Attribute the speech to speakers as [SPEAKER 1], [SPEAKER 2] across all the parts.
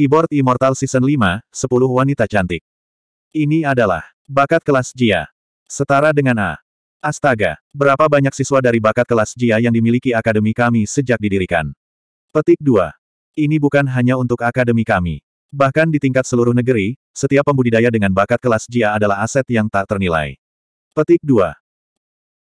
[SPEAKER 1] Keyboard Immortal Season 5, 10 wanita cantik. Ini adalah bakat kelas Jia. Setara dengan A. Astaga, berapa banyak siswa dari bakat kelas Jia yang dimiliki akademi kami sejak didirikan? Petik 2. Ini bukan hanya untuk akademi kami. Bahkan di tingkat seluruh negeri, setiap pembudidaya dengan bakat kelas Jia adalah aset yang tak ternilai. Petik 2.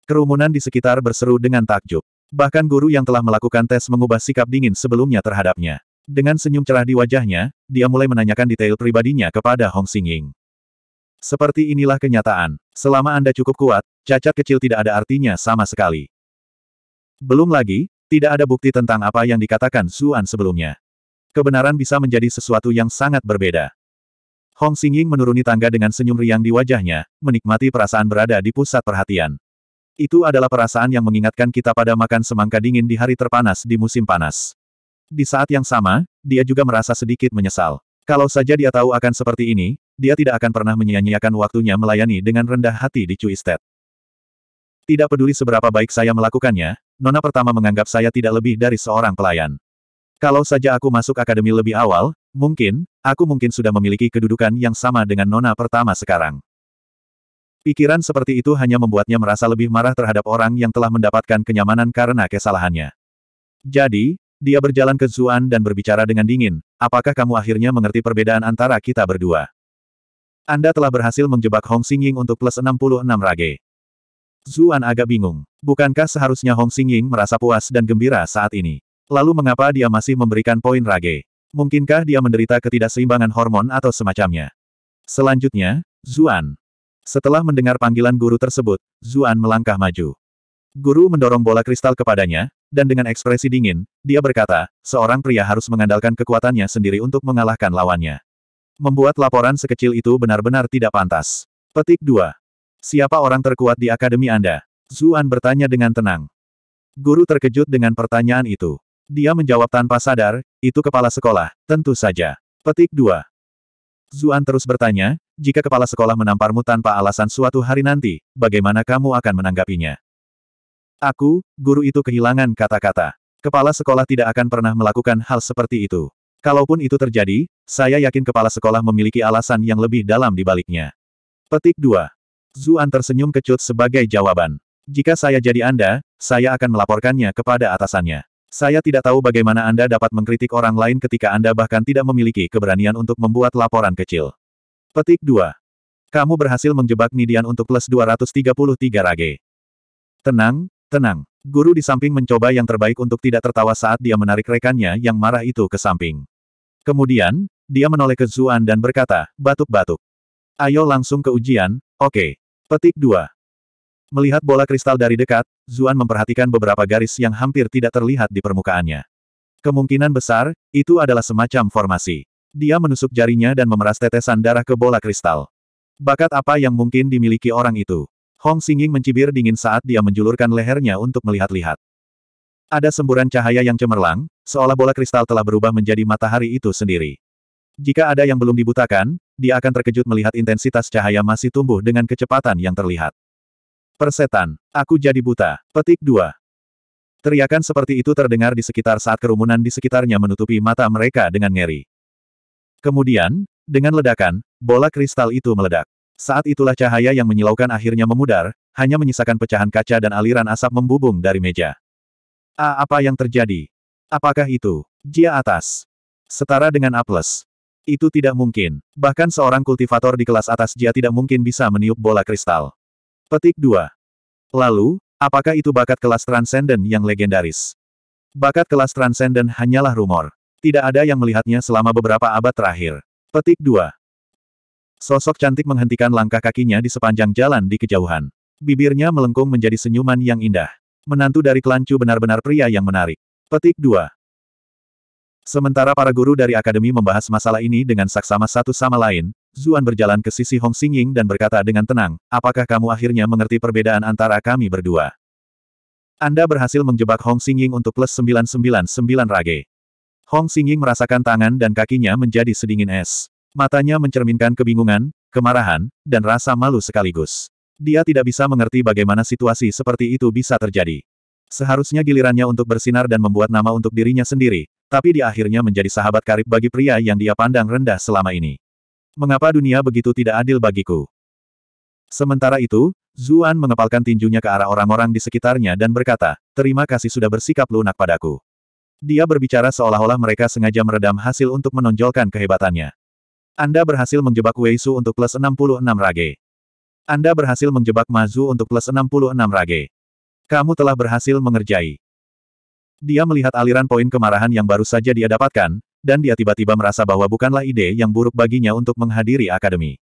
[SPEAKER 1] Kerumunan di sekitar berseru dengan takjub. Bahkan guru yang telah melakukan tes mengubah sikap dingin sebelumnya terhadapnya. Dengan senyum cerah di wajahnya, dia mulai menanyakan detail pribadinya kepada Hong Xingying. Seperti inilah kenyataan. Selama Anda cukup kuat, cacat kecil tidak ada artinya sama sekali. Belum lagi, tidak ada bukti tentang apa yang dikatakan Suan sebelumnya. Kebenaran bisa menjadi sesuatu yang sangat berbeda. Hong Xingying menuruni tangga dengan senyum riang di wajahnya, menikmati perasaan berada di pusat perhatian. Itu adalah perasaan yang mengingatkan kita pada makan semangka dingin di hari terpanas di musim panas. Di saat yang sama, dia juga merasa sedikit menyesal. Kalau saja dia tahu akan seperti ini, dia tidak akan pernah menyia-nyiakan waktunya melayani dengan rendah hati di Cuistet. Tidak peduli seberapa baik saya melakukannya, Nona pertama menganggap saya tidak lebih dari seorang pelayan. Kalau saja aku masuk akademi lebih awal, mungkin, aku mungkin sudah memiliki kedudukan yang sama dengan Nona pertama sekarang. Pikiran seperti itu hanya membuatnya merasa lebih marah terhadap orang yang telah mendapatkan kenyamanan karena kesalahannya. Jadi, dia berjalan ke Zuan dan berbicara dengan dingin, apakah kamu akhirnya mengerti perbedaan antara kita berdua? Anda telah berhasil menjebak Hong Xingying untuk plus 66 rage. Zuan agak bingung. Bukankah seharusnya Hong Xingying merasa puas dan gembira saat ini? Lalu mengapa dia masih memberikan poin rage? Mungkinkah dia menderita ketidakseimbangan hormon atau semacamnya? Selanjutnya, Zuan. Setelah mendengar panggilan guru tersebut, Zuan melangkah maju. Guru mendorong bola kristal kepadanya, dan dengan ekspresi dingin, dia berkata, seorang pria harus mengandalkan kekuatannya sendiri untuk mengalahkan lawannya. Membuat laporan sekecil itu benar-benar tidak pantas. Petik 2. Siapa orang terkuat di akademi Anda? Zuan bertanya dengan tenang. Guru terkejut dengan pertanyaan itu. Dia menjawab tanpa sadar, itu kepala sekolah, tentu saja. Petik 2. Zuan terus bertanya, jika kepala sekolah menamparmu tanpa alasan suatu hari nanti, bagaimana kamu akan menanggapinya? Aku, guru itu kehilangan kata-kata. Kepala sekolah tidak akan pernah melakukan hal seperti itu. Kalaupun itu terjadi, saya yakin kepala sekolah memiliki alasan yang lebih dalam di baliknya. Petik 2. Zuan tersenyum kecut sebagai jawaban. Jika saya jadi Anda, saya akan melaporkannya kepada atasannya. Saya tidak tahu bagaimana Anda dapat mengkritik orang lain ketika Anda bahkan tidak memiliki keberanian untuk membuat laporan kecil. Petik 2. Kamu berhasil menjebak Nidian untuk plus 233 rage. Tenang, Tenang. Guru di samping mencoba yang terbaik untuk tidak tertawa saat dia menarik rekannya yang marah itu ke samping. Kemudian, dia menoleh ke Zuan dan berkata, batuk-batuk. Ayo langsung ke ujian, oke. Okay. Petik 2. Melihat bola kristal dari dekat, Zuan memperhatikan beberapa garis yang hampir tidak terlihat di permukaannya. Kemungkinan besar, itu adalah semacam formasi. Dia menusuk jarinya dan memeras tetesan darah ke bola kristal. Bakat apa yang mungkin dimiliki orang itu? Hong Xingying mencibir dingin saat dia menjulurkan lehernya untuk melihat-lihat. Ada semburan cahaya yang cemerlang, seolah bola kristal telah berubah menjadi matahari itu sendiri. Jika ada yang belum dibutakan, dia akan terkejut melihat intensitas cahaya masih tumbuh dengan kecepatan yang terlihat. Persetan, aku jadi buta. Petik dua. Teriakan seperti itu terdengar di sekitar saat kerumunan di sekitarnya menutupi mata mereka dengan ngeri. Kemudian, dengan ledakan, bola kristal itu meledak. Saat itulah cahaya yang menyilaukan akhirnya memudar, hanya menyisakan pecahan kaca dan aliran asap membubung dari meja. A, apa yang terjadi? Apakah itu? Jia atas. Setara dengan A+. Itu tidak mungkin. Bahkan seorang kultivator di kelas atas Jia tidak mungkin bisa meniup bola kristal. Petik 2. Lalu, apakah itu bakat kelas transcendent yang legendaris? Bakat kelas transcendent hanyalah rumor. Tidak ada yang melihatnya selama beberapa abad terakhir. Petik 2. Sosok cantik menghentikan langkah kakinya di sepanjang jalan di kejauhan. Bibirnya melengkung menjadi senyuman yang indah. Menantu dari Kelancu benar-benar pria yang menarik. Petik 2. Sementara para guru dari akademi membahas masalah ini dengan saksama satu sama lain, Zuan berjalan ke sisi Hong Xingying dan berkata dengan tenang, apakah kamu akhirnya mengerti perbedaan antara kami berdua? Anda berhasil menjebak Hong Xingying untuk plus 999 rage. Hong Xingying merasakan tangan dan kakinya menjadi sedingin es. Matanya mencerminkan kebingungan, kemarahan, dan rasa malu sekaligus. Dia tidak bisa mengerti bagaimana situasi seperti itu bisa terjadi. Seharusnya gilirannya untuk bersinar dan membuat nama untuk dirinya sendiri, tapi dia akhirnya menjadi sahabat karib bagi pria yang dia pandang rendah selama ini. Mengapa dunia begitu tidak adil bagiku? Sementara itu, Zuan mengepalkan tinjunya ke arah orang-orang di sekitarnya dan berkata, terima kasih sudah bersikap lunak padaku. Dia berbicara seolah-olah mereka sengaja meredam hasil untuk menonjolkan kehebatannya. Anda berhasil menjebak Wei Su untuk plus 66 rage. Anda berhasil menjebak Mazu untuk plus 66 rage. Kamu telah berhasil mengerjai. Dia melihat aliran poin kemarahan yang baru saja dia dapatkan, dan dia tiba-tiba merasa bahwa bukanlah ide yang buruk baginya untuk menghadiri akademi.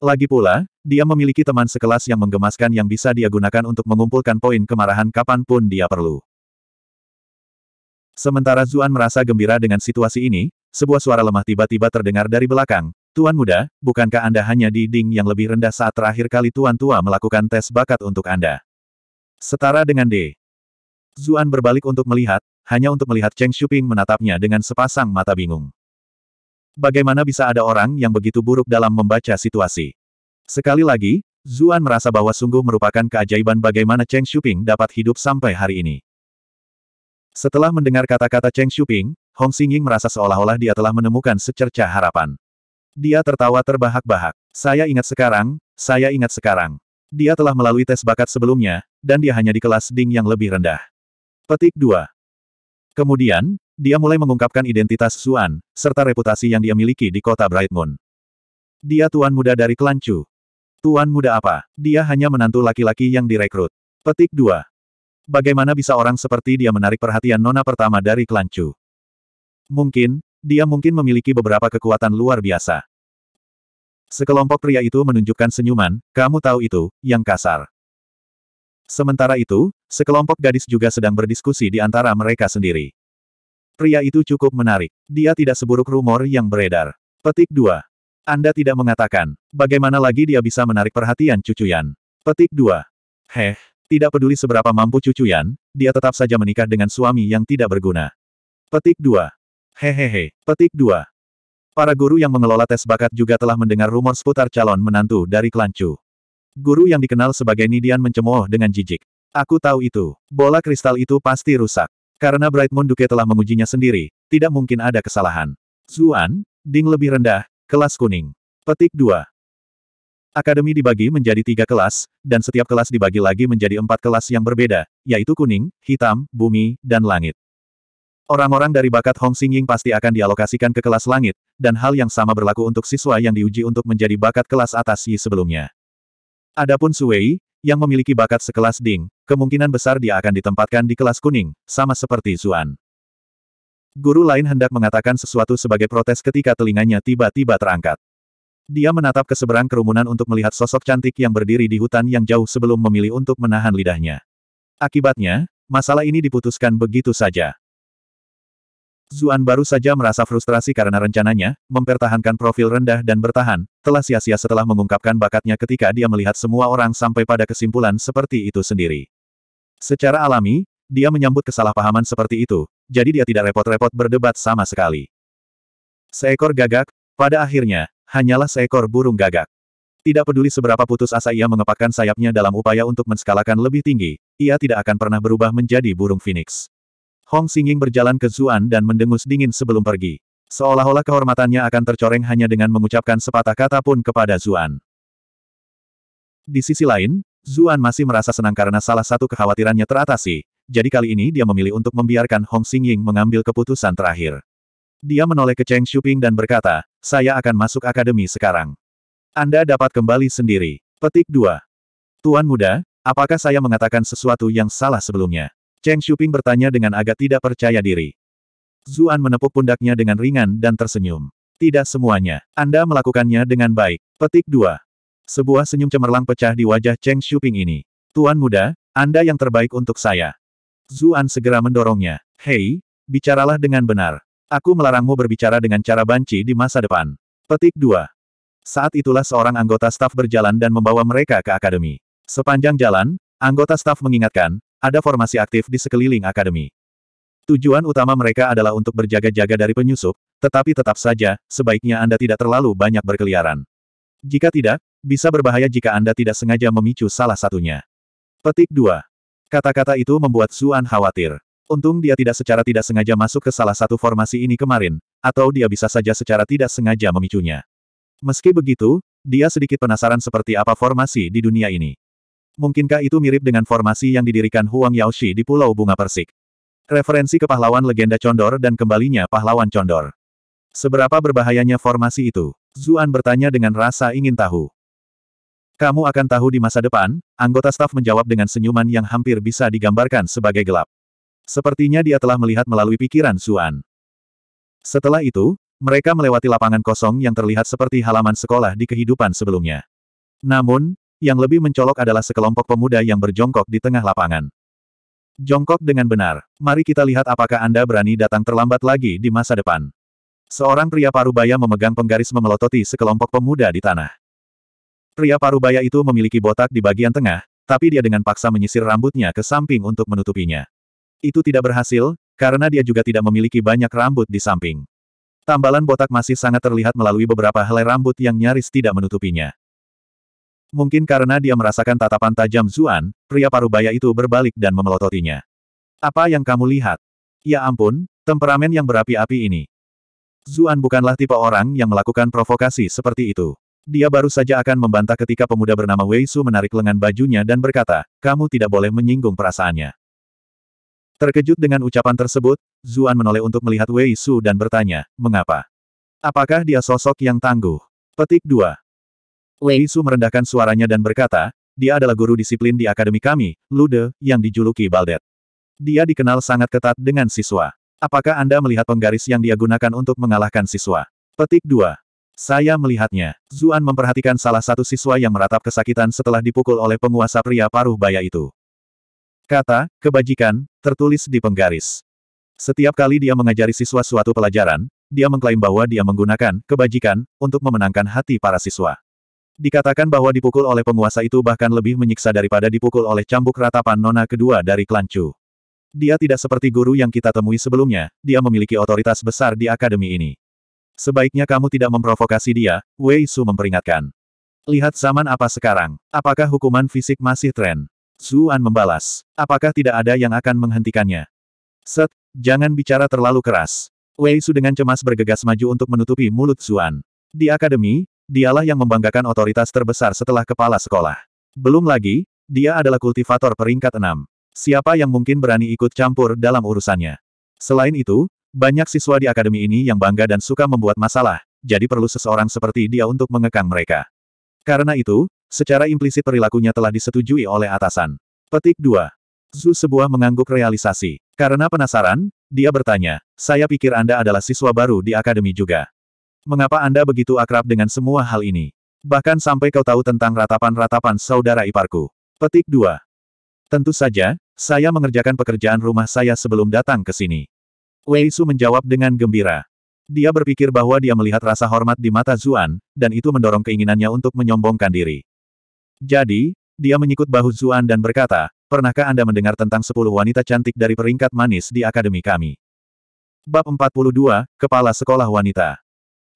[SPEAKER 1] Lagi pula, dia memiliki teman sekelas yang menggemaskan yang bisa dia gunakan untuk mengumpulkan poin kemarahan kapanpun dia perlu. Sementara Zuan merasa gembira dengan situasi ini, sebuah suara lemah tiba-tiba terdengar dari belakang. Tuan muda, bukankah Anda hanya di ding yang lebih rendah saat terakhir kali Tuan tua melakukan tes bakat untuk Anda? Setara dengan D. Zuan berbalik untuk melihat, hanya untuk melihat Cheng Shuping menatapnya dengan sepasang mata bingung. Bagaimana bisa ada orang yang begitu buruk dalam membaca situasi? Sekali lagi, Zuan merasa bahwa sungguh merupakan keajaiban bagaimana Cheng Shuping dapat hidup sampai hari ini. Setelah mendengar kata-kata Cheng Shuping, Hong Xingying merasa seolah-olah dia telah menemukan secerca harapan. Dia tertawa terbahak-bahak. Saya ingat sekarang, saya ingat sekarang. Dia telah melalui tes bakat sebelumnya, dan dia hanya di kelas ding yang lebih rendah. Petik 2. Kemudian, dia mulai mengungkapkan identitas Suan, serta reputasi yang dia miliki di kota Bright Moon. Dia tuan muda dari klan Chu. Tuan muda apa? Dia hanya menantu laki-laki yang direkrut. Petik 2. Bagaimana bisa orang seperti dia menarik perhatian nona pertama dari klan Chu? Mungkin, dia mungkin memiliki beberapa kekuatan luar biasa. Sekelompok pria itu menunjukkan senyuman, kamu tahu itu, yang kasar. Sementara itu, sekelompok gadis juga sedang berdiskusi di antara mereka sendiri. Pria itu cukup menarik. Dia tidak seburuk rumor yang beredar. Petik 2. Anda tidak mengatakan. Bagaimana lagi dia bisa menarik perhatian cucuyan? Petik 2. Heh, tidak peduli seberapa mampu cucuyan, dia tetap saja menikah dengan suami yang tidak berguna. Petik 2. Hehehe. Petik dua. Para guru yang mengelola tes bakat juga telah mendengar rumor seputar calon menantu dari klan Chu. Guru yang dikenal sebagai Nidian mencemooh dengan jijik. Aku tahu itu. Bola kristal itu pasti rusak. Karena Bright Moon Duke telah mengujinya sendiri, tidak mungkin ada kesalahan. Zuan, ding lebih rendah, kelas kuning. Petik 2. Akademi dibagi menjadi tiga kelas, dan setiap kelas dibagi lagi menjadi empat kelas yang berbeda, yaitu kuning, hitam, bumi, dan langit. Orang-orang dari bakat Hong Xing Ying pasti akan dialokasikan ke kelas langit, dan hal yang sama berlaku untuk siswa yang diuji untuk menjadi bakat kelas atas Yi sebelumnya. Adapun Suwei, yang memiliki bakat sekelas Ding, kemungkinan besar dia akan ditempatkan di kelas kuning, sama seperti Zuan. Guru lain hendak mengatakan sesuatu sebagai protes ketika telinganya tiba-tiba terangkat. Dia menatap ke seberang kerumunan untuk melihat sosok cantik yang berdiri di hutan yang jauh sebelum memilih untuk menahan lidahnya. Akibatnya, masalah ini diputuskan begitu saja. Zuan baru saja merasa frustrasi karena rencananya, mempertahankan profil rendah dan bertahan, telah sia-sia setelah mengungkapkan bakatnya ketika dia melihat semua orang sampai pada kesimpulan seperti itu sendiri. Secara alami, dia menyambut kesalahpahaman seperti itu, jadi dia tidak repot-repot berdebat sama sekali. Seekor gagak, pada akhirnya, hanyalah seekor burung gagak. Tidak peduli seberapa putus asa ia mengepakkan sayapnya dalam upaya untuk menskalakan lebih tinggi, ia tidak akan pernah berubah menjadi burung phoenix. Hong Singing berjalan ke Zuan dan mendengus dingin sebelum pergi. Seolah-olah kehormatannya akan tercoreng hanya dengan mengucapkan sepatah kata pun kepada Zuan. Di sisi lain, Zuan masih merasa senang karena salah satu kekhawatirannya teratasi, jadi kali ini dia memilih untuk membiarkan Hong Singing mengambil keputusan terakhir. Dia menoleh ke Cheng Shuping dan berkata, saya akan masuk akademi sekarang. Anda dapat kembali sendiri. Petik 2. Tuan muda, apakah saya mengatakan sesuatu yang salah sebelumnya? Cheng Shuping bertanya dengan agak tidak percaya diri. Zuan menepuk pundaknya dengan ringan dan tersenyum. Tidak semuanya. Anda melakukannya dengan baik. Petik 2. Sebuah senyum cemerlang pecah di wajah Cheng Shuping ini. Tuan muda, Anda yang terbaik untuk saya. Zuan segera mendorongnya. Hei, bicaralah dengan benar. Aku melarangmu berbicara dengan cara banci di masa depan. Petik 2. Saat itulah seorang anggota staf berjalan dan membawa mereka ke akademi. Sepanjang jalan, anggota staf mengingatkan, ada formasi aktif di sekeliling akademi. Tujuan utama mereka adalah untuk berjaga-jaga dari penyusup, tetapi tetap saja, sebaiknya Anda tidak terlalu banyak berkeliaran. Jika tidak, bisa berbahaya jika Anda tidak sengaja memicu salah satunya. Petik 2. Kata-kata itu membuat Zuan khawatir. Untung dia tidak secara tidak sengaja masuk ke salah satu formasi ini kemarin, atau dia bisa saja secara tidak sengaja memicunya. Meski begitu, dia sedikit penasaran seperti apa formasi di dunia ini. Mungkinkah itu mirip dengan formasi yang didirikan Huang Yaoshi di Pulau Bunga Persik? Referensi ke pahlawan legenda Condor dan kembalinya pahlawan Condor. Seberapa berbahayanya formasi itu? Zuan bertanya dengan rasa ingin tahu. Kamu akan tahu di masa depan, anggota staf menjawab dengan senyuman yang hampir bisa digambarkan sebagai gelap. Sepertinya dia telah melihat melalui pikiran Zuan. Setelah itu, mereka melewati lapangan kosong yang terlihat seperti halaman sekolah di kehidupan sebelumnya. Namun, yang lebih mencolok adalah sekelompok pemuda yang berjongkok di tengah lapangan. Jongkok dengan benar. Mari kita lihat apakah Anda berani datang terlambat lagi di masa depan. Seorang pria parubaya memegang penggaris memelototi sekelompok pemuda di tanah. Pria parubaya itu memiliki botak di bagian tengah, tapi dia dengan paksa menyisir rambutnya ke samping untuk menutupinya. Itu tidak berhasil, karena dia juga tidak memiliki banyak rambut di samping. Tambalan botak masih sangat terlihat melalui beberapa helai rambut yang nyaris tidak menutupinya. Mungkin karena dia merasakan tatapan tajam Zuan, pria parubaya itu berbalik dan memelototinya. Apa yang kamu lihat? Ya ampun, temperamen yang berapi-api ini. Zuan bukanlah tipe orang yang melakukan provokasi seperti itu. Dia baru saja akan membantah ketika pemuda bernama Wei Su menarik lengan bajunya dan berkata, kamu tidak boleh menyinggung perasaannya. Terkejut dengan ucapan tersebut, Zuan menoleh untuk melihat Wei Su dan bertanya, mengapa? Apakah dia sosok yang tangguh? Petik 2. Lei Su merendahkan suaranya dan berkata, dia adalah guru disiplin di akademi kami, Lude, yang dijuluki Baldet. Dia dikenal sangat ketat dengan siswa. Apakah Anda melihat penggaris yang dia gunakan untuk mengalahkan siswa? Petik 2. Saya melihatnya. Zuan memperhatikan salah satu siswa yang meratap kesakitan setelah dipukul oleh penguasa pria paruh baya itu. Kata, kebajikan, tertulis di penggaris. Setiap kali dia mengajari siswa suatu pelajaran, dia mengklaim bahwa dia menggunakan kebajikan untuk memenangkan hati para siswa. Dikatakan bahwa dipukul oleh penguasa itu bahkan lebih menyiksa daripada dipukul oleh cambuk ratapan nona kedua dari klan Chu. Dia tidak seperti guru yang kita temui sebelumnya, dia memiliki otoritas besar di akademi ini. Sebaiknya kamu tidak memprovokasi dia, Wei Su memperingatkan. Lihat zaman apa sekarang, apakah hukuman fisik masih tren? Zuan membalas, apakah tidak ada yang akan menghentikannya? Set, jangan bicara terlalu keras, Wei Su dengan cemas bergegas maju untuk menutupi mulut Zuan. Di akademi, dialah yang membanggakan otoritas terbesar setelah kepala sekolah. Belum lagi, dia adalah kultivator peringkat enam. Siapa yang mungkin berani ikut campur dalam urusannya? Selain itu, banyak siswa di akademi ini yang bangga dan suka membuat masalah, jadi perlu seseorang seperti dia untuk mengekang mereka. Karena itu, secara implisit perilakunya telah disetujui oleh atasan. Petik 2. Zu sebuah mengangguk realisasi. Karena penasaran, dia bertanya, saya pikir Anda adalah siswa baru di akademi juga. Mengapa Anda begitu akrab dengan semua hal ini? Bahkan sampai kau tahu tentang ratapan-ratapan saudara iparku. Petik 2. Tentu saja, saya mengerjakan pekerjaan rumah saya sebelum datang ke sini. Wei Su menjawab dengan gembira. Dia berpikir bahwa dia melihat rasa hormat di mata Zuan, dan itu mendorong keinginannya untuk menyombongkan diri. Jadi, dia menyikut bahu Zuan dan berkata, Pernahkah Anda mendengar tentang sepuluh wanita cantik dari peringkat manis di akademi kami? Bab 42, Kepala Sekolah Wanita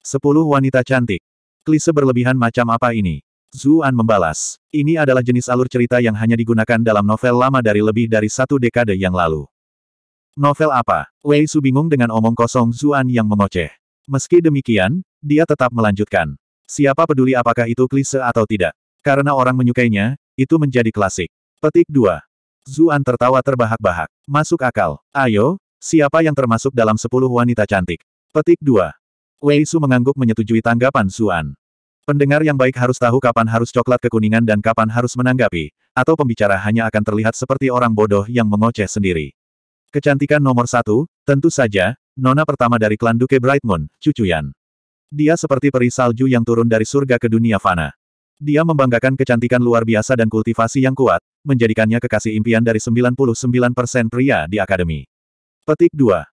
[SPEAKER 1] Sepuluh wanita cantik. Klise berlebihan macam apa ini? Zuan membalas. Ini adalah jenis alur cerita yang hanya digunakan dalam novel lama dari lebih dari satu dekade yang lalu. Novel apa? Wei Su bingung dengan omong kosong Zuan yang mengoceh. Meski demikian, dia tetap melanjutkan. Siapa peduli apakah itu klise atau tidak? Karena orang menyukainya, itu menjadi klasik. Petik 2. Zuan tertawa terbahak-bahak. Masuk akal. Ayo, siapa yang termasuk dalam sepuluh wanita cantik? Petik 2. Wei Su mengangguk menyetujui tanggapan Suan. Pendengar yang baik harus tahu kapan harus coklat kekuningan dan kapan harus menanggapi, atau pembicara hanya akan terlihat seperti orang bodoh yang mengoceh sendiri. Kecantikan nomor satu, tentu saja, nona pertama dari klan Duke Brightmoon, Cucu Yan. Dia seperti peri salju yang turun dari surga ke dunia fana. Dia membanggakan kecantikan luar biasa dan kultivasi yang kuat, menjadikannya kekasih impian dari 99% pria di akademi. Petik 2.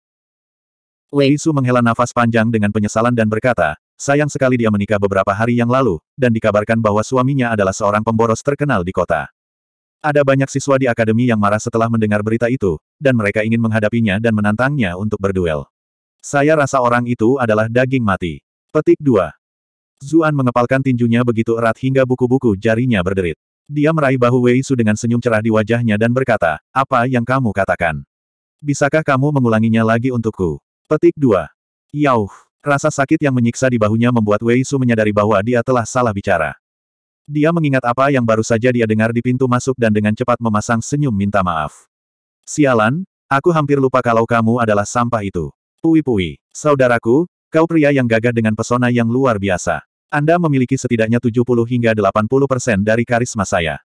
[SPEAKER 1] Wei Su menghela nafas panjang dengan penyesalan dan berkata, sayang sekali dia menikah beberapa hari yang lalu, dan dikabarkan bahwa suaminya adalah seorang pemboros terkenal di kota. Ada banyak siswa di akademi yang marah setelah mendengar berita itu, dan mereka ingin menghadapinya dan menantangnya untuk berduel. Saya rasa orang itu adalah daging mati. Petik 2. Zuan mengepalkan tinjunya begitu erat hingga buku-buku jarinya berderit. Dia meraih bahu Wei Su dengan senyum cerah di wajahnya dan berkata, apa yang kamu katakan? Bisakah kamu mengulanginya lagi untukku? Petik 2. Yauh. Rasa sakit yang menyiksa di bahunya membuat Wei Su menyadari bahwa dia telah salah bicara. Dia mengingat apa yang baru saja dia dengar di pintu masuk dan dengan cepat memasang senyum minta maaf. Sialan, aku hampir lupa kalau kamu adalah sampah itu. Pui-pui, saudaraku, kau pria yang gagah dengan pesona yang luar biasa. Anda memiliki setidaknya 70 hingga 80 persen dari karisma saya.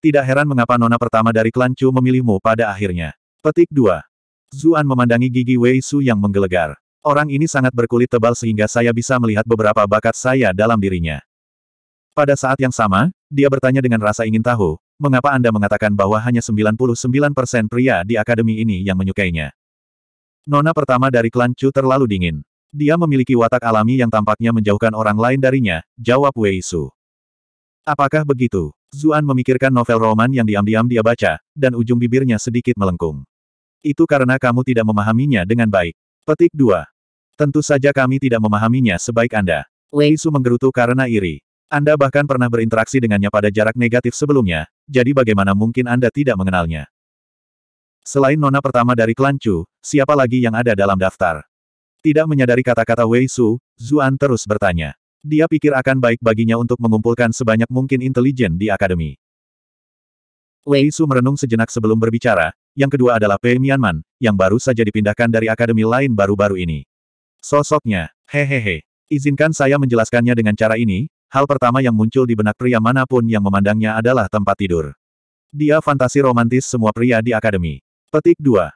[SPEAKER 1] Tidak heran mengapa nona pertama dari klan Chu memilihmu pada akhirnya. Petik 2. Zuan memandangi gigi Wei Su yang menggelegar. Orang ini sangat berkulit tebal sehingga saya bisa melihat beberapa bakat saya dalam dirinya. Pada saat yang sama, dia bertanya dengan rasa ingin tahu, mengapa Anda mengatakan bahwa hanya 99% pria di akademi ini yang menyukainya? Nona pertama dari klan Chu terlalu dingin. Dia memiliki watak alami yang tampaknya menjauhkan orang lain darinya, jawab Wei Su. Apakah begitu? Zuan memikirkan novel roman yang diam-diam dia baca, dan ujung bibirnya sedikit melengkung. Itu karena kamu tidak memahaminya dengan baik. Petik 2. Tentu saja kami tidak memahaminya sebaik Anda. Wei Su menggerutu karena iri. Anda bahkan pernah berinteraksi dengannya pada jarak negatif sebelumnya, jadi bagaimana mungkin Anda tidak mengenalnya? Selain nona pertama dari klan Chu, siapa lagi yang ada dalam daftar? Tidak menyadari kata-kata Wei Su, Zuan terus bertanya. Dia pikir akan baik baginya untuk mengumpulkan sebanyak mungkin intelijen di akademi. Wei Su merenung sejenak sebelum berbicara, yang kedua adalah Pei Mianman, yang baru saja dipindahkan dari akademi lain baru-baru ini. Sosoknya, hehehe. Izinkan saya menjelaskannya dengan cara ini, hal pertama yang muncul di benak pria manapun yang memandangnya adalah tempat tidur. Dia fantasi romantis semua pria di akademi. Petik 2.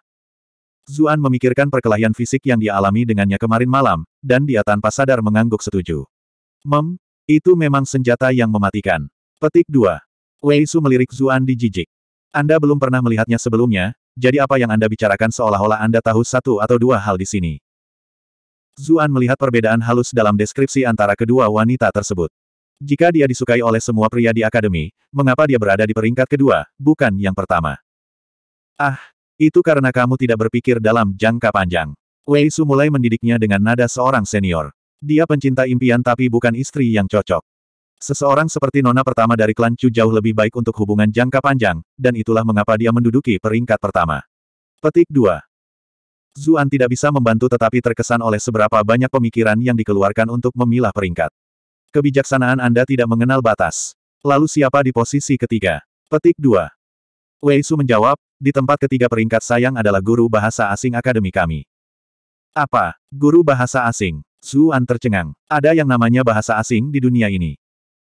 [SPEAKER 1] Zuan memikirkan perkelahian fisik yang dia alami dengannya kemarin malam, dan dia tanpa sadar mengangguk setuju. Mem, itu memang senjata yang mematikan. Petik 2. Wei Su melirik Zuan di jijik. Anda belum pernah melihatnya sebelumnya, jadi apa yang Anda bicarakan seolah-olah Anda tahu satu atau dua hal di sini. Zuan melihat perbedaan halus dalam deskripsi antara kedua wanita tersebut. Jika dia disukai oleh semua pria di akademi, mengapa dia berada di peringkat kedua, bukan yang pertama? Ah, itu karena kamu tidak berpikir dalam jangka panjang. Wei Su mulai mendidiknya dengan nada seorang senior. Dia pencinta impian tapi bukan istri yang cocok. Seseorang seperti nona pertama dari klan Chu jauh lebih baik untuk hubungan jangka panjang, dan itulah mengapa dia menduduki peringkat pertama. Petik 2. Zuan tidak bisa membantu tetapi terkesan oleh seberapa banyak pemikiran yang dikeluarkan untuk memilah peringkat. Kebijaksanaan Anda tidak mengenal batas. Lalu siapa di posisi ketiga? Petik 2. Wei Su menjawab, di tempat ketiga peringkat sayang adalah guru bahasa asing akademi kami. Apa? Guru bahasa asing? Zuan tercengang. Ada yang namanya bahasa asing di dunia ini.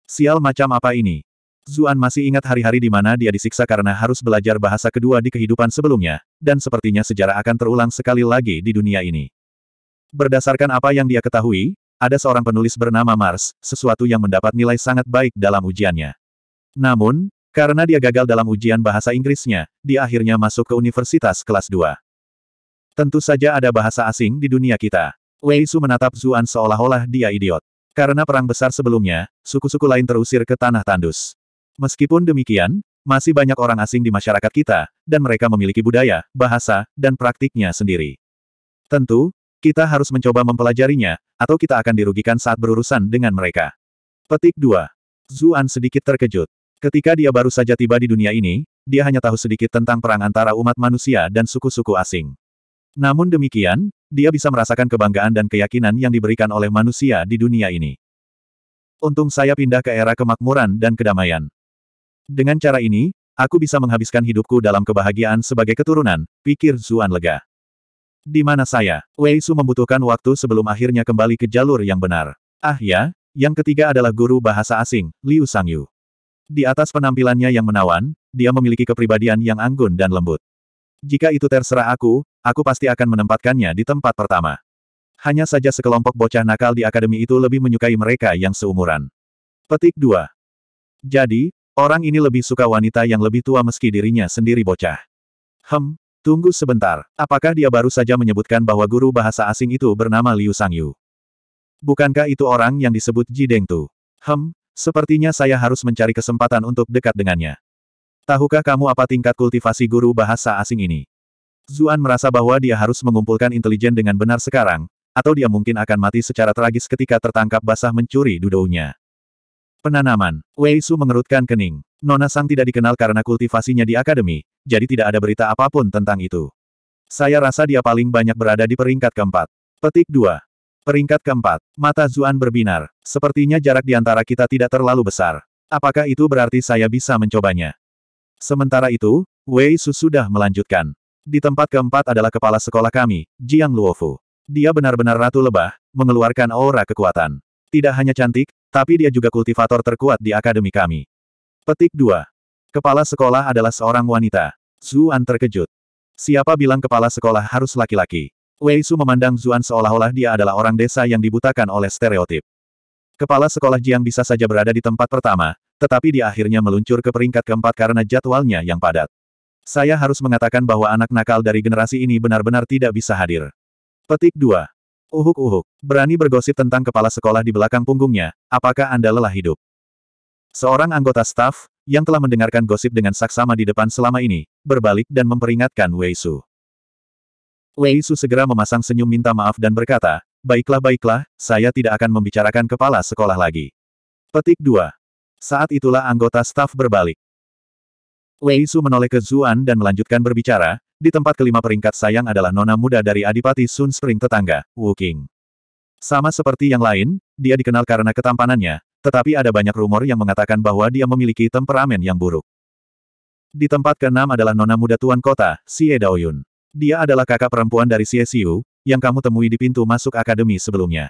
[SPEAKER 1] Sial macam apa ini? Zuan masih ingat hari-hari di mana dia disiksa karena harus belajar bahasa kedua di kehidupan sebelumnya, dan sepertinya sejarah akan terulang sekali lagi di dunia ini. Berdasarkan apa yang dia ketahui, ada seorang penulis bernama Mars, sesuatu yang mendapat nilai sangat baik dalam ujiannya. Namun, karena dia gagal dalam ujian bahasa Inggrisnya, dia akhirnya masuk ke universitas kelas 2. Tentu saja ada bahasa asing di dunia kita. Wei Su menatap Zuan seolah-olah dia idiot. Karena perang besar sebelumnya, suku-suku lain terusir ke tanah tandus. Meskipun demikian, masih banyak orang asing di masyarakat kita, dan mereka memiliki budaya, bahasa, dan praktiknya sendiri. Tentu, kita harus mencoba mempelajarinya, atau kita akan dirugikan saat berurusan dengan mereka. Petik 2. Zuan sedikit terkejut. Ketika dia baru saja tiba di dunia ini, dia hanya tahu sedikit tentang perang antara umat manusia dan suku-suku asing. Namun demikian, dia bisa merasakan kebanggaan dan keyakinan yang diberikan oleh manusia di dunia ini. Untung saya pindah ke era kemakmuran dan kedamaian. Dengan cara ini, aku bisa menghabiskan hidupku dalam kebahagiaan sebagai keturunan, pikir Zuan lega. Di mana saya? Wei Su membutuhkan waktu sebelum akhirnya kembali ke jalur yang benar. Ah ya, yang ketiga adalah guru bahasa asing, Liu Sangyu. Di atas penampilannya yang menawan, dia memiliki kepribadian yang anggun dan lembut. Jika itu terserah aku, aku pasti akan menempatkannya di tempat pertama. Hanya saja sekelompok bocah nakal di akademi itu lebih menyukai mereka yang seumuran. Petik 2. Jadi, orang ini lebih suka wanita yang lebih tua meski dirinya sendiri bocah. Hem, tunggu sebentar. Apakah dia baru saja menyebutkan bahwa guru bahasa asing itu bernama Liu Sangyu? Bukankah itu orang yang disebut Ji Deng tu? Hem, sepertinya saya harus mencari kesempatan untuk dekat dengannya. Tahukah kamu apa tingkat kultivasi guru bahasa asing ini? Zuan merasa bahwa dia harus mengumpulkan intelijen dengan benar sekarang, atau dia mungkin akan mati secara tragis ketika tertangkap basah mencuri dudounya. Penanaman, Wei Su mengerutkan kening. Nona Sang tidak dikenal karena kultivasinya di akademi, jadi tidak ada berita apapun tentang itu. Saya rasa dia paling banyak berada di peringkat keempat. Petik 2. Peringkat keempat, mata Zuan berbinar. Sepertinya jarak di antara kita tidak terlalu besar. Apakah itu berarti saya bisa mencobanya? Sementara itu, Wei Su sudah melanjutkan. Di tempat keempat adalah kepala sekolah kami, Jiang Luofu. Dia benar-benar ratu lebah, mengeluarkan aura kekuatan. Tidak hanya cantik, tapi dia juga kultivator terkuat di akademi kami. Petik 2. Kepala sekolah adalah seorang wanita. Zuan terkejut. Siapa bilang kepala sekolah harus laki-laki? Wei Su memandang Zuan seolah-olah dia adalah orang desa yang dibutakan oleh stereotip. Kepala sekolah Jiang bisa saja berada di tempat pertama, tetapi dia akhirnya meluncur ke peringkat keempat karena jadwalnya yang padat. Saya harus mengatakan bahwa anak nakal dari generasi ini benar-benar tidak bisa hadir. Petik 2. Uhuk-uhuk. Berani bergosip tentang kepala sekolah di belakang punggungnya, apakah Anda lelah hidup? Seorang anggota staf, yang telah mendengarkan gosip dengan saksama di depan selama ini, berbalik dan memperingatkan Wei Su. Wei Su segera memasang senyum minta maaf dan berkata, Baiklah-baiklah, saya tidak akan membicarakan kepala sekolah lagi. Petik 2. Saat itulah anggota staf berbalik. Wei Su menoleh ke Zuan dan melanjutkan berbicara, di tempat kelima peringkat sayang adalah nona muda dari Adipati Sun Spring tetangga, Wu King. Sama seperti yang lain, dia dikenal karena ketampanannya, tetapi ada banyak rumor yang mengatakan bahwa dia memiliki temperamen yang buruk. Di tempat keenam adalah nona muda tuan kota, Xie Daoyun. Dia adalah kakak perempuan dari Xie Xiu, yang kamu temui di pintu masuk akademi sebelumnya.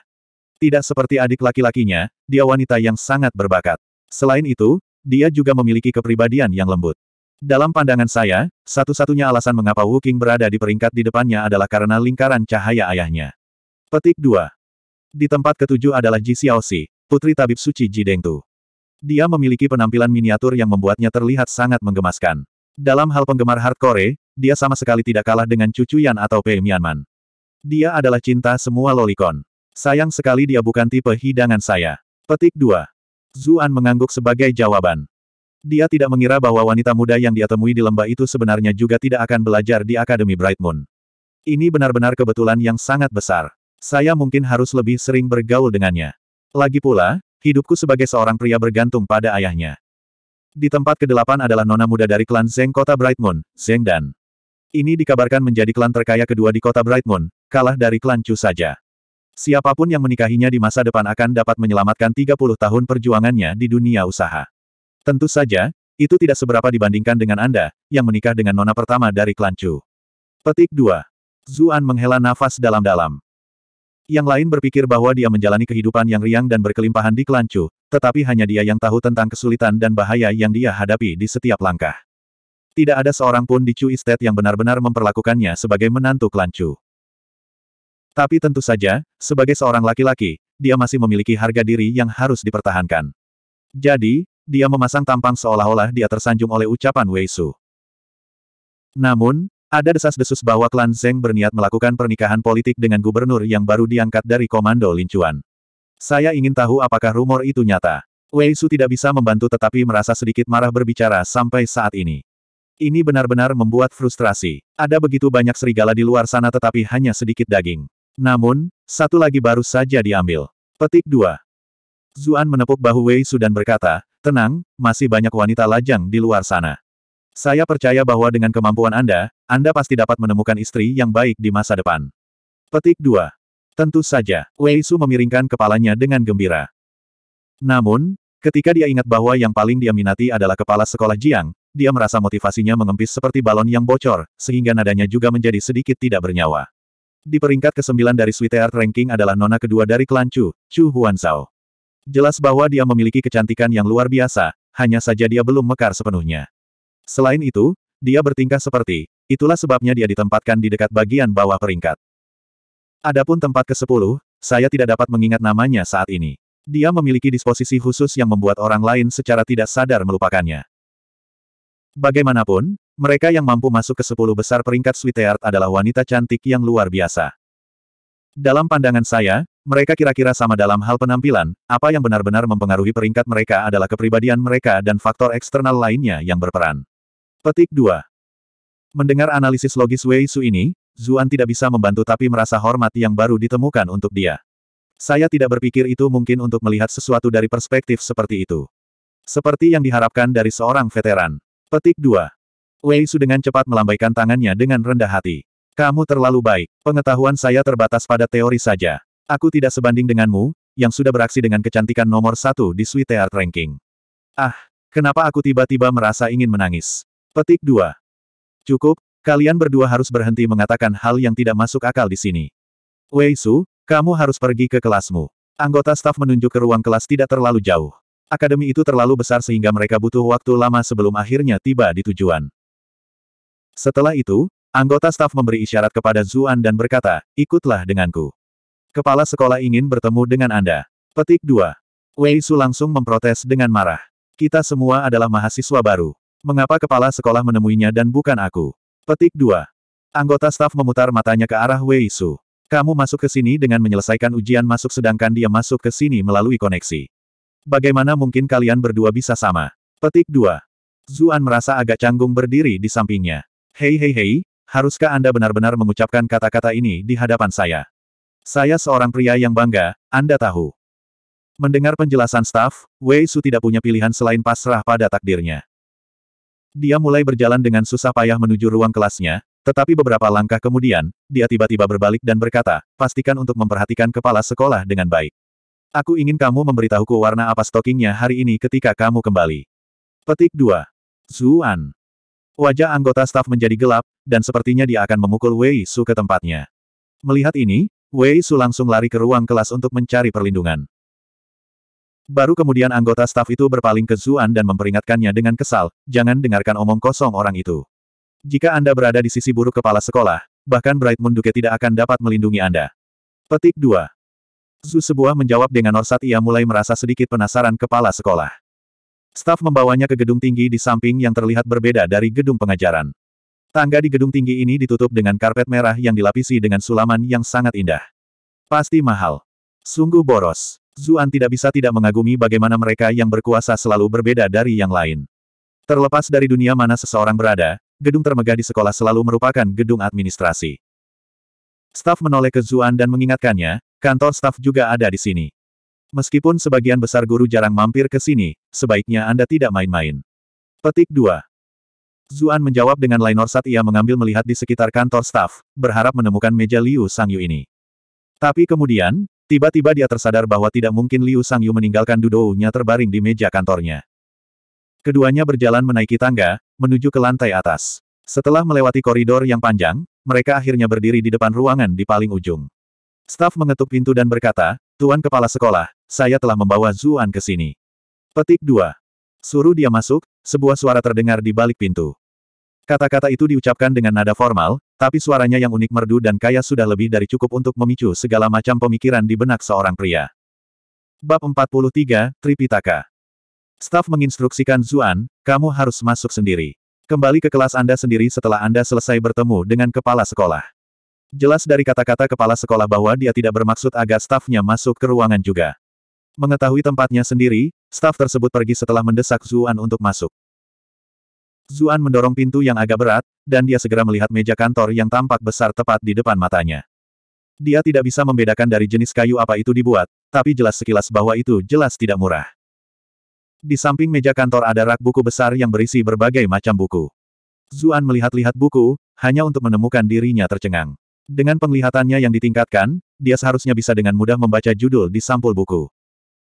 [SPEAKER 1] Tidak seperti adik laki-lakinya, dia wanita yang sangat berbakat. Selain itu, dia juga memiliki kepribadian yang lembut. Dalam pandangan saya, satu-satunya alasan mengapa Wu King berada di peringkat di depannya adalah karena lingkaran cahaya ayahnya. Petik 2. Di tempat ketujuh adalah Ji Xiaoxi, putri tabib suci Ji Dengtu. Dia memiliki penampilan miniatur yang membuatnya terlihat sangat menggemaskan. Dalam hal penggemar hardcore, dia sama sekali tidak kalah dengan Cucu Yan atau Pei Mianman. Dia adalah cinta semua lolicon. Sayang sekali dia bukan tipe hidangan saya. Petik 2. Zuan mengangguk sebagai jawaban. Dia tidak mengira bahwa wanita muda yang dia temui di lembah itu sebenarnya juga tidak akan belajar di Akademi Bright Moon. Ini benar-benar kebetulan yang sangat besar. Saya mungkin harus lebih sering bergaul dengannya. Lagi pula, hidupku sebagai seorang pria bergantung pada ayahnya. Di tempat kedelapan adalah nona muda dari klan Zeng kota Bright Moon, Zeng Dan. Ini dikabarkan menjadi klan terkaya kedua di kota Bright Moon, kalah dari klan Chu saja. Siapapun yang menikahinya di masa depan akan dapat menyelamatkan 30 tahun perjuangannya di dunia usaha. Tentu saja, itu tidak seberapa dibandingkan dengan Anda, yang menikah dengan nona pertama dari klan Chu. Petik 2. Zuan menghela nafas dalam-dalam. Yang lain berpikir bahwa dia menjalani kehidupan yang riang dan berkelimpahan di klan Chu, tetapi hanya dia yang tahu tentang kesulitan dan bahaya yang dia hadapi di setiap langkah. Tidak ada seorang pun di Chu Estate yang benar-benar memperlakukannya sebagai menantu klan Chu. Tapi tentu saja, sebagai seorang laki-laki, dia masih memiliki harga diri yang harus dipertahankan. Jadi, dia memasang tampang seolah-olah dia tersanjung oleh ucapan Wei Su. Namun, ada desas-desus bahwa klan Zeng berniat melakukan pernikahan politik dengan gubernur yang baru diangkat dari Komando Lincuan. Saya ingin tahu apakah rumor itu nyata. Wei Su tidak bisa membantu tetapi merasa sedikit marah berbicara sampai saat ini. Ini benar-benar membuat frustrasi. Ada begitu banyak serigala di luar sana tetapi hanya sedikit daging. Namun, satu lagi baru saja diambil. Petik 2. Zuan menepuk bahu Wei Su dan berkata, Tenang, masih banyak wanita lajang di luar sana. Saya percaya bahwa dengan kemampuan Anda, Anda pasti dapat menemukan istri yang baik di masa depan. Petik 2. Tentu saja, Wei Su memiringkan kepalanya dengan gembira. Namun, ketika dia ingat bahwa yang paling dia minati adalah kepala sekolah Jiang, dia merasa motivasinya mengempis seperti balon yang bocor, sehingga nadanya juga menjadi sedikit tidak bernyawa. Di peringkat ke-9 dari Art Ranking adalah nona kedua dari klan Chu, Chu Huanzao. Jelas bahwa dia memiliki kecantikan yang luar biasa, hanya saja dia belum mekar sepenuhnya. Selain itu, dia bertingkah seperti, itulah sebabnya dia ditempatkan di dekat bagian bawah peringkat. Adapun tempat ke-10, saya tidak dapat mengingat namanya saat ini. Dia memiliki disposisi khusus yang membuat orang lain secara tidak sadar melupakannya. Bagaimanapun, mereka yang mampu masuk ke sepuluh besar peringkat sweetheart adalah wanita cantik yang luar biasa. Dalam pandangan saya, mereka kira-kira sama dalam hal penampilan, apa yang benar-benar mempengaruhi peringkat mereka adalah kepribadian mereka dan faktor eksternal lainnya yang berperan. Petik 2. Mendengar analisis logis Wei Su ini, Zuan tidak bisa membantu tapi merasa hormat yang baru ditemukan untuk dia. Saya tidak berpikir itu mungkin untuk melihat sesuatu dari perspektif seperti itu. Seperti yang diharapkan dari seorang veteran. Petik 2. Wei Su dengan cepat melambaikan tangannya dengan rendah hati. Kamu terlalu baik. Pengetahuan saya terbatas pada teori saja. Aku tidak sebanding denganmu, yang sudah beraksi dengan kecantikan nomor satu di Sweet Art Ranking. Ah, kenapa aku tiba-tiba merasa ingin menangis? Petik 2. Cukup, kalian berdua harus berhenti mengatakan hal yang tidak masuk akal di sini. Wei Su, kamu harus pergi ke kelasmu. Anggota staf menunjuk ke ruang kelas tidak terlalu jauh. Akademi itu terlalu besar sehingga mereka butuh waktu lama sebelum akhirnya tiba di tujuan. Setelah itu, anggota staf memberi isyarat kepada Zuan dan berkata, ikutlah denganku. Kepala sekolah ingin bertemu dengan Anda. Petik 2. Wei Su langsung memprotes dengan marah. Kita semua adalah mahasiswa baru. Mengapa kepala sekolah menemuinya dan bukan aku? Petik 2. Anggota staf memutar matanya ke arah Wei Su. Kamu masuk ke sini dengan menyelesaikan ujian masuk sedangkan dia masuk ke sini melalui koneksi. Bagaimana mungkin kalian berdua bisa sama? Petik 2. Zuan merasa agak canggung berdiri di sampingnya. Hei hei hei, haruskah Anda benar-benar mengucapkan kata-kata ini di hadapan saya? Saya seorang pria yang bangga, Anda tahu. Mendengar penjelasan staf, Wei Su tidak punya pilihan selain pasrah pada takdirnya. Dia mulai berjalan dengan susah payah menuju ruang kelasnya, tetapi beberapa langkah kemudian, dia tiba-tiba berbalik dan berkata, pastikan untuk memperhatikan kepala sekolah dengan baik. Aku ingin kamu memberitahuku warna apa stokingnya hari ini ketika kamu kembali. Petik 2. Zuan. Wajah anggota staf menjadi gelap, dan sepertinya dia akan memukul Wei Su ke tempatnya. Melihat ini, Wei Su langsung lari ke ruang kelas untuk mencari perlindungan. Baru kemudian anggota staf itu berpaling ke Zuan dan memperingatkannya dengan kesal, jangan dengarkan omong kosong orang itu. Jika Anda berada di sisi buruk kepala sekolah, bahkan Bright Moon Duke tidak akan dapat melindungi Anda. Petik 2. Zu sebuah menjawab dengan orsat ia mulai merasa sedikit penasaran kepala sekolah. Staf membawanya ke gedung tinggi di samping yang terlihat berbeda dari gedung pengajaran. Tangga di gedung tinggi ini ditutup dengan karpet merah yang dilapisi dengan sulaman yang sangat indah. Pasti mahal. Sungguh boros. Zuan tidak bisa tidak mengagumi bagaimana mereka yang berkuasa selalu berbeda dari yang lain. Terlepas dari dunia mana seseorang berada, gedung termegah di sekolah selalu merupakan gedung administrasi. Staf menoleh ke Zuan dan mengingatkannya, kantor staf juga ada di sini. Meskipun sebagian besar guru jarang mampir ke sini, sebaiknya Anda tidak main-main. Petik 2. Zuan menjawab dengan lainor saat ia mengambil melihat di sekitar kantor staf, berharap menemukan meja Liu Sangyu ini. Tapi kemudian, tiba-tiba dia tersadar bahwa tidak mungkin Liu Sangyu meninggalkan dudounya terbaring di meja kantornya. Keduanya berjalan menaiki tangga, menuju ke lantai atas. Setelah melewati koridor yang panjang, mereka akhirnya berdiri di depan ruangan di paling ujung. Staf mengetuk pintu dan berkata, Tuan Kepala Sekolah, saya telah membawa Zuan ke sini. Petik 2. Suruh dia masuk, sebuah suara terdengar di balik pintu. Kata-kata itu diucapkan dengan nada formal, tapi suaranya yang unik merdu dan kaya sudah lebih dari cukup untuk memicu segala macam pemikiran di benak seorang pria. Bab 43, Tripitaka Staf menginstruksikan Zuan, kamu harus masuk sendiri. Kembali ke kelas Anda sendiri setelah Anda selesai bertemu dengan kepala sekolah. Jelas dari kata-kata kepala sekolah bahwa dia tidak bermaksud agar stafnya masuk ke ruangan juga. Mengetahui tempatnya sendiri, staf tersebut pergi setelah mendesak Zuan untuk masuk. Zuan mendorong pintu yang agak berat, dan dia segera melihat meja kantor yang tampak besar tepat di depan matanya. Dia tidak bisa membedakan dari jenis kayu apa itu dibuat, tapi jelas sekilas bahwa itu jelas tidak murah. Di samping meja kantor ada rak buku besar yang berisi berbagai macam buku. Zuan melihat-lihat buku, hanya untuk menemukan dirinya tercengang. Dengan penglihatannya yang ditingkatkan, dia seharusnya bisa dengan mudah membaca judul di sampul buku.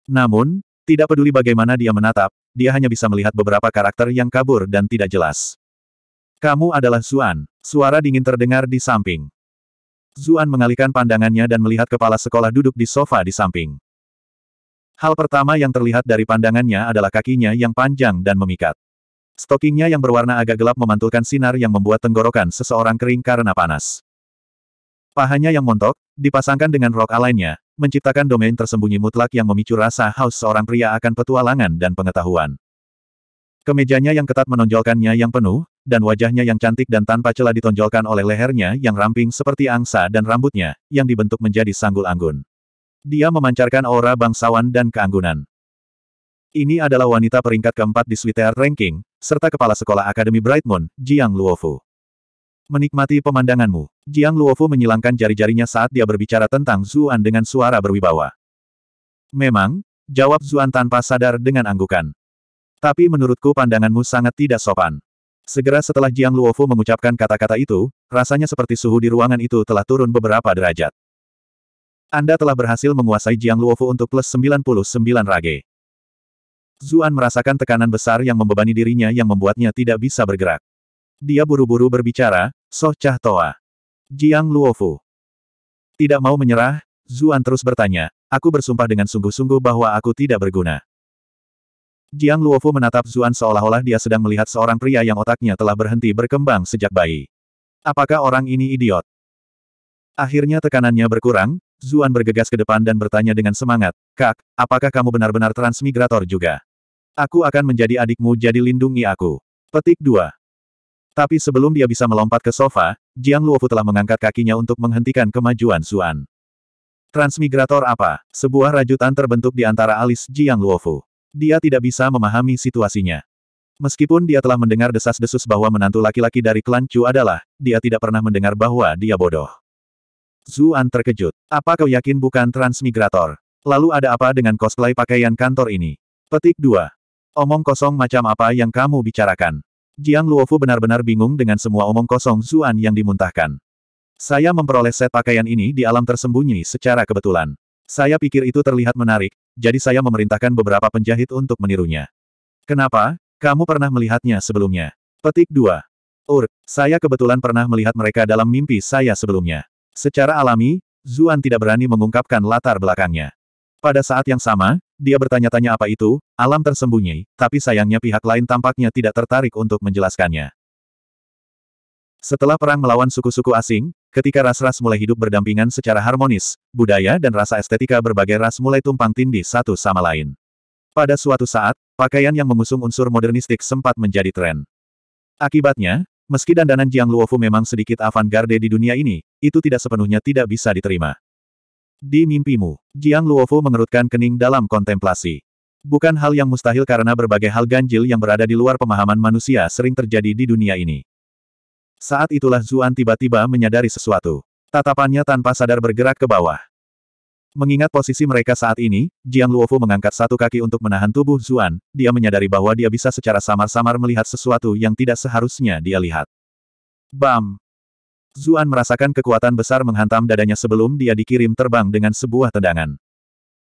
[SPEAKER 1] Namun, tidak peduli bagaimana dia menatap, dia hanya bisa melihat beberapa karakter yang kabur dan tidak jelas. Kamu adalah Zuan. Suara dingin terdengar di samping. Zuan mengalihkan pandangannya dan melihat kepala sekolah duduk di sofa di samping. Hal pertama yang terlihat dari pandangannya adalah kakinya yang panjang dan memikat. Stokingnya yang berwarna agak gelap memantulkan sinar yang membuat tenggorokan seseorang kering karena panas. Pahanya yang montok, dipasangkan dengan rok alainnya, menciptakan domain tersembunyi mutlak yang memicu rasa haus seorang pria akan petualangan dan pengetahuan. Kemejanya yang ketat menonjolkannya yang penuh, dan wajahnya yang cantik dan tanpa celah ditonjolkan oleh lehernya yang ramping seperti angsa dan rambutnya, yang dibentuk menjadi sanggul anggun. Dia memancarkan aura bangsawan dan keanggunan. Ini adalah wanita peringkat keempat di Switer Ranking, serta Kepala Sekolah Akademi Bright Moon, Jiang Luofu. Menikmati pemandanganmu. Jiang Luofu menyilangkan jari-jarinya saat dia berbicara tentang Zuan dengan suara berwibawa. Memang, jawab Zuan tanpa sadar dengan anggukan. Tapi menurutku pandanganmu sangat tidak sopan. Segera setelah Jiang Luofu mengucapkan kata-kata itu, rasanya seperti suhu di ruangan itu telah turun beberapa derajat. Anda telah berhasil menguasai Jiang Luofu untuk plus 99 rage. Zuan merasakan tekanan besar yang membebani dirinya yang membuatnya tidak bisa bergerak. Dia buru-buru berbicara, Soh Cah Toa. Jiang Luofu. Tidak mau menyerah, Zuan terus bertanya, aku bersumpah dengan sungguh-sungguh bahwa aku tidak berguna. Jiang Luofu menatap Zuan seolah-olah dia sedang melihat seorang pria yang otaknya telah berhenti berkembang sejak bayi. Apakah orang ini idiot? Akhirnya tekanannya berkurang, Zuan bergegas ke depan dan bertanya dengan semangat, Kak, apakah kamu benar-benar transmigrator juga? Aku akan menjadi adikmu jadi lindungi aku. Petik 2. Tapi sebelum dia bisa melompat ke sofa, Jiang Luofu telah mengangkat kakinya untuk menghentikan kemajuan Zuan. Transmigrator apa? Sebuah rajutan terbentuk di antara alis Jiang Luofu. Dia tidak bisa memahami situasinya. Meskipun dia telah mendengar desas-desus bahwa menantu laki-laki dari klan Chu adalah, dia tidak pernah mendengar bahwa dia bodoh. Zuan terkejut. Apa kau yakin bukan transmigrator? Lalu ada apa dengan cosplay pakaian kantor ini? Petik 2. Omong kosong macam apa yang kamu bicarakan? Jiang Luofu benar-benar bingung dengan semua omong kosong Zuan yang dimuntahkan. Saya memperoleh set pakaian ini di alam tersembunyi secara kebetulan. Saya pikir itu terlihat menarik, jadi saya memerintahkan beberapa penjahit untuk menirunya. Kenapa? Kamu pernah melihatnya sebelumnya. Petik 2. Ur. saya kebetulan pernah melihat mereka dalam mimpi saya sebelumnya. Secara alami, Zuan tidak berani mengungkapkan latar belakangnya. Pada saat yang sama, dia bertanya-tanya apa itu, alam tersembunyi, tapi sayangnya pihak lain tampaknya tidak tertarik untuk menjelaskannya. Setelah perang melawan suku-suku asing, ketika ras-ras mulai hidup berdampingan secara harmonis, budaya dan rasa estetika berbagai ras mulai tumpang tindih satu sama lain. Pada suatu saat, pakaian yang mengusung unsur modernistik sempat menjadi tren. Akibatnya, meski dandanan Jiang Luofu memang sedikit avant-garde di dunia ini, itu tidak sepenuhnya tidak bisa diterima. Di mimpimu, Jiang Luofu mengerutkan kening dalam kontemplasi. Bukan hal yang mustahil karena berbagai hal ganjil yang berada di luar pemahaman manusia sering terjadi di dunia ini. Saat itulah Zuan tiba-tiba menyadari sesuatu. Tatapannya tanpa sadar bergerak ke bawah. Mengingat posisi mereka saat ini, Jiang Luofu mengangkat satu kaki untuk menahan tubuh Zuan, dia menyadari bahwa dia bisa secara samar-samar melihat sesuatu yang tidak seharusnya dia lihat. Bam! Zuan merasakan kekuatan besar menghantam dadanya sebelum dia dikirim terbang dengan sebuah tendangan.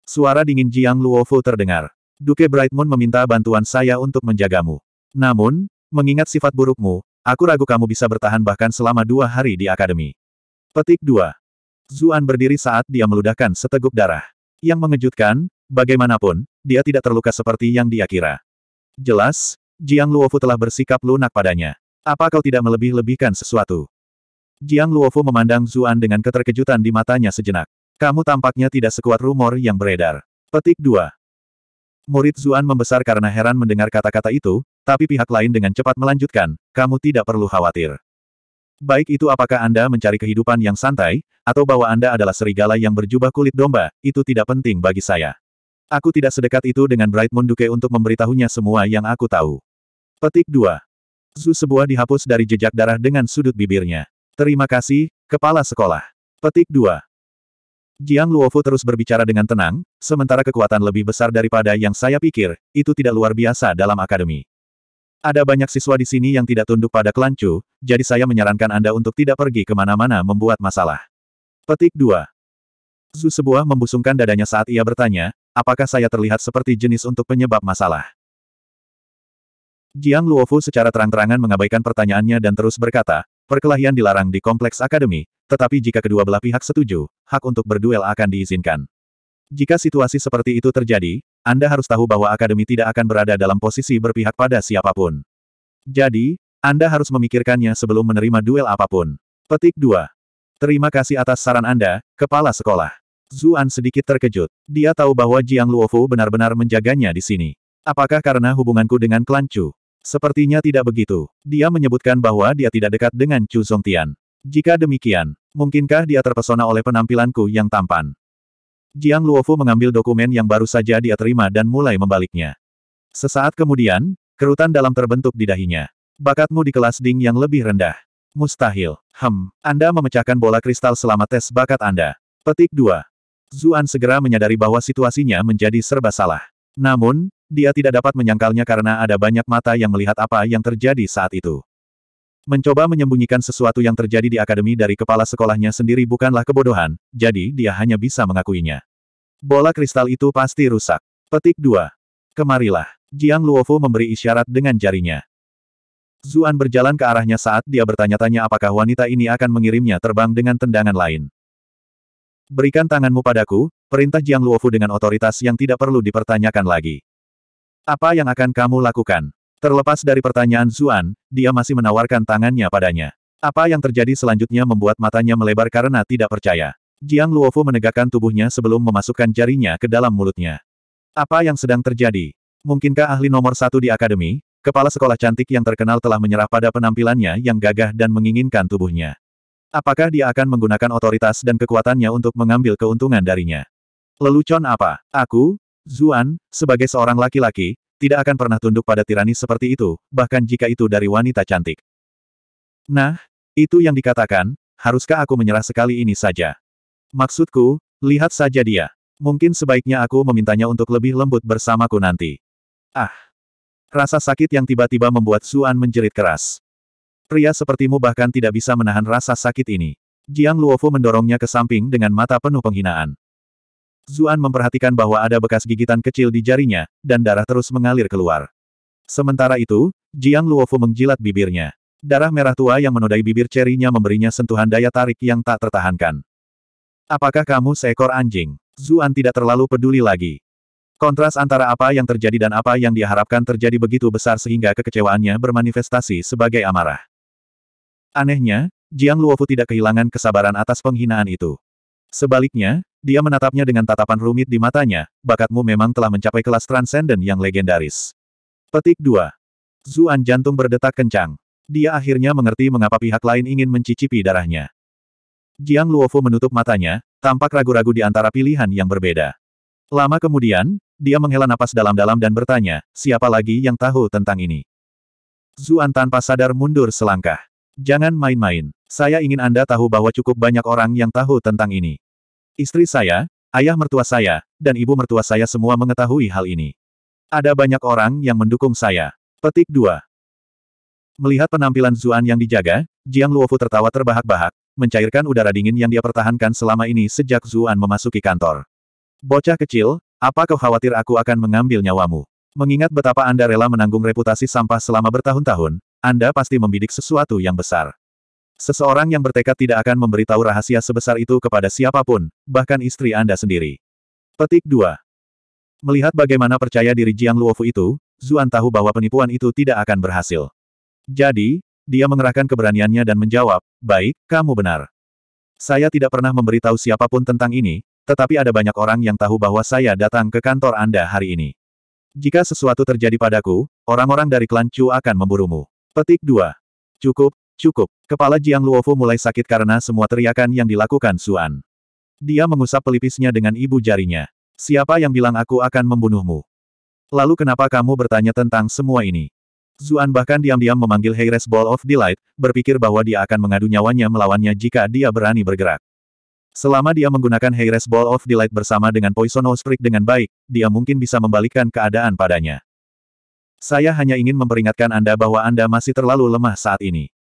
[SPEAKER 1] Suara dingin Jiang Luofu terdengar. Duke Brightmoon meminta bantuan saya untuk menjagamu. Namun, mengingat sifat burukmu, aku ragu kamu bisa bertahan bahkan selama dua hari di akademi. Petik 2. Zuan berdiri saat dia meludahkan seteguk darah. Yang mengejutkan, bagaimanapun, dia tidak terluka seperti yang dia kira. Jelas, Jiang Luofu telah bersikap lunak padanya. Apa kau tidak melebih-lebihkan sesuatu? Jiang Luofu memandang Zuan dengan keterkejutan di matanya sejenak. Kamu tampaknya tidak sekuat rumor yang beredar. Petik 2. Murid Zuan membesar karena heran mendengar kata-kata itu, tapi pihak lain dengan cepat melanjutkan, kamu tidak perlu khawatir. Baik itu apakah Anda mencari kehidupan yang santai, atau bahwa Anda adalah serigala yang berjubah kulit domba, itu tidak penting bagi saya. Aku tidak sedekat itu dengan Bright Moon Duke untuk memberitahunya semua yang aku tahu. Petik 2. Zu sebuah dihapus dari jejak darah dengan sudut bibirnya. Terima kasih, Kepala Sekolah. Petik 2. Jiang Luofu terus berbicara dengan tenang, sementara kekuatan lebih besar daripada yang saya pikir, itu tidak luar biasa dalam akademi. Ada banyak siswa di sini yang tidak tunduk pada kelancu, jadi saya menyarankan Anda untuk tidak pergi kemana-mana membuat masalah. Petik 2. Zu sebuah membusungkan dadanya saat ia bertanya, apakah saya terlihat seperti jenis untuk penyebab masalah. Jiang Luofu secara terang-terangan mengabaikan pertanyaannya dan terus berkata, Perkelahian dilarang di kompleks akademi, tetapi jika kedua belah pihak setuju, hak untuk berduel akan diizinkan. Jika situasi seperti itu terjadi, Anda harus tahu bahwa akademi tidak akan berada dalam posisi berpihak pada siapapun. Jadi, Anda harus memikirkannya sebelum menerima duel apapun. Petik 2. Terima kasih atas saran Anda, Kepala Sekolah. Zuan sedikit terkejut. Dia tahu bahwa Jiang Luofu benar-benar menjaganya di sini. Apakah karena hubunganku dengan klan Chu? Sepertinya tidak begitu. Dia menyebutkan bahwa dia tidak dekat dengan Chu Zongtian. Jika demikian, mungkinkah dia terpesona oleh penampilanku yang tampan? Jiang Luofu mengambil dokumen yang baru saja dia terima dan mulai membaliknya. Sesaat kemudian, kerutan dalam terbentuk di dahinya. Bakatmu di kelas ding yang lebih rendah. Mustahil. Hem, Anda memecahkan bola kristal selama tes bakat Anda. Petik 2. Zuan segera menyadari bahwa situasinya menjadi serba salah. Namun, dia tidak dapat menyangkalnya karena ada banyak mata yang melihat apa yang terjadi saat itu. Mencoba menyembunyikan sesuatu yang terjadi di akademi dari kepala sekolahnya sendiri bukanlah kebodohan, jadi dia hanya bisa mengakuinya. Bola kristal itu pasti rusak. Petik 2. Kemarilah. Jiang Luofu memberi isyarat dengan jarinya. Zuan berjalan ke arahnya saat dia bertanya-tanya apakah wanita ini akan mengirimnya terbang dengan tendangan lain. Berikan tanganmu padaku, perintah Jiang Luofu dengan otoritas yang tidak perlu dipertanyakan lagi. Apa yang akan kamu lakukan? Terlepas dari pertanyaan Zuan, dia masih menawarkan tangannya padanya. Apa yang terjadi selanjutnya membuat matanya melebar karena tidak percaya. Jiang Luofu menegakkan tubuhnya sebelum memasukkan jarinya ke dalam mulutnya. Apa yang sedang terjadi? Mungkinkah ahli nomor satu di akademi, kepala sekolah cantik yang terkenal telah menyerah pada penampilannya yang gagah dan menginginkan tubuhnya? Apakah dia akan menggunakan otoritas dan kekuatannya untuk mengambil keuntungan darinya? Lelucon apa? Aku, Zuan, sebagai seorang laki-laki, tidak akan pernah tunduk pada tirani seperti itu, bahkan jika itu dari wanita cantik. Nah, itu yang dikatakan, haruskah aku menyerah sekali ini saja? Maksudku, lihat saja dia. Mungkin sebaiknya aku memintanya untuk lebih lembut bersamaku nanti. Ah! Rasa sakit yang tiba-tiba membuat Zuan menjerit keras. Pria sepertimu bahkan tidak bisa menahan rasa sakit ini. Jiang Luofu mendorongnya ke samping dengan mata penuh penghinaan. Zuan memperhatikan bahwa ada bekas gigitan kecil di jarinya, dan darah terus mengalir keluar. Sementara itu, Jiang Luofu menjilat bibirnya. Darah merah tua yang menodai bibir cerinya memberinya sentuhan daya tarik yang tak tertahankan. Apakah kamu seekor anjing? Zuan tidak terlalu peduli lagi. Kontras antara apa yang terjadi dan apa yang diharapkan terjadi begitu besar sehingga kekecewaannya bermanifestasi sebagai amarah. Anehnya, Jiang Luofu tidak kehilangan kesabaran atas penghinaan itu. Sebaliknya, dia menatapnya dengan tatapan rumit di matanya, bakatmu memang telah mencapai kelas transenden yang legendaris. Petik 2. Zuan jantung berdetak kencang. Dia akhirnya mengerti mengapa pihak lain ingin mencicipi darahnya. Jiang Luofu menutup matanya, tampak ragu-ragu di antara pilihan yang berbeda. Lama kemudian, dia menghela napas dalam-dalam dan bertanya, siapa lagi yang tahu tentang ini? Zuan tanpa sadar mundur selangkah. Jangan main-main. Saya ingin Anda tahu bahwa cukup banyak orang yang tahu tentang ini. Istri saya, ayah mertua saya, dan ibu mertua saya semua mengetahui hal ini. Ada banyak orang yang mendukung saya. Petik 2. Melihat penampilan Zuan yang dijaga, Jiang Luofu tertawa terbahak-bahak, mencairkan udara dingin yang dia pertahankan selama ini sejak Zuan memasuki kantor. Bocah kecil, apa kau khawatir aku akan mengambil nyawamu? Mengingat betapa Anda rela menanggung reputasi sampah selama bertahun-tahun, Anda pasti membidik sesuatu yang besar. Seseorang yang bertekad tidak akan memberitahu rahasia sebesar itu kepada siapapun, bahkan istri Anda sendiri. Petik 2. Melihat bagaimana percaya diri Jiang Luofu itu, Zuan tahu bahwa penipuan itu tidak akan berhasil. Jadi, dia mengerahkan keberaniannya dan menjawab, baik, kamu benar. Saya tidak pernah memberitahu siapapun tentang ini, tetapi ada banyak orang yang tahu bahwa saya datang ke kantor Anda hari ini. Jika sesuatu terjadi padaku, orang-orang dari klan Chu akan memburumu. Petik 2. Cukup, Cukup. Kepala Jiang Luofu mulai sakit karena semua teriakan yang dilakukan Suan. Dia mengusap pelipisnya dengan ibu jarinya. Siapa yang bilang aku akan membunuhmu? Lalu kenapa kamu bertanya tentang semua ini? Zuan bahkan diam-diam memanggil Heires Ball of Delight, berpikir bahwa dia akan mengadu nyawanya melawannya jika dia berani bergerak. Selama dia menggunakan Heires Ball of Delight bersama dengan Poison Osprey dengan baik, dia mungkin bisa membalikkan keadaan padanya. Saya hanya ingin memperingatkan Anda bahwa Anda masih terlalu lemah saat ini.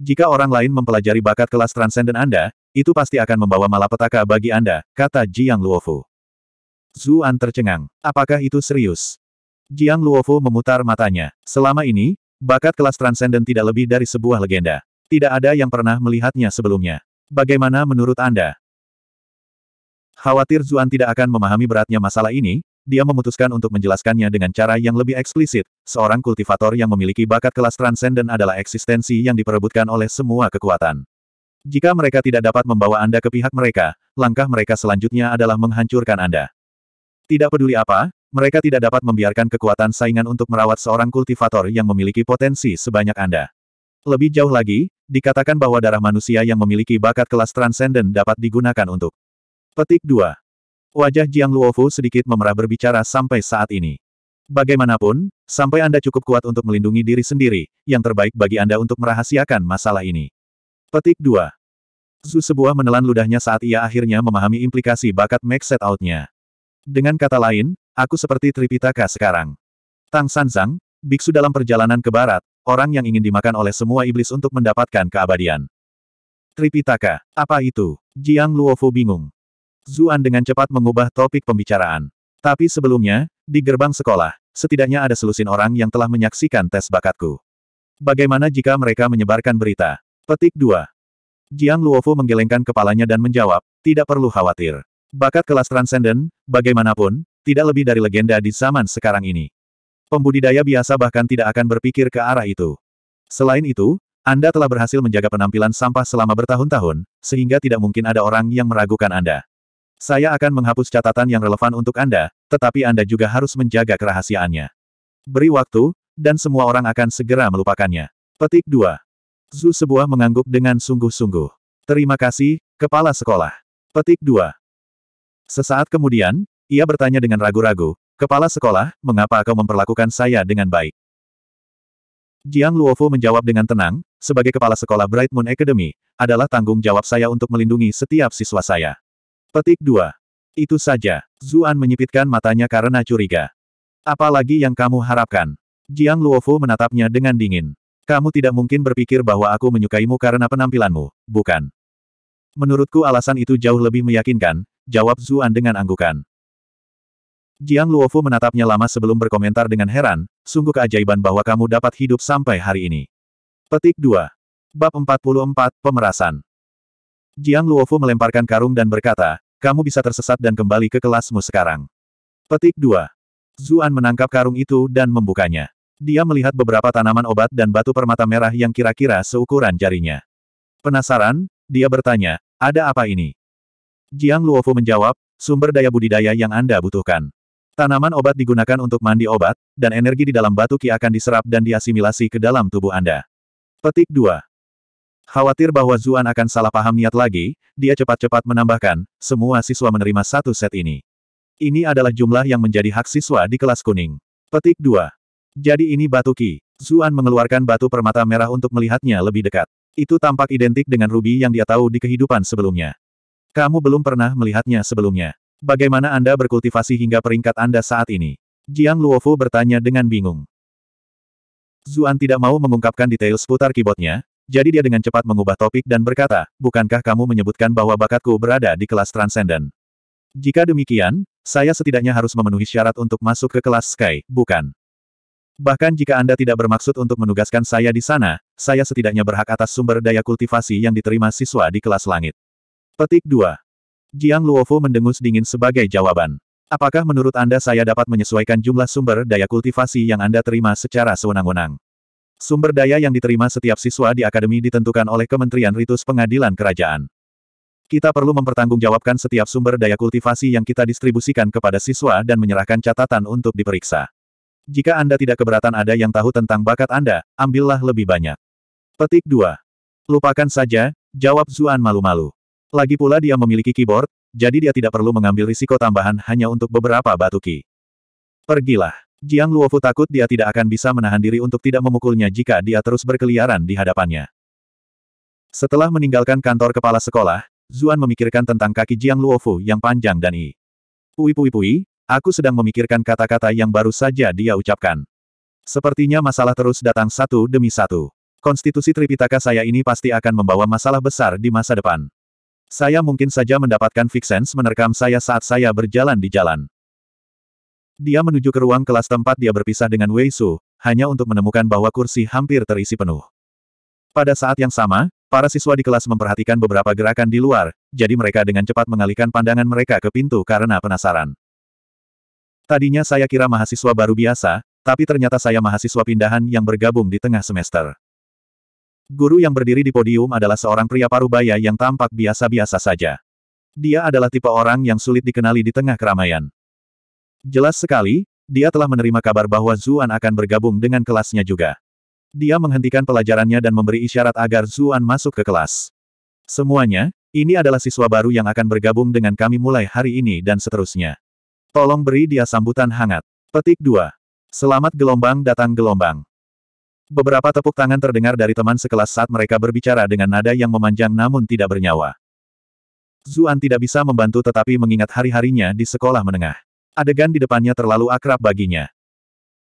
[SPEAKER 1] Jika orang lain mempelajari bakat kelas transenden Anda, itu pasti akan membawa malapetaka bagi Anda, kata Jiang Luofu. Zuan tercengang. Apakah itu serius? Jiang Luofu memutar matanya. Selama ini, bakat kelas transenden tidak lebih dari sebuah legenda. Tidak ada yang pernah melihatnya sebelumnya. Bagaimana menurut Anda? Khawatir Zuan tidak akan memahami beratnya masalah ini, dia memutuskan untuk menjelaskannya dengan cara yang lebih eksplisit. Seorang kultivator yang memiliki bakat kelas transenden adalah eksistensi yang diperebutkan oleh semua kekuatan. Jika mereka tidak dapat membawa Anda ke pihak mereka, langkah mereka selanjutnya adalah menghancurkan Anda. Tidak peduli apa, mereka tidak dapat membiarkan kekuatan saingan untuk merawat seorang kultivator yang memiliki potensi sebanyak Anda. Lebih jauh lagi, dikatakan bahwa darah manusia yang memiliki bakat kelas transenden dapat digunakan untuk Petik 2. Wajah Jiang Luofu sedikit memerah berbicara sampai saat ini. Bagaimanapun, sampai Anda cukup kuat untuk melindungi diri sendiri, yang terbaik bagi Anda untuk merahasiakan masalah ini. Petik 2. Zu sebuah menelan ludahnya saat ia akhirnya memahami implikasi bakat Max set out-nya. Dengan kata lain, aku seperti Tripitaka sekarang. Tang Sanzang, biksu dalam perjalanan ke barat, orang yang ingin dimakan oleh semua iblis untuk mendapatkan keabadian. Tripitaka, apa itu? Jiang Luofu bingung. Zuan dengan cepat mengubah topik pembicaraan. Tapi sebelumnya, di gerbang sekolah, setidaknya ada selusin orang yang telah menyaksikan tes bakatku. Bagaimana jika mereka menyebarkan berita? Petik 2. Jiang Luofu menggelengkan kepalanya dan menjawab, tidak perlu khawatir. Bakat kelas transenden, bagaimanapun, tidak lebih dari legenda di zaman sekarang ini. Pembudidaya biasa bahkan tidak akan berpikir ke arah itu. Selain itu, Anda telah berhasil menjaga penampilan sampah selama bertahun-tahun, sehingga tidak mungkin ada orang yang meragukan Anda. Saya akan menghapus catatan yang relevan untuk Anda, tetapi Anda juga harus menjaga kerahasiaannya. Beri waktu, dan semua orang akan segera melupakannya. Petik 2. Zu sebuah mengangguk dengan sungguh-sungguh. Terima kasih, Kepala Sekolah. Petik 2. Sesaat kemudian, ia bertanya dengan ragu-ragu, Kepala Sekolah, mengapa kau memperlakukan saya dengan baik? Jiang Luofu menjawab dengan tenang, sebagai Kepala Sekolah Bright Moon Academy, adalah tanggung jawab saya untuk melindungi setiap siswa saya. Petik 2. Itu saja. Zuan menyipitkan matanya karena curiga. Apalagi yang kamu harapkan? Jiang Luofu menatapnya dengan dingin. Kamu tidak mungkin berpikir bahwa aku menyukaimu karena penampilanmu, bukan? Menurutku alasan itu jauh lebih meyakinkan, jawab Zuan dengan anggukan. Jiang Luofu menatapnya lama sebelum berkomentar dengan heran, sungguh keajaiban bahwa kamu dapat hidup sampai hari ini. Petik 2. Bab 44, Pemerasan Jiang Luofu melemparkan karung dan berkata, kamu bisa tersesat dan kembali ke kelasmu sekarang. Petik 2. Zuan menangkap karung itu dan membukanya. Dia melihat beberapa tanaman obat dan batu permata merah yang kira-kira seukuran jarinya. Penasaran? Dia bertanya, ada apa ini? Jiang Luofu menjawab, sumber daya budidaya yang Anda butuhkan. Tanaman obat digunakan untuk mandi obat, dan energi di dalam batu ki akan diserap dan diasimilasi ke dalam tubuh Anda. Petik 2. Khawatir bahwa Zuan akan salah paham niat lagi, dia cepat-cepat menambahkan, semua siswa menerima satu set ini. Ini adalah jumlah yang menjadi hak siswa di kelas kuning. Petik 2. Jadi ini batu ki. Zuan mengeluarkan batu permata merah untuk melihatnya lebih dekat. Itu tampak identik dengan rubi yang dia tahu di kehidupan sebelumnya. Kamu belum pernah melihatnya sebelumnya. Bagaimana Anda berkultivasi hingga peringkat Anda saat ini? Jiang Luofu bertanya dengan bingung. Zuan tidak mau mengungkapkan detail seputar keyboardnya, jadi dia dengan cepat mengubah topik dan berkata, bukankah kamu menyebutkan bahwa bakatku berada di kelas Transcendent? Jika demikian, saya setidaknya harus memenuhi syarat untuk masuk ke kelas Sky, bukan? Bahkan jika Anda tidak bermaksud untuk menugaskan saya di sana, saya setidaknya berhak atas sumber daya kultivasi yang diterima siswa di kelas langit. Petik 2. Jiang Luofu mendengus dingin sebagai jawaban. Apakah menurut Anda saya dapat menyesuaikan jumlah sumber daya kultivasi yang Anda terima secara sewenang-wenang? Sumber daya yang diterima setiap siswa di akademi ditentukan oleh Kementerian Ritus Pengadilan Kerajaan. Kita perlu mempertanggungjawabkan setiap sumber daya kultivasi yang kita distribusikan kepada siswa dan menyerahkan catatan untuk diperiksa. Jika Anda tidak keberatan ada yang tahu tentang bakat Anda, ambillah lebih banyak. Petik 2. Lupakan saja, jawab Zuan malu-malu. Lagi pula dia memiliki keyboard, jadi dia tidak perlu mengambil risiko tambahan hanya untuk beberapa batu ki. Pergilah. Jiang Luofu takut dia tidak akan bisa menahan diri untuk tidak memukulnya jika dia terus berkeliaran di hadapannya. Setelah meninggalkan kantor kepala sekolah, Zuan memikirkan tentang kaki Jiang Luofu yang panjang dan i. Pui pui pui, aku sedang memikirkan kata-kata yang baru saja dia ucapkan. Sepertinya masalah terus datang satu demi satu. Konstitusi Tripitaka saya ini pasti akan membawa masalah besar di masa depan. Saya mungkin saja mendapatkan Vixens menerkam saya saat saya berjalan di jalan. Dia menuju ke ruang kelas tempat dia berpisah dengan Wei Su, hanya untuk menemukan bahwa kursi hampir terisi penuh. Pada saat yang sama, para siswa di kelas memperhatikan beberapa gerakan di luar, jadi mereka dengan cepat mengalihkan pandangan mereka ke pintu karena penasaran. Tadinya saya kira mahasiswa baru biasa, tapi ternyata saya mahasiswa pindahan yang bergabung di tengah semester. Guru yang berdiri di podium adalah seorang pria parubaya yang tampak biasa-biasa saja. Dia adalah tipe orang yang sulit dikenali di tengah keramaian. Jelas sekali, dia telah menerima kabar bahwa Zuan akan bergabung dengan kelasnya juga. Dia menghentikan pelajarannya dan memberi isyarat agar Zuan masuk ke kelas. Semuanya, ini adalah siswa baru yang akan bergabung dengan kami mulai hari ini dan seterusnya. Tolong beri dia sambutan hangat. Petik 2. Selamat gelombang datang gelombang. Beberapa tepuk tangan terdengar dari teman sekelas saat mereka berbicara dengan nada yang memanjang namun tidak bernyawa. Zuan tidak bisa membantu tetapi mengingat hari-harinya di sekolah menengah. Adegan di depannya terlalu akrab baginya.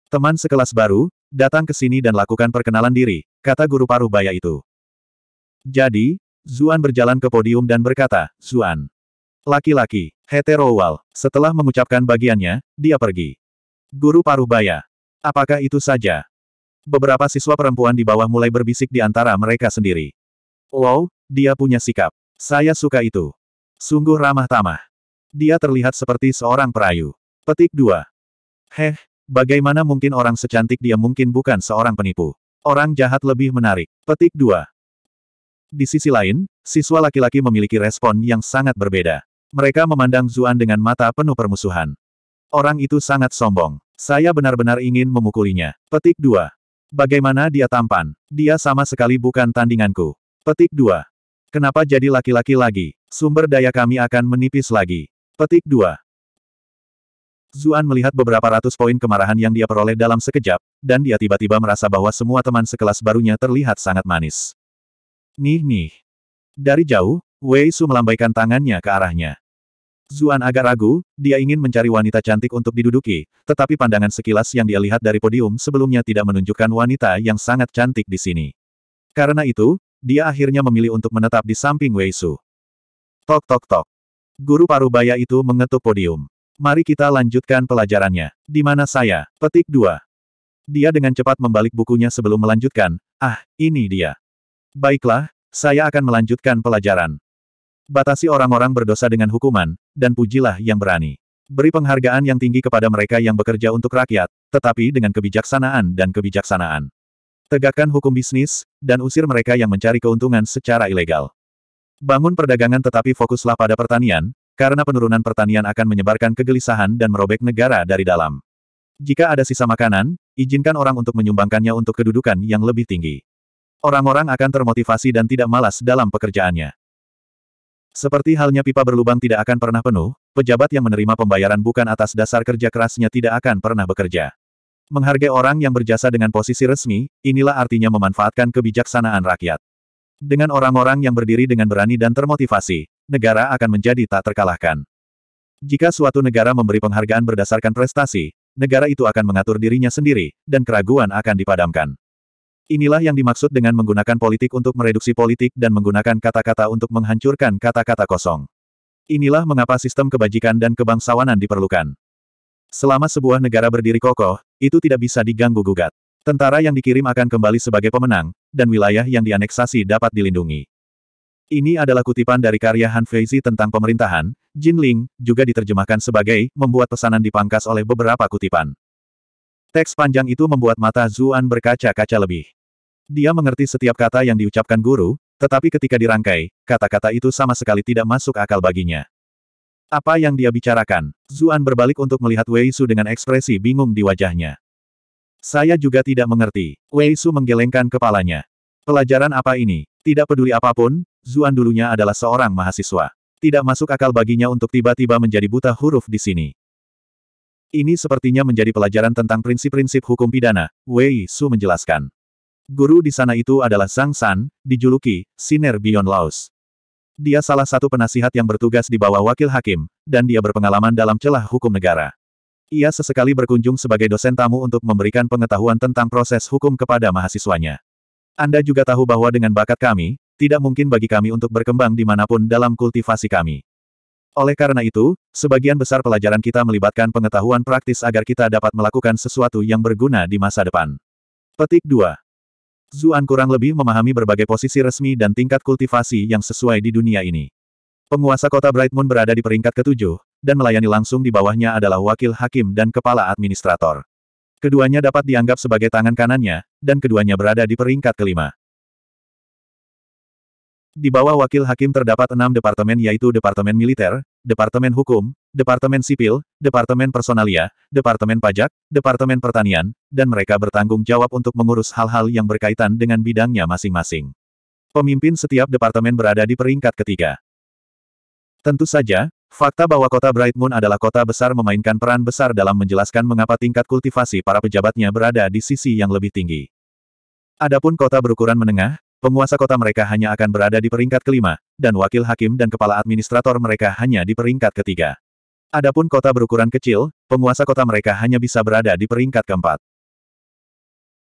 [SPEAKER 1] Teman sekelas baru, datang ke sini dan lakukan perkenalan diri, kata guru paruh baya itu. Jadi, Zuan berjalan ke podium dan berkata, Zuan. Laki-laki, heterowal, setelah mengucapkan bagiannya, dia pergi. Guru paruh baya. Apakah itu saja? Beberapa siswa perempuan di bawah mulai berbisik di antara mereka sendiri. Wow, dia punya sikap. Saya suka itu. Sungguh ramah tamah. Dia terlihat seperti seorang perayu. Petik 2. Heh, bagaimana mungkin orang secantik dia mungkin bukan seorang penipu. Orang jahat lebih menarik. Petik 2. Di sisi lain, siswa laki-laki memiliki respon yang sangat berbeda. Mereka memandang Zuan dengan mata penuh permusuhan. Orang itu sangat sombong. Saya benar-benar ingin memukulinya. Petik 2. Bagaimana dia tampan? Dia sama sekali bukan tandinganku. Petik 2. Kenapa jadi laki-laki lagi? Sumber daya kami akan menipis lagi. Petik 2. Zuan melihat beberapa ratus poin kemarahan yang dia peroleh dalam sekejap, dan dia tiba-tiba merasa bahwa semua teman sekelas barunya terlihat sangat manis. Nih nih. Dari jauh, Wei Su melambaikan tangannya ke arahnya. Zuan agak ragu, dia ingin mencari wanita cantik untuk diduduki, tetapi pandangan sekilas yang dia lihat dari podium sebelumnya tidak menunjukkan wanita yang sangat cantik di sini. Karena itu, dia akhirnya memilih untuk menetap di samping Wei Su. Tok tok tok. Guru Parubaya itu mengetuk podium. Mari kita lanjutkan pelajarannya. Di mana saya? Petik 2. Dia dengan cepat membalik bukunya sebelum melanjutkan. Ah, ini dia. Baiklah, saya akan melanjutkan pelajaran. Batasi orang-orang berdosa dengan hukuman, dan pujilah yang berani. Beri penghargaan yang tinggi kepada mereka yang bekerja untuk rakyat, tetapi dengan kebijaksanaan dan kebijaksanaan. Tegakkan hukum bisnis, dan usir mereka yang mencari keuntungan secara ilegal. Bangun perdagangan tetapi fokuslah pada pertanian, karena penurunan pertanian akan menyebarkan kegelisahan dan merobek negara dari dalam. Jika ada sisa makanan, izinkan orang untuk menyumbangkannya untuk kedudukan yang lebih tinggi. Orang-orang akan termotivasi dan tidak malas dalam pekerjaannya. Seperti halnya pipa berlubang tidak akan pernah penuh, pejabat yang menerima pembayaran bukan atas dasar kerja kerasnya tidak akan pernah bekerja. Menghargai orang yang berjasa dengan posisi resmi, inilah artinya memanfaatkan kebijaksanaan rakyat. Dengan orang-orang yang berdiri dengan berani dan termotivasi, negara akan menjadi tak terkalahkan. Jika suatu negara memberi penghargaan berdasarkan prestasi, negara itu akan mengatur dirinya sendiri, dan keraguan akan dipadamkan. Inilah yang dimaksud dengan menggunakan politik untuk mereduksi politik dan menggunakan kata-kata untuk menghancurkan kata-kata kosong. Inilah mengapa sistem kebajikan dan kebangsawanan diperlukan. Selama sebuah negara berdiri kokoh, itu tidak bisa diganggu-gugat. Tentara yang dikirim akan kembali sebagai pemenang, dan wilayah yang dianeksasi dapat dilindungi. Ini adalah kutipan dari karya Han Feizi tentang pemerintahan, Jin Ling, juga diterjemahkan sebagai, membuat pesanan dipangkas oleh beberapa kutipan. Teks panjang itu membuat mata Zuan berkaca-kaca lebih. Dia mengerti setiap kata yang diucapkan guru, tetapi ketika dirangkai, kata-kata itu sama sekali tidak masuk akal baginya. Apa yang dia bicarakan? Zuan berbalik untuk melihat Wei Su dengan ekspresi bingung di wajahnya. Saya juga tidak mengerti. Wei Su menggelengkan kepalanya. Pelajaran apa ini? Tidak peduli apapun, Zuan dulunya adalah seorang mahasiswa. Tidak masuk akal baginya untuk tiba-tiba menjadi buta huruf di sini. Ini sepertinya menjadi pelajaran tentang prinsip-prinsip hukum pidana, Wei Su menjelaskan. Guru di sana itu adalah Zhang San, dijuluki, Siner Beyond Laos. Dia salah satu penasihat yang bertugas di bawah wakil hakim, dan dia berpengalaman dalam celah hukum negara. Ia sesekali berkunjung sebagai dosen tamu untuk memberikan pengetahuan tentang proses hukum kepada mahasiswanya. Anda juga tahu bahwa dengan bakat kami, tidak mungkin bagi kami untuk berkembang dimanapun dalam kultivasi kami. Oleh karena itu, sebagian besar pelajaran kita melibatkan pengetahuan praktis agar kita dapat melakukan sesuatu yang berguna di masa depan. Petik 2. Zuan kurang lebih memahami berbagai posisi resmi dan tingkat kultivasi yang sesuai di dunia ini. Penguasa kota Brightmoon berada di peringkat ketujuh, dan melayani langsung di bawahnya adalah wakil hakim dan kepala administrator. Keduanya dapat dianggap sebagai tangan kanannya, dan keduanya berada di peringkat kelima. Di bawah wakil hakim terdapat enam departemen yaitu Departemen Militer, Departemen Hukum, Departemen Sipil, Departemen Personalia, Departemen Pajak, Departemen Pertanian, dan mereka bertanggung jawab untuk mengurus hal-hal yang berkaitan dengan bidangnya masing-masing. Pemimpin setiap departemen berada di peringkat ketiga. Tentu saja, Fakta bahwa kota Bright Moon adalah kota besar memainkan peran besar dalam menjelaskan mengapa tingkat kultivasi para pejabatnya berada di sisi yang lebih tinggi. Adapun kota berukuran menengah, penguasa kota mereka hanya akan berada di peringkat kelima, dan wakil hakim dan kepala administrator mereka hanya di peringkat ketiga. Adapun kota berukuran kecil, penguasa kota mereka hanya bisa berada di peringkat keempat.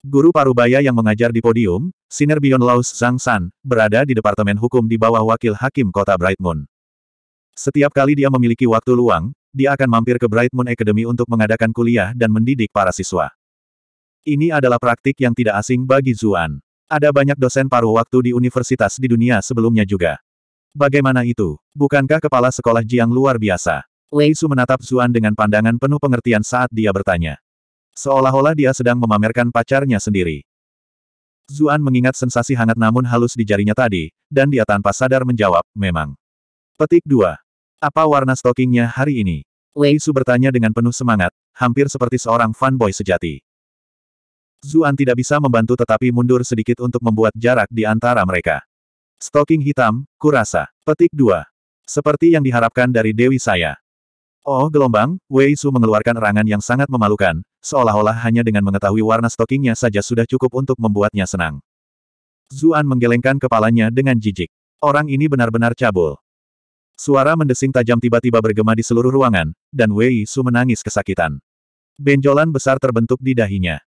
[SPEAKER 1] Guru Parubaya yang mengajar di podium, Sinerbion Laos Zhang San, berada di Departemen Hukum di bawah Wakil Hakim Kota Bright Moon. Setiap kali dia memiliki waktu luang, dia akan mampir ke Bright Moon Academy untuk mengadakan kuliah dan mendidik para siswa. Ini adalah praktik yang tidak asing bagi Zuan. Ada banyak dosen paruh waktu di universitas di dunia sebelumnya juga. Bagaimana itu? Bukankah kepala sekolah Jiang luar biasa? Wei Su menatap Zuan dengan pandangan penuh pengertian saat dia bertanya. Seolah-olah dia sedang memamerkan pacarnya sendiri. Zuan mengingat sensasi hangat namun halus di jarinya tadi, dan dia tanpa sadar menjawab, memang. Petik 2. Apa warna stokingnya hari ini? Wei Su bertanya dengan penuh semangat, hampir seperti seorang fanboy sejati. Zuan tidak bisa membantu tetapi mundur sedikit untuk membuat jarak di antara mereka. Stoking hitam, kurasa. Petik 2. Seperti yang diharapkan dari Dewi saya. Oh, gelombang, Wei Su mengeluarkan erangan yang sangat memalukan, seolah-olah hanya dengan mengetahui warna stokingnya saja sudah cukup untuk membuatnya senang. Zuan menggelengkan kepalanya dengan jijik. Orang ini benar-benar cabul. Suara mendesing tajam tiba-tiba bergema di seluruh ruangan, dan Wei Su menangis kesakitan. Benjolan besar terbentuk di dahinya.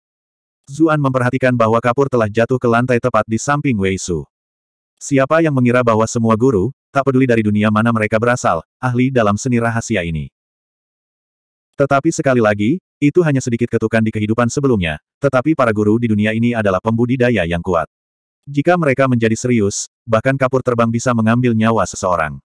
[SPEAKER 1] Zuan memperhatikan bahwa kapur telah jatuh ke lantai tepat di samping Wei Su. Siapa yang mengira bahwa semua guru, tak peduli dari dunia mana mereka berasal, ahli dalam seni rahasia ini. Tetapi sekali lagi, itu hanya sedikit ketukan di kehidupan sebelumnya, tetapi para guru di dunia ini adalah pembudidaya yang kuat. Jika mereka menjadi serius, bahkan kapur terbang bisa mengambil nyawa seseorang.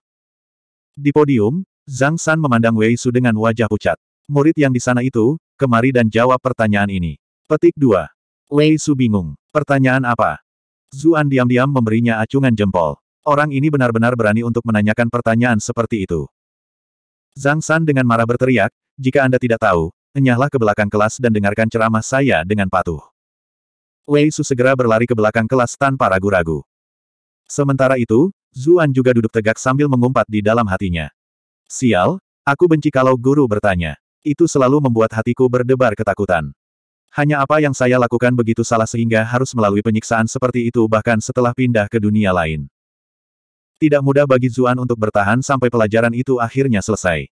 [SPEAKER 1] Di podium, Zhang San memandang Wei Su dengan wajah pucat. Murid yang di sana itu, kemari dan jawab pertanyaan ini. Petik 2. Wei Su bingung. Pertanyaan apa? Zuan diam-diam memberinya acungan jempol. Orang ini benar-benar berani untuk menanyakan pertanyaan seperti itu. Zhang San dengan marah berteriak, jika Anda tidak tahu, enyahlah ke belakang kelas dan dengarkan ceramah saya dengan patuh. Wei Su segera berlari ke belakang kelas tanpa ragu-ragu. Sementara itu, Zuan juga duduk tegak sambil mengumpat di dalam hatinya. Sial, aku benci kalau guru bertanya. Itu selalu membuat hatiku berdebar ketakutan. Hanya apa yang saya lakukan begitu salah sehingga harus melalui penyiksaan seperti itu bahkan setelah pindah ke dunia lain. Tidak mudah bagi Zuan untuk bertahan sampai pelajaran itu akhirnya selesai.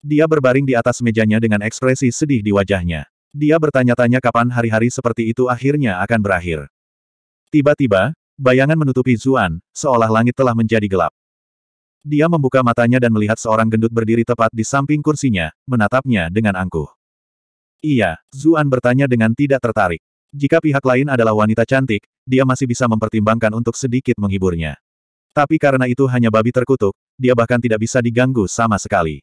[SPEAKER 1] Dia berbaring di atas mejanya dengan ekspresi sedih di wajahnya. Dia bertanya-tanya kapan hari-hari seperti itu akhirnya akan berakhir. Tiba-tiba, Bayangan menutupi Zuan, seolah langit telah menjadi gelap. Dia membuka matanya dan melihat seorang gendut berdiri tepat di samping kursinya, menatapnya dengan angkuh. Iya, Zuan bertanya dengan tidak tertarik. Jika pihak lain adalah wanita cantik, dia masih bisa mempertimbangkan untuk sedikit menghiburnya. Tapi karena itu hanya babi terkutuk, dia bahkan tidak bisa diganggu sama sekali.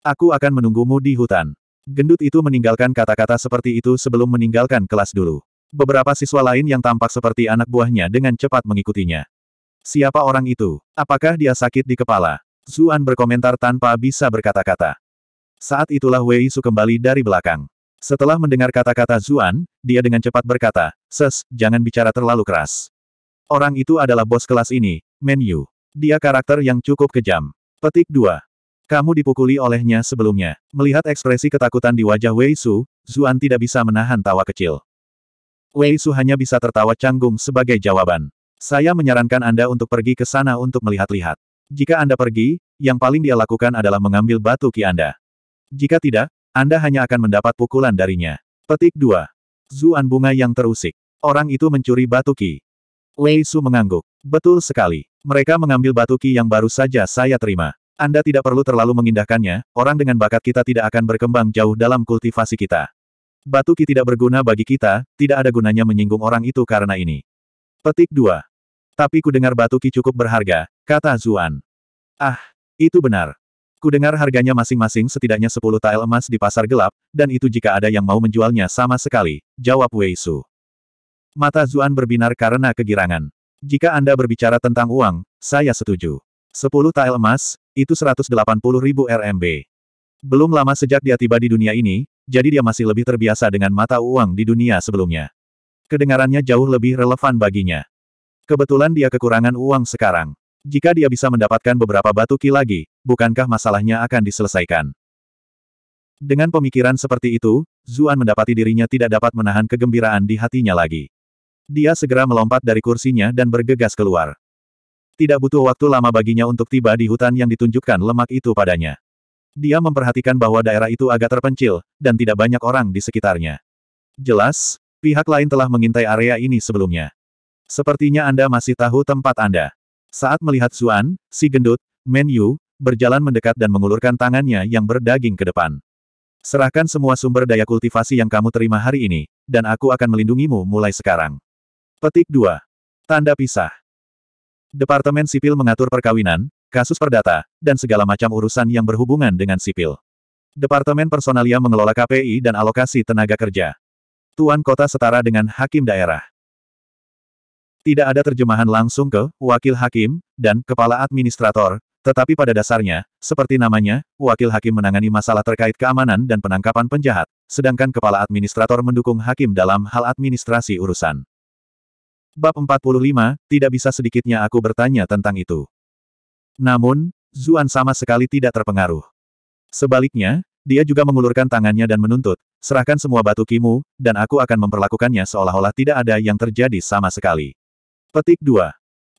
[SPEAKER 1] Aku akan menunggumu di hutan. Gendut itu meninggalkan kata-kata seperti itu sebelum meninggalkan kelas dulu. Beberapa siswa lain yang tampak seperti anak buahnya dengan cepat mengikutinya. Siapa orang itu? Apakah dia sakit di kepala? Zuan berkomentar tanpa bisa berkata-kata. Saat itulah Wei Su kembali dari belakang. Setelah mendengar kata-kata Zuan, dia dengan cepat berkata, Ses, jangan bicara terlalu keras. Orang itu adalah bos kelas ini, Men Yu. Dia karakter yang cukup kejam. Petik 2. Kamu dipukuli olehnya sebelumnya. Melihat ekspresi ketakutan di wajah Wei Su, Zuan tidak bisa menahan tawa kecil. Wei Su hanya bisa tertawa canggung sebagai jawaban. Saya menyarankan Anda untuk pergi ke sana untuk melihat-lihat. Jika Anda pergi, yang paling dia lakukan adalah mengambil batu ki Anda. Jika tidak, Anda hanya akan mendapat pukulan darinya. Petik 2. Zuan bunga yang terusik. Orang itu mencuri batu ki. Wei Su mengangguk. Betul sekali. Mereka mengambil batu ki yang baru saja saya terima. Anda tidak perlu terlalu mengindahkannya, orang dengan bakat kita tidak akan berkembang jauh dalam kultivasi kita. Batu ki tidak berguna bagi kita, tidak ada gunanya menyinggung orang itu karena ini. Petik 2. Tapi ku dengar batu ki cukup berharga, kata Zuan. Ah, itu benar. Ku dengar harganya masing-masing setidaknya 10 tael emas di pasar gelap, dan itu jika ada yang mau menjualnya sama sekali, jawab Wei Su. Mata Zuan berbinar karena kegirangan. Jika Anda berbicara tentang uang, saya setuju. 10 tael emas, itu 180 ribu RMB. Belum lama sejak dia tiba di dunia ini, jadi dia masih lebih terbiasa dengan mata uang di dunia sebelumnya. Kedengarannya jauh lebih relevan baginya. Kebetulan dia kekurangan uang sekarang. Jika dia bisa mendapatkan beberapa batu ki lagi, bukankah masalahnya akan diselesaikan? Dengan pemikiran seperti itu, Zuan mendapati dirinya tidak dapat menahan kegembiraan di hatinya lagi. Dia segera melompat dari kursinya dan bergegas keluar. Tidak butuh waktu lama baginya untuk tiba di hutan yang ditunjukkan lemak itu padanya. Dia memperhatikan bahwa daerah itu agak terpencil, dan tidak banyak orang di sekitarnya. Jelas, pihak lain telah mengintai area ini sebelumnya. Sepertinya Anda masih tahu tempat Anda. Saat melihat Zuan, si gendut, Men Yu, berjalan mendekat dan mengulurkan tangannya yang berdaging ke depan. Serahkan semua sumber daya kultivasi yang kamu terima hari ini, dan aku akan melindungimu mulai sekarang. Petik 2. Tanda pisah. Departemen Sipil mengatur perkawinan, kasus perdata, dan segala macam urusan yang berhubungan dengan sipil. Departemen Personalia mengelola KPI dan alokasi tenaga kerja. Tuan kota setara dengan hakim daerah. Tidak ada terjemahan langsung ke wakil hakim dan kepala administrator, tetapi pada dasarnya, seperti namanya, wakil hakim menangani masalah terkait keamanan dan penangkapan penjahat, sedangkan kepala administrator mendukung hakim dalam hal administrasi urusan. Bab 45, tidak bisa sedikitnya aku bertanya tentang itu. Namun, Zuan sama sekali tidak terpengaruh. Sebaliknya, dia juga mengulurkan tangannya dan menuntut, serahkan semua batu kimu, dan aku akan memperlakukannya seolah-olah tidak ada yang terjadi sama sekali. Petik 2.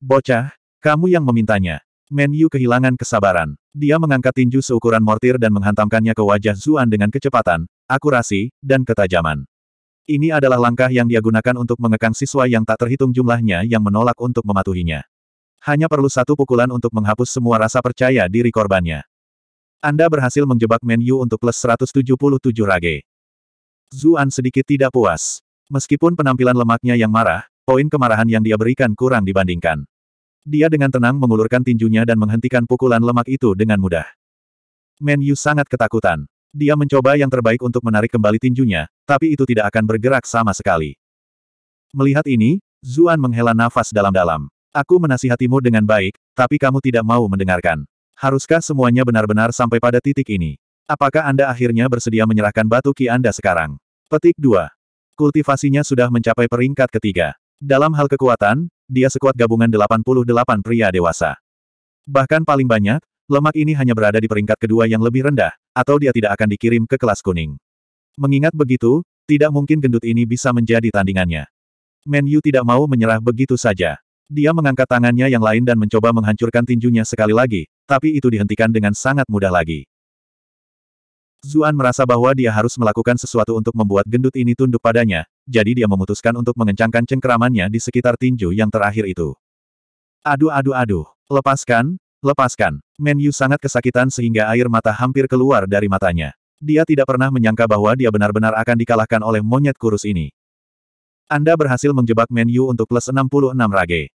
[SPEAKER 1] Bocah, kamu yang memintanya. Menyu kehilangan kesabaran. Dia mengangkat tinju seukuran mortir dan menghantamkannya ke wajah Zuan dengan kecepatan, akurasi, dan ketajaman. Ini adalah langkah yang dia gunakan untuk mengekang siswa yang tak terhitung jumlahnya yang menolak untuk mematuhinya. Hanya perlu satu pukulan untuk menghapus semua rasa percaya diri korbannya. Anda berhasil menjebak menu untuk plus 177 rage. Zuan sedikit tidak puas. Meskipun penampilan lemaknya yang marah, poin kemarahan yang dia berikan kurang dibandingkan. Dia dengan tenang mengulurkan tinjunya dan menghentikan pukulan lemak itu dengan mudah. Yu sangat ketakutan. Dia mencoba yang terbaik untuk menarik kembali tinjunya, tapi itu tidak akan bergerak sama sekali. Melihat ini, Zuan menghela nafas dalam-dalam. Aku menasihatimu dengan baik, tapi kamu tidak mau mendengarkan. Haruskah semuanya benar-benar sampai pada titik ini? Apakah Anda akhirnya bersedia menyerahkan batu ki Anda sekarang? Petik 2. Kultivasinya sudah mencapai peringkat ketiga. Dalam hal kekuatan, dia sekuat gabungan 88 pria dewasa. Bahkan paling banyak, lemak ini hanya berada di peringkat kedua yang lebih rendah, atau dia tidak akan dikirim ke kelas kuning. Mengingat begitu, tidak mungkin gendut ini bisa menjadi tandingannya. Menyu tidak mau menyerah begitu saja. Dia mengangkat tangannya yang lain dan mencoba menghancurkan tinjunya sekali lagi, tapi itu dihentikan dengan sangat mudah lagi. Zuan merasa bahwa dia harus melakukan sesuatu untuk membuat gendut ini tunduk padanya, jadi dia memutuskan untuk mengencangkan cengkeramannya di sekitar tinju yang terakhir itu. Aduh aduh aduh, lepaskan, lepaskan. Menyu sangat kesakitan sehingga air mata hampir keluar dari matanya. Dia tidak pernah menyangka bahwa dia benar-benar akan dikalahkan oleh monyet kurus ini. Anda berhasil menjebak menu untuk plus 66 rage.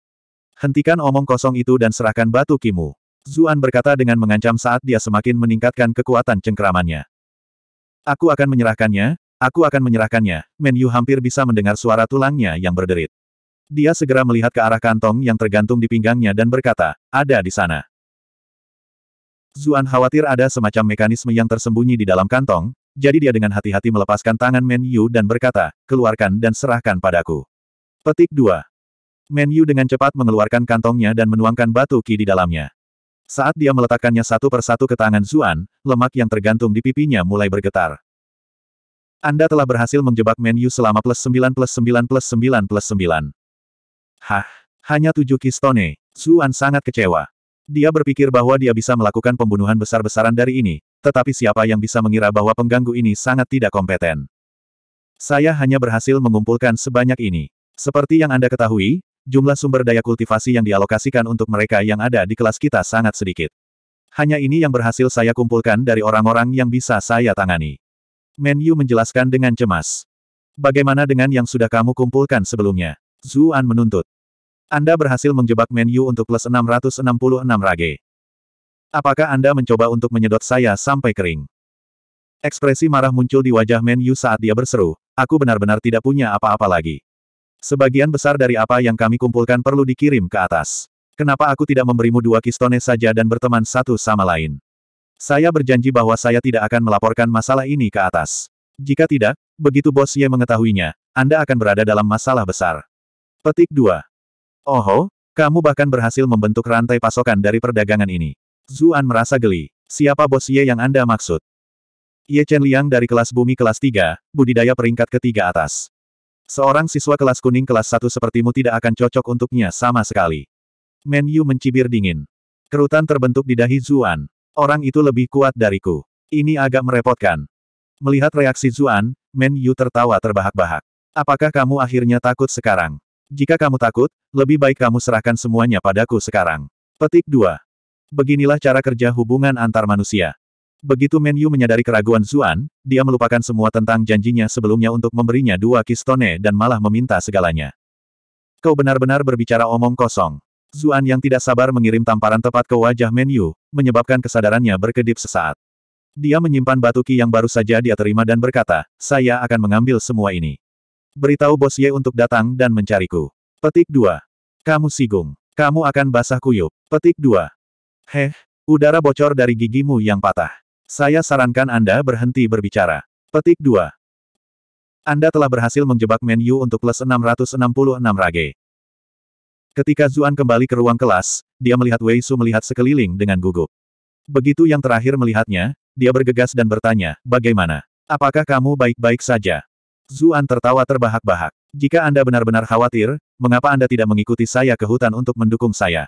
[SPEAKER 1] Hentikan omong kosong itu dan serahkan batu kimu. Zuan berkata dengan mengancam saat dia semakin meningkatkan kekuatan cengkeramannya. Aku akan menyerahkannya, aku akan menyerahkannya. Menu hampir bisa mendengar suara tulangnya yang berderit. Dia segera melihat ke arah kantong yang tergantung di pinggangnya dan berkata, ada di sana. Zuan khawatir ada semacam mekanisme yang tersembunyi di dalam kantong, jadi dia dengan hati-hati melepaskan tangan Men Yu dan berkata, keluarkan dan serahkan padaku. Petik 2. Men Yu dengan cepat mengeluarkan kantongnya dan menuangkan batu ki di dalamnya. Saat dia meletakkannya satu persatu ke tangan Zuan, lemak yang tergantung di pipinya mulai bergetar. Anda telah berhasil menjebak Men Yu selama plus 9 plus 9 plus 9 plus 9. Hah, hanya tujuh kistone. Zuan sangat kecewa. Dia berpikir bahwa dia bisa melakukan pembunuhan besar-besaran dari ini, tetapi siapa yang bisa mengira bahwa pengganggu ini sangat tidak kompeten. Saya hanya berhasil mengumpulkan sebanyak ini. Seperti yang Anda ketahui, jumlah sumber daya kultivasi yang dialokasikan untuk mereka yang ada di kelas kita sangat sedikit. Hanya ini yang berhasil saya kumpulkan dari orang-orang yang bisa saya tangani. Menyu menjelaskan dengan cemas. Bagaimana dengan yang sudah kamu kumpulkan sebelumnya? Zuan menuntut. Anda berhasil menjebak menu untuk plus 666 rage. Apakah Anda mencoba untuk menyedot saya sampai kering? Ekspresi marah muncul di wajah Men Yu saat dia berseru, aku benar-benar tidak punya apa-apa lagi. Sebagian besar dari apa yang kami kumpulkan perlu dikirim ke atas. Kenapa aku tidak memberimu dua kistone saja dan berteman satu sama lain? Saya berjanji bahwa saya tidak akan melaporkan masalah ini ke atas. Jika tidak, begitu Bos Ye mengetahuinya, Anda akan berada dalam masalah besar. Petik 2. Oho, kamu bahkan berhasil membentuk rantai pasokan dari perdagangan ini. Zuan merasa geli. Siapa bos Ye yang Anda maksud? Ye Chen Liang dari kelas bumi kelas 3, budidaya peringkat ketiga atas. Seorang siswa kelas kuning kelas 1 sepertimu tidak akan cocok untuknya sama sekali. Men Yu mencibir dingin. Kerutan terbentuk di dahi Zuan. Orang itu lebih kuat dariku. Ini agak merepotkan. Melihat reaksi Zuan, Men Yu tertawa terbahak-bahak. Apakah kamu akhirnya takut sekarang? Jika kamu takut, lebih baik kamu serahkan semuanya padaku sekarang. Petik 2. Beginilah cara kerja hubungan antar manusia. Begitu Menyu menyadari keraguan Zuan, dia melupakan semua tentang janjinya sebelumnya untuk memberinya dua kistone dan malah meminta segalanya. Kau benar-benar berbicara omong kosong. Zuan yang tidak sabar mengirim tamparan tepat ke wajah Menyu, menyebabkan kesadarannya berkedip sesaat. Dia menyimpan batu ki yang baru saja dia terima dan berkata, saya akan mengambil semua ini. Beritahu Bos Ye untuk datang dan mencariku. Petik 2. Kamu sigung. Kamu akan basah kuyup. Petik 2. Heh, udara bocor dari gigimu yang patah. Saya sarankan Anda berhenti berbicara. Petik 2. Anda telah berhasil menjebak menu untuk plus 666 rage. Ketika Zuan kembali ke ruang kelas, dia melihat Wei Su melihat sekeliling dengan gugup. Begitu yang terakhir melihatnya, dia bergegas dan bertanya, bagaimana? Apakah kamu baik-baik saja? Zuan tertawa terbahak-bahak. Jika Anda benar-benar khawatir, mengapa Anda tidak mengikuti saya ke hutan untuk mendukung saya?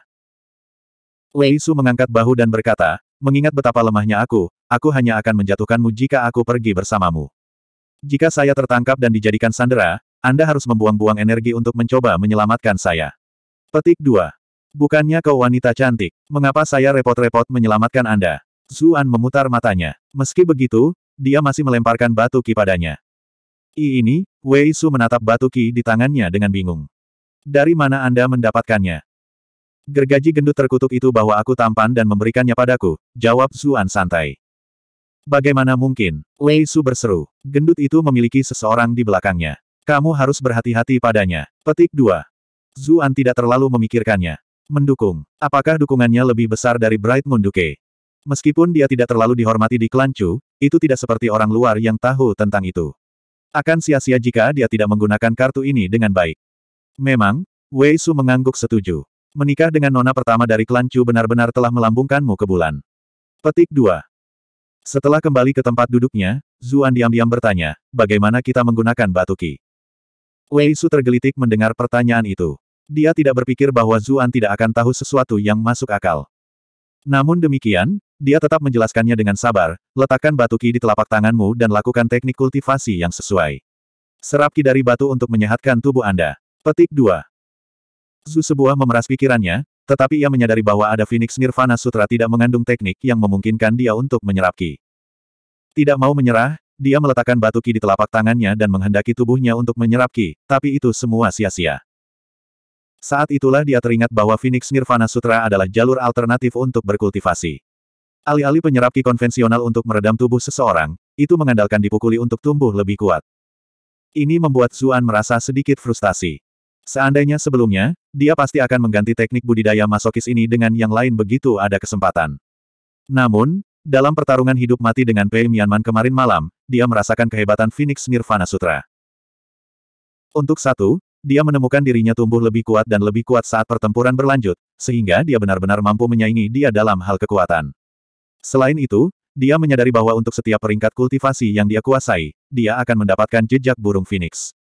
[SPEAKER 1] Wei Su mengangkat bahu dan berkata, mengingat betapa lemahnya aku, aku hanya akan menjatuhkanmu jika aku pergi bersamamu. Jika saya tertangkap dan dijadikan sandera, Anda harus membuang-buang energi untuk mencoba menyelamatkan saya. Petik 2. Bukannya kau wanita cantik, mengapa saya repot-repot menyelamatkan Anda? Zuan memutar matanya. Meski begitu, dia masih melemparkan batu ki padanya. I ini, Wei Su menatap batu ki di tangannya dengan bingung. Dari mana Anda mendapatkannya? Gergaji gendut terkutuk itu bahwa aku tampan dan memberikannya padaku, jawab Zuan santai. Bagaimana mungkin? Wei Su berseru. Gendut itu memiliki seseorang di belakangnya. Kamu harus berhati-hati padanya. Petik 2. Zuan tidak terlalu memikirkannya. Mendukung. Apakah dukungannya lebih besar dari Bright Moon Duke? Meskipun dia tidak terlalu dihormati di klan Chu, itu tidak seperti orang luar yang tahu tentang itu. Akan sia-sia jika dia tidak menggunakan kartu ini dengan baik. Memang, Wei Su mengangguk setuju menikah dengan nona pertama dari klan Chu benar-benar telah melambungkanmu ke bulan. Petik 2. Setelah kembali ke tempat duduknya, Zuan diam-diam bertanya, bagaimana kita menggunakan batu ki? Wei Su tergelitik mendengar pertanyaan itu. Dia tidak berpikir bahwa Zuan tidak akan tahu sesuatu yang masuk akal. Namun demikian, dia tetap menjelaskannya dengan sabar, letakkan batu ki di telapak tanganmu dan lakukan teknik kultivasi yang sesuai. Serap ki dari batu untuk menyehatkan tubuh Anda. Petik 2. Zu sebuah memeras pikirannya, tetapi ia menyadari bahwa ada Phoenix Nirvana Sutra tidak mengandung teknik yang memungkinkan dia untuk menyerap ki. Tidak mau menyerah, dia meletakkan batu ki di telapak tangannya dan menghendaki tubuhnya untuk menyerap ki, tapi itu semua sia-sia. Saat itulah dia teringat bahwa Phoenix Nirvana Sutra adalah jalur alternatif untuk berkultivasi. Alih-alih penyerap ki konvensional untuk meredam tubuh seseorang, itu mengandalkan dipukuli untuk tumbuh lebih kuat. Ini membuat Zuan merasa sedikit frustasi. Seandainya sebelumnya, dia pasti akan mengganti teknik budidaya masokis ini dengan yang lain begitu ada kesempatan. Namun, dalam pertarungan hidup mati dengan Pei Mianman kemarin malam, dia merasakan kehebatan Phoenix Nirvana Sutra. Untuk satu, dia menemukan dirinya tumbuh lebih kuat dan lebih kuat saat pertempuran berlanjut, sehingga dia benar-benar mampu menyaingi dia dalam hal kekuatan. Selain itu, dia menyadari bahwa untuk setiap peringkat kultivasi yang dia kuasai, dia akan mendapatkan jejak burung phoenix.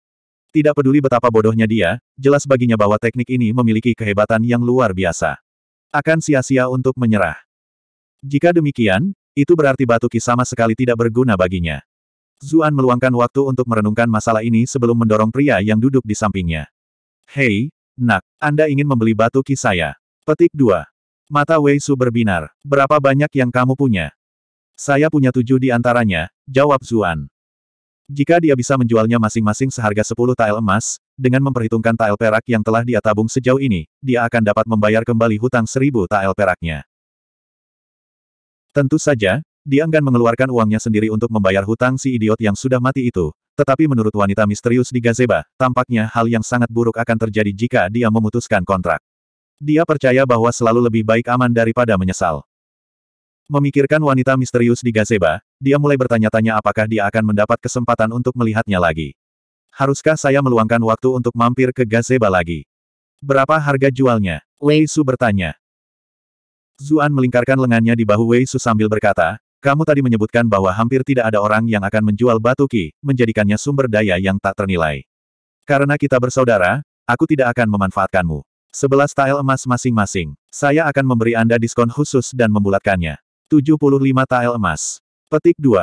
[SPEAKER 1] Tidak peduli betapa bodohnya dia, jelas baginya bahwa teknik ini memiliki kehebatan yang luar biasa. Akan sia-sia untuk menyerah. Jika demikian, itu berarti batu ki sama sekali tidak berguna baginya. Zuan meluangkan waktu untuk merenungkan masalah ini sebelum mendorong pria yang duduk di sampingnya. Hei, nak, Anda ingin membeli batu ki saya? Petik 2. Mata Wei Su berbinar. Berapa banyak yang kamu punya? Saya punya tujuh di antaranya, jawab Zuan. Jika dia bisa menjualnya masing-masing seharga 10 tael emas, dengan memperhitungkan tael perak yang telah dia tabung sejauh ini, dia akan dapat membayar kembali hutang 1000 tael peraknya. Tentu saja, dia enggan mengeluarkan uangnya sendiri untuk membayar hutang si idiot yang sudah mati itu, tetapi menurut wanita misterius di gazeba, tampaknya hal yang sangat buruk akan terjadi jika dia memutuskan kontrak. Dia percaya bahwa selalu lebih baik aman daripada menyesal. Memikirkan wanita misterius di gazeba, dia mulai bertanya-tanya apakah dia akan mendapat kesempatan untuk melihatnya lagi. Haruskah saya meluangkan waktu untuk mampir ke gazeba lagi? Berapa harga jualnya? Wei Su bertanya. Zuan melingkarkan lengannya di bahu Wei Su sambil berkata, kamu tadi menyebutkan bahwa hampir tidak ada orang yang akan menjual batu ki, menjadikannya sumber daya yang tak ternilai. Karena kita bersaudara, aku tidak akan memanfaatkanmu. Sebelas tael emas masing-masing. Saya akan memberi Anda diskon khusus dan membulatkannya. 75 tael emas. Petik 2.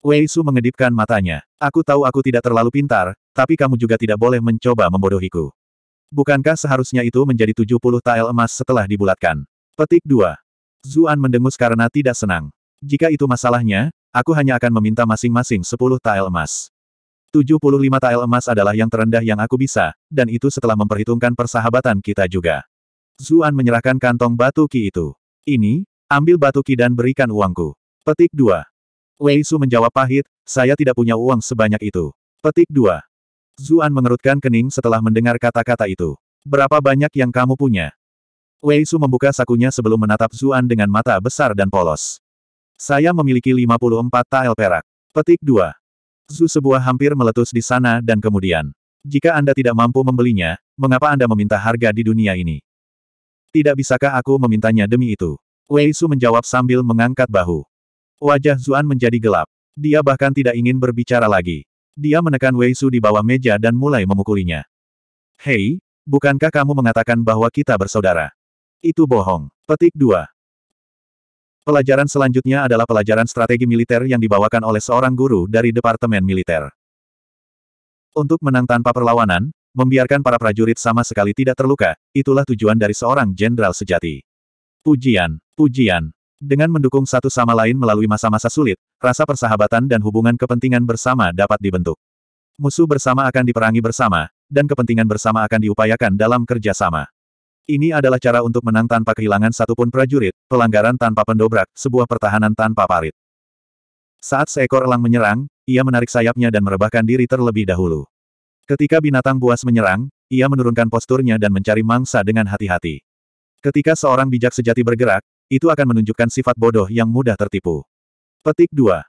[SPEAKER 1] Wei Su mengedipkan matanya. Aku tahu aku tidak terlalu pintar, tapi kamu juga tidak boleh mencoba membodohiku. Bukankah seharusnya itu menjadi 70 tael emas setelah dibulatkan? Petik 2. Zuan mendengus karena tidak senang. Jika itu masalahnya, aku hanya akan meminta masing-masing 10 tael emas. 75 tael emas adalah yang terendah yang aku bisa, dan itu setelah memperhitungkan persahabatan kita juga. Zuan menyerahkan kantong batu ki itu. Ini, Ambil batu ki dan berikan uangku. Petik 2. Wei Su menjawab pahit, saya tidak punya uang sebanyak itu. Petik 2. Zuan mengerutkan kening setelah mendengar kata-kata itu. Berapa banyak yang kamu punya? Wei Su membuka sakunya sebelum menatap Zuan dengan mata besar dan polos. Saya memiliki 54 tael perak. Petik 2. Zu sebuah hampir meletus di sana dan kemudian. Jika Anda tidak mampu membelinya, mengapa Anda meminta harga di dunia ini? Tidak bisakah aku memintanya demi itu? Wei Su menjawab sambil mengangkat bahu. Wajah Zuan menjadi gelap. Dia bahkan tidak ingin berbicara lagi. Dia menekan Wei Su di bawah meja dan mulai memukulinya. Hei, bukankah kamu mengatakan bahwa kita bersaudara? Itu bohong. Petik 2. Pelajaran selanjutnya adalah pelajaran strategi militer yang dibawakan oleh seorang guru dari Departemen Militer. Untuk menang tanpa perlawanan, membiarkan para prajurit sama sekali tidak terluka, itulah tujuan dari seorang jenderal sejati. Pujian Ujian. Dengan mendukung satu sama lain melalui masa-masa sulit, rasa persahabatan dan hubungan kepentingan bersama dapat dibentuk. Musuh bersama akan diperangi bersama, dan kepentingan bersama akan diupayakan dalam kerjasama. Ini adalah cara untuk menang tanpa kehilangan satupun prajurit, pelanggaran tanpa pendobrak, sebuah pertahanan tanpa parit. Saat seekor elang menyerang, ia menarik sayapnya dan merebahkan diri terlebih dahulu. Ketika binatang buas menyerang, ia menurunkan posturnya dan mencari mangsa dengan hati-hati. Ketika seorang bijak sejati bergerak, itu akan menunjukkan sifat bodoh yang mudah tertipu. Petik 2.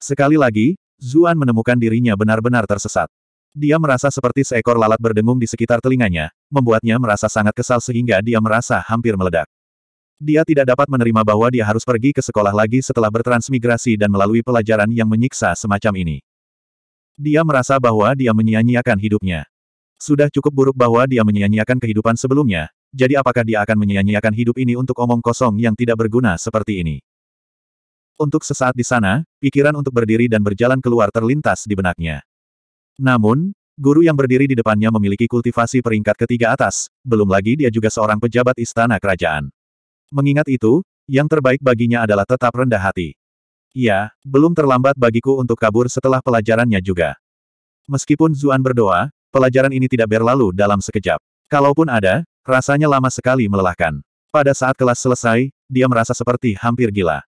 [SPEAKER 1] Sekali lagi, Zuan menemukan dirinya benar-benar tersesat. Dia merasa seperti seekor lalat berdengung di sekitar telinganya, membuatnya merasa sangat kesal sehingga dia merasa hampir meledak. Dia tidak dapat menerima bahwa dia harus pergi ke sekolah lagi setelah bertransmigrasi dan melalui pelajaran yang menyiksa semacam ini. Dia merasa bahwa dia menyia-nyiakan hidupnya. Sudah cukup buruk bahwa dia menyia-nyiakan kehidupan sebelumnya, jadi apakah dia akan menyia-nyiakan hidup ini untuk omong kosong yang tidak berguna seperti ini? Untuk sesaat di sana, pikiran untuk berdiri dan berjalan keluar terlintas di benaknya. Namun, guru yang berdiri di depannya memiliki kultivasi peringkat ketiga atas, belum lagi dia juga seorang pejabat istana kerajaan. Mengingat itu, yang terbaik baginya adalah tetap rendah hati. Ya, belum terlambat bagiku untuk kabur setelah pelajarannya juga. Meskipun Zuan berdoa, pelajaran ini tidak berlalu dalam sekejap. Kalaupun ada, Rasanya lama sekali melelahkan. Pada saat kelas selesai, dia merasa seperti hampir gila.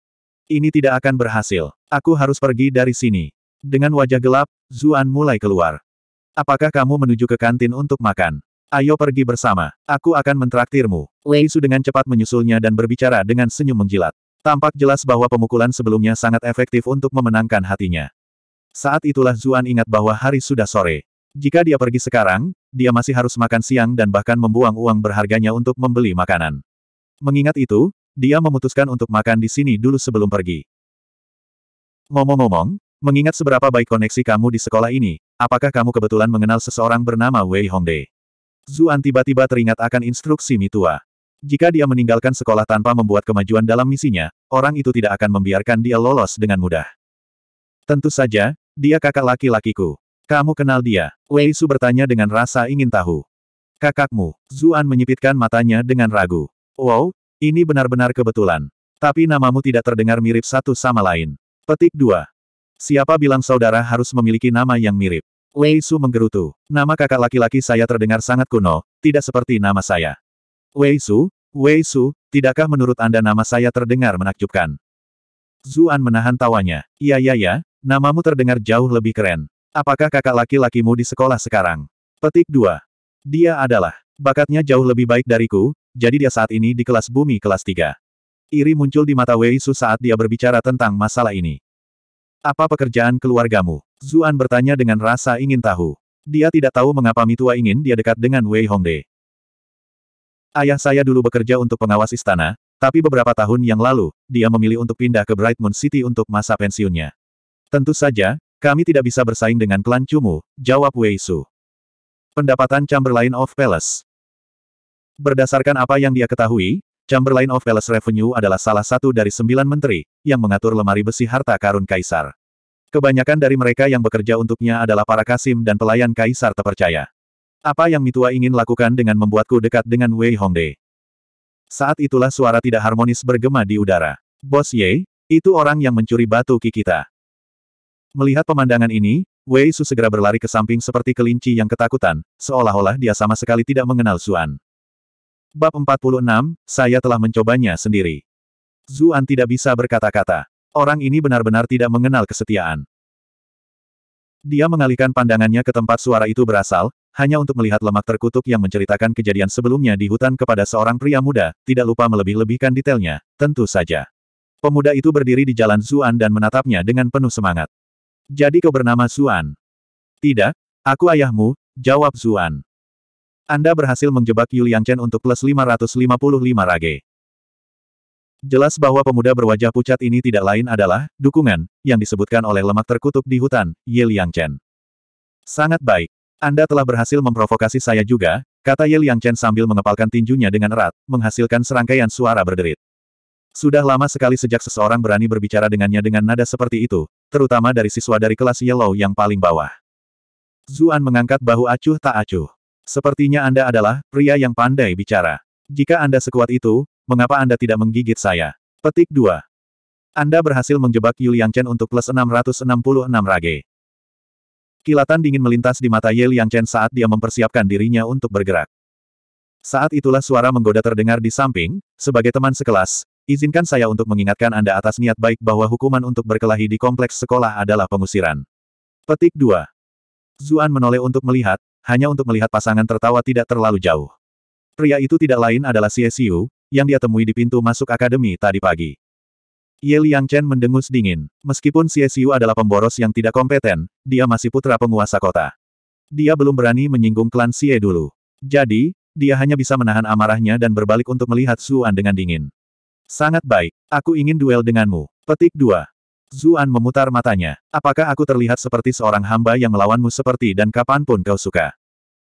[SPEAKER 1] Ini tidak akan berhasil. Aku harus pergi dari sini. Dengan wajah gelap, Zuan mulai keluar. Apakah kamu menuju ke kantin untuk makan? Ayo pergi bersama. Aku akan mentraktirmu. Wei Su dengan cepat menyusulnya dan berbicara dengan senyum menjilat. Tampak jelas bahwa pemukulan sebelumnya sangat efektif untuk memenangkan hatinya. Saat itulah Zuan ingat bahwa hari sudah sore. Jika dia pergi sekarang, dia masih harus makan siang dan bahkan membuang uang berharganya untuk membeli makanan. Mengingat itu, dia memutuskan untuk makan di sini dulu sebelum pergi. Ngomong-ngomong, mengingat seberapa baik koneksi kamu di sekolah ini, apakah kamu kebetulan mengenal seseorang bernama Wei Hongde? Zuan tiba-tiba teringat akan instruksi Mitua. Jika dia meninggalkan sekolah tanpa membuat kemajuan dalam misinya, orang itu tidak akan membiarkan dia lolos dengan mudah. Tentu saja, dia kakak laki-lakiku. Kamu kenal dia? Wei Su bertanya dengan rasa ingin tahu. Kakakmu, Zuan menyipitkan matanya dengan ragu. Wow, ini benar-benar kebetulan. Tapi namamu tidak terdengar mirip satu sama lain. Petik 2. Siapa bilang saudara harus memiliki nama yang mirip? Wei Su menggerutu. Nama kakak laki-laki saya terdengar sangat kuno, tidak seperti nama saya. Wei Su, Wei Su, tidakkah menurut Anda nama saya terdengar menakjubkan? Zuan menahan tawanya. Iya iya ya, namamu terdengar jauh lebih keren. Apakah kakak laki-lakimu di sekolah sekarang? Petik 2. Dia adalah. Bakatnya jauh lebih baik dariku, jadi dia saat ini di kelas bumi kelas 3. Iri muncul di mata Wei Su saat dia berbicara tentang masalah ini. Apa pekerjaan keluargamu? Zuan bertanya dengan rasa ingin tahu. Dia tidak tahu mengapa Mitua ingin dia dekat dengan Wei Hongde. Ayah saya dulu bekerja untuk pengawas istana, tapi beberapa tahun yang lalu, dia memilih untuk pindah ke Bright Moon City untuk masa pensiunnya. Tentu saja, kami tidak bisa bersaing dengan klan Cumu, jawab Wei Su. Pendapatan Chamberlain of Palace Berdasarkan apa yang dia ketahui, Chamberlain of Palace Revenue adalah salah satu dari sembilan menteri, yang mengatur lemari besi harta karun Kaisar. Kebanyakan dari mereka yang bekerja untuknya adalah para kasim dan pelayan Kaisar terpercaya. Apa yang Mitua ingin lakukan dengan membuatku dekat dengan Wei Hongde? Saat itulah suara tidak harmonis bergema di udara. Bos Ye, itu orang yang mencuri batu kikita. kita. Melihat pemandangan ini, Wei Su segera berlari ke samping seperti kelinci yang ketakutan, seolah-olah dia sama sekali tidak mengenal Zuan. Bab 46, saya telah mencobanya sendiri. Zuan tidak bisa berkata-kata. Orang ini benar-benar tidak mengenal kesetiaan. Dia mengalihkan pandangannya ke tempat suara itu berasal, hanya untuk melihat lemak terkutuk yang menceritakan kejadian sebelumnya di hutan kepada seorang pria muda, tidak lupa melebih-lebihkan detailnya, tentu saja. Pemuda itu berdiri di jalan Zuan dan menatapnya dengan penuh semangat. Jadi kau bernama Zuan? Tidak, aku ayahmu, jawab Zuan. Anda berhasil menjebak Liang Chen untuk plus 555 rage. Jelas bahwa pemuda berwajah pucat ini tidak lain adalah dukungan yang disebutkan oleh lemak terkutuk di hutan, Ye Liang Chen. Sangat baik. Anda telah berhasil memprovokasi saya juga, kata Ye Liang Chen sambil mengepalkan tinjunya dengan erat, menghasilkan serangkaian suara berderit. Sudah lama sekali sejak seseorang berani berbicara dengannya dengan nada seperti itu, terutama dari siswa dari kelas Yellow yang paling bawah. Zuan mengangkat bahu acuh tak acuh. Sepertinya Anda adalah pria yang pandai bicara. Jika Anda sekuat itu, mengapa Anda tidak menggigit saya? Petik 2. Anda berhasil menjebak Liang Chen untuk plus 666 rage. Kilatan dingin melintas di mata Ye Liang Chen saat dia mempersiapkan dirinya untuk bergerak. Saat itulah suara menggoda terdengar di samping, sebagai teman sekelas, Izinkan saya untuk mengingatkan Anda atas niat baik bahwa hukuman untuk berkelahi di kompleks sekolah adalah pengusiran. Petik 2. Zuan menoleh untuk melihat, hanya untuk melihat pasangan tertawa tidak terlalu jauh. Pria itu tidak lain adalah Xie Xiu, yang dia temui di pintu masuk akademi tadi pagi. Ye Liang Chen mendengus dingin. Meskipun Xie Xiu adalah pemboros yang tidak kompeten, dia masih putra penguasa kota. Dia belum berani menyinggung klan Xie dulu. Jadi, dia hanya bisa menahan amarahnya dan berbalik untuk melihat Zuan dengan dingin. Sangat baik. Aku ingin duel denganmu. Petik 2. Zuan memutar matanya. Apakah aku terlihat seperti seorang hamba yang melawanmu seperti dan kapanpun kau suka?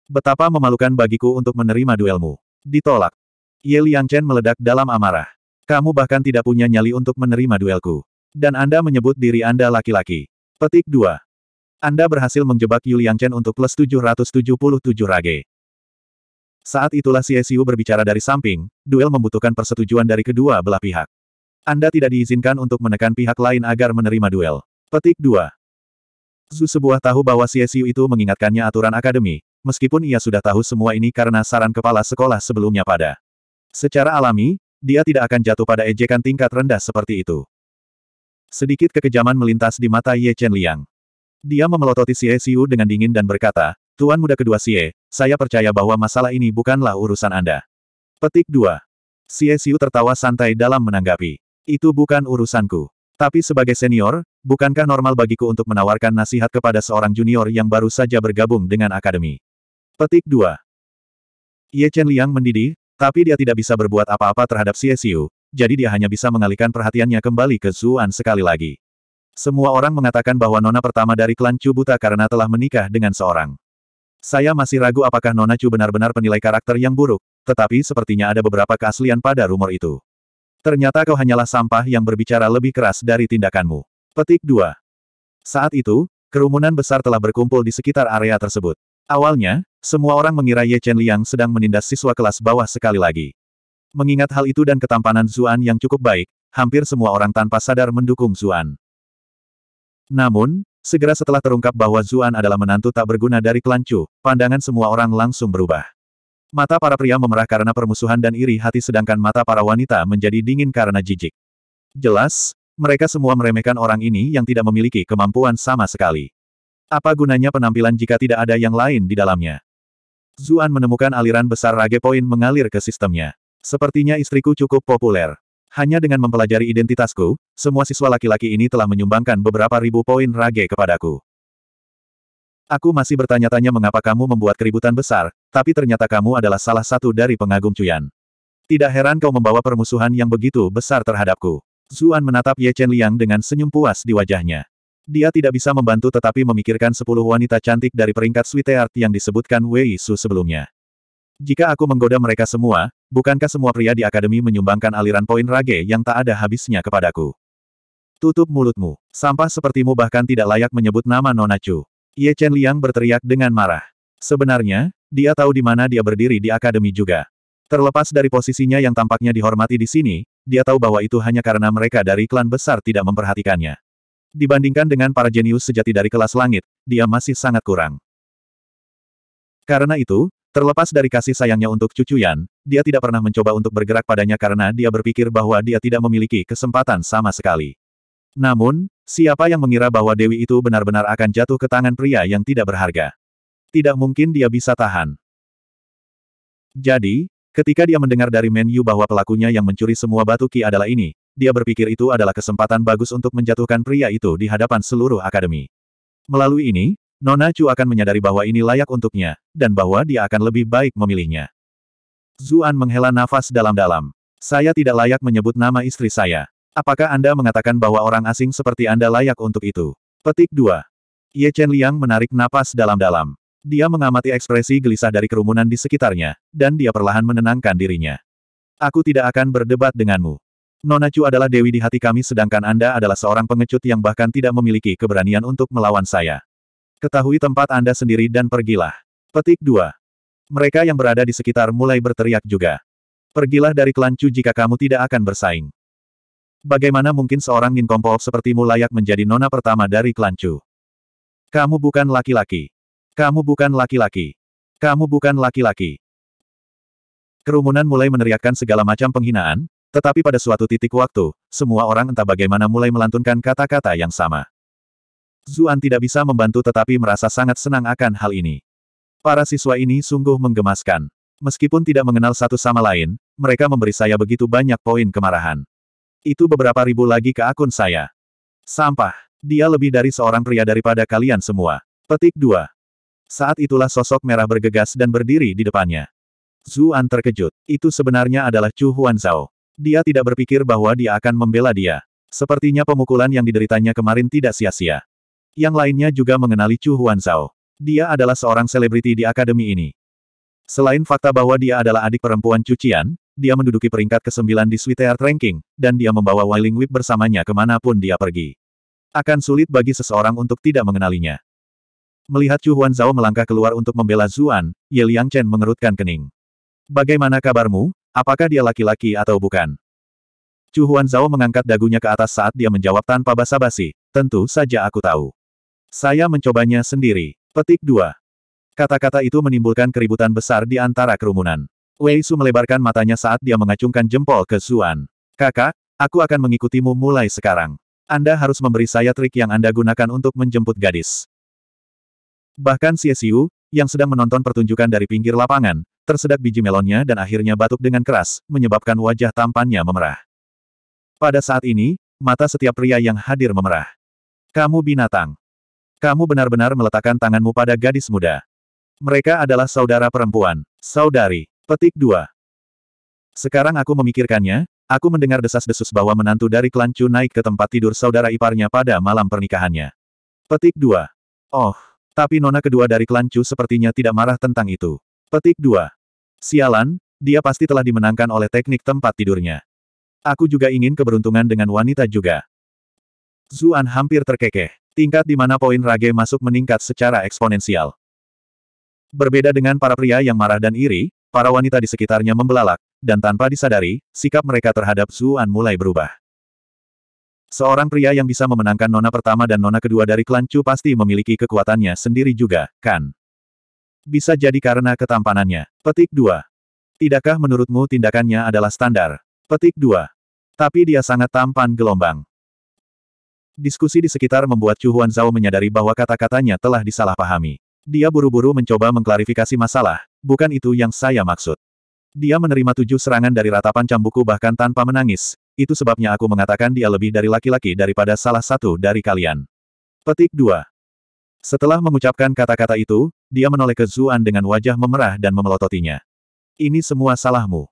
[SPEAKER 1] Betapa memalukan bagiku untuk menerima duelmu. Ditolak. Ye Chen meledak dalam amarah. Kamu bahkan tidak punya nyali untuk menerima duelku. Dan Anda menyebut diri Anda laki-laki. Petik 2. Anda berhasil menjebak Yu Chen untuk plus 777 rage. Saat itulah CSU berbicara dari samping, duel membutuhkan persetujuan dari kedua belah pihak. Anda tidak diizinkan untuk menekan pihak lain agar menerima duel. Petik 2. Zu sebuah tahu bahwa CSU itu mengingatkannya aturan akademi, meskipun ia sudah tahu semua ini karena saran kepala sekolah sebelumnya pada. Secara alami, dia tidak akan jatuh pada ejekan tingkat rendah seperti itu. Sedikit kekejaman melintas di mata Ye Chen Liang. Dia memelototi Xie Xiu dengan dingin dan berkata, Tuan muda kedua Xie, saya percaya bahwa masalah ini bukanlah urusan Anda. Petik 2. CSU tertawa santai dalam menanggapi. Itu bukan urusanku. Tapi sebagai senior, bukankah normal bagiku untuk menawarkan nasihat kepada seorang junior yang baru saja bergabung dengan akademi? Petik 2. Ye Chen Liang mendidih, tapi dia tidak bisa berbuat apa-apa terhadap CSU, jadi dia hanya bisa mengalihkan perhatiannya kembali ke Zuan sekali lagi. Semua orang mengatakan bahwa nona pertama dari klan Chu buta karena telah menikah dengan seorang saya masih ragu apakah Nona Chu benar-benar penilai karakter yang buruk, tetapi sepertinya ada beberapa keaslian pada rumor itu. Ternyata kau hanyalah sampah yang berbicara lebih keras dari tindakanmu. Petik 2. Saat itu, kerumunan besar telah berkumpul di sekitar area tersebut. Awalnya, semua orang mengira Ye Chen Liang sedang menindas siswa kelas bawah sekali lagi. Mengingat hal itu dan ketampanan Zuan yang cukup baik, hampir semua orang tanpa sadar mendukung Zuan. Namun, Segera setelah terungkap bahwa Zuan adalah menantu tak berguna dari klan Chu, pandangan semua orang langsung berubah. Mata para pria memerah karena permusuhan dan iri hati sedangkan mata para wanita menjadi dingin karena jijik. Jelas, mereka semua meremehkan orang ini yang tidak memiliki kemampuan sama sekali. Apa gunanya penampilan jika tidak ada yang lain di dalamnya? Zuan menemukan aliran besar rage poin mengalir ke sistemnya. Sepertinya istriku cukup populer. Hanya dengan mempelajari identitasku, semua siswa laki-laki ini telah menyumbangkan beberapa ribu poin rage kepadaku. Aku masih bertanya-tanya mengapa kamu membuat keributan besar, tapi ternyata kamu adalah salah satu dari pengagum Cuyan. Tidak heran kau membawa permusuhan yang begitu besar terhadapku. Zuan menatap Ye Chen Liang dengan senyum puas di wajahnya. Dia tidak bisa membantu tetapi memikirkan sepuluh wanita cantik dari peringkat sweetheart yang disebutkan Wei Su sebelumnya. Jika aku menggoda mereka semua, bukankah semua pria di akademi menyumbangkan aliran poin rage yang tak ada habisnya kepadaku? Tutup mulutmu. Sampah sepertimu bahkan tidak layak menyebut nama Nona Chu. Ye Chen Liang berteriak dengan marah. Sebenarnya, dia tahu di mana dia berdiri di akademi juga. Terlepas dari posisinya yang tampaknya dihormati di sini, dia tahu bahwa itu hanya karena mereka dari klan besar tidak memperhatikannya. Dibandingkan dengan para jenius sejati dari kelas langit, dia masih sangat kurang. Karena itu, Terlepas dari kasih sayangnya untuk cucu Yan, dia tidak pernah mencoba untuk bergerak padanya karena dia berpikir bahwa dia tidak memiliki kesempatan sama sekali. Namun, siapa yang mengira bahwa Dewi itu benar-benar akan jatuh ke tangan pria yang tidak berharga? Tidak mungkin dia bisa tahan. Jadi, ketika dia mendengar dari menu bahwa pelakunya yang mencuri semua batu ki adalah ini, dia berpikir itu adalah kesempatan bagus untuk menjatuhkan pria itu di hadapan seluruh akademi. Melalui ini, Nona Chu akan menyadari bahwa ini layak untuknya, dan bahwa dia akan lebih baik memilihnya. Zuan menghela nafas dalam-dalam. Saya tidak layak menyebut nama istri saya. Apakah Anda mengatakan bahwa orang asing seperti Anda layak untuk itu? Petik 2. Ye Chen Liang menarik napas dalam-dalam. Dia mengamati ekspresi gelisah dari kerumunan di sekitarnya, dan dia perlahan menenangkan dirinya. Aku tidak akan berdebat denganmu. Nona Chu adalah dewi di hati kami sedangkan Anda adalah seorang pengecut yang bahkan tidak memiliki keberanian untuk melawan saya. Ketahui tempat Anda sendiri dan pergilah. Petik 2. Mereka yang berada di sekitar mulai berteriak juga. Pergilah dari klan Chu jika kamu tidak akan bersaing. Bagaimana mungkin seorang Ninkompo sepertimu layak menjadi nona pertama dari klan Chu? Kamu bukan laki-laki. Kamu bukan laki-laki. Kamu bukan laki-laki. Kerumunan mulai meneriakkan segala macam penghinaan, tetapi pada suatu titik waktu, semua orang entah bagaimana mulai melantunkan kata-kata yang sama. Zuan tidak bisa membantu tetapi merasa sangat senang akan hal ini. Para siswa ini sungguh menggemaskan. Meskipun tidak mengenal satu sama lain, mereka memberi saya begitu banyak poin kemarahan. Itu beberapa ribu lagi ke akun saya. Sampah. Dia lebih dari seorang pria daripada kalian semua. Petik 2. Saat itulah sosok merah bergegas dan berdiri di depannya. Zuan terkejut. Itu sebenarnya adalah Chu Zhao. Dia tidak berpikir bahwa dia akan membela dia. Sepertinya pemukulan yang dideritanya kemarin tidak sia-sia. Yang lainnya juga mengenali Chu Huan Zhao. Dia adalah seorang selebriti di akademi ini. Selain fakta bahwa dia adalah adik perempuan cucian, dia menduduki peringkat ke-9 di Sweetheart Ranking, dan dia membawa Wailing Whip bersamanya kemanapun dia pergi. Akan sulit bagi seseorang untuk tidak mengenalinya. Melihat Chu Huan Zhao melangkah keluar untuk membela Zuan, Ye Liang Chen mengerutkan kening. Bagaimana kabarmu? Apakah dia laki-laki atau bukan? Chu Huan Zhao mengangkat dagunya ke atas saat dia menjawab tanpa basa-basi, tentu saja aku tahu. Saya mencobanya sendiri. Petik 2. Kata-kata itu menimbulkan keributan besar di antara kerumunan. Wei Su melebarkan matanya saat dia mengacungkan jempol ke Zuan. Kakak, aku akan mengikutimu mulai sekarang. Anda harus memberi saya trik yang Anda gunakan untuk menjemput gadis. Bahkan Xiu, yang sedang menonton pertunjukan dari pinggir lapangan, tersedak biji melonnya dan akhirnya batuk dengan keras, menyebabkan wajah tampannya memerah. Pada saat ini, mata setiap pria yang hadir memerah. Kamu binatang. Kamu benar-benar meletakkan tanganmu pada gadis muda. Mereka adalah saudara perempuan. Saudari. Petik 2. Sekarang aku memikirkannya, aku mendengar desas-desus bahwa menantu dari klan Chu naik ke tempat tidur saudara iparnya pada malam pernikahannya. Petik 2. Oh, tapi nona kedua dari klan Chu sepertinya tidak marah tentang itu. Petik 2. Sialan, dia pasti telah dimenangkan oleh teknik tempat tidurnya. Aku juga ingin keberuntungan dengan wanita juga. Zuan hampir terkekeh. Tingkat di mana poin rage masuk meningkat secara eksponensial. Berbeda dengan para pria yang marah dan iri, para wanita di sekitarnya membelalak, dan tanpa disadari, sikap mereka terhadap Zuan mulai berubah. Seorang pria yang bisa memenangkan nona pertama dan nona kedua dari klan Chu pasti memiliki kekuatannya sendiri juga, kan? Bisa jadi karena ketampanannya. Petik 2. Tidakkah menurutmu tindakannya adalah standar? Petik 2. Tapi dia sangat tampan gelombang. Diskusi di sekitar membuat Chu Huan Zhao menyadari bahwa kata-katanya telah disalahpahami. Dia buru-buru mencoba mengklarifikasi masalah, bukan itu yang saya maksud. Dia menerima tujuh serangan dari ratapan cambuku bahkan tanpa menangis, itu sebabnya aku mengatakan dia lebih dari laki-laki daripada salah satu dari kalian. Petik 2. Setelah mengucapkan kata-kata itu, dia menoleh ke Zuan dengan wajah memerah dan memelototinya. Ini semua salahmu.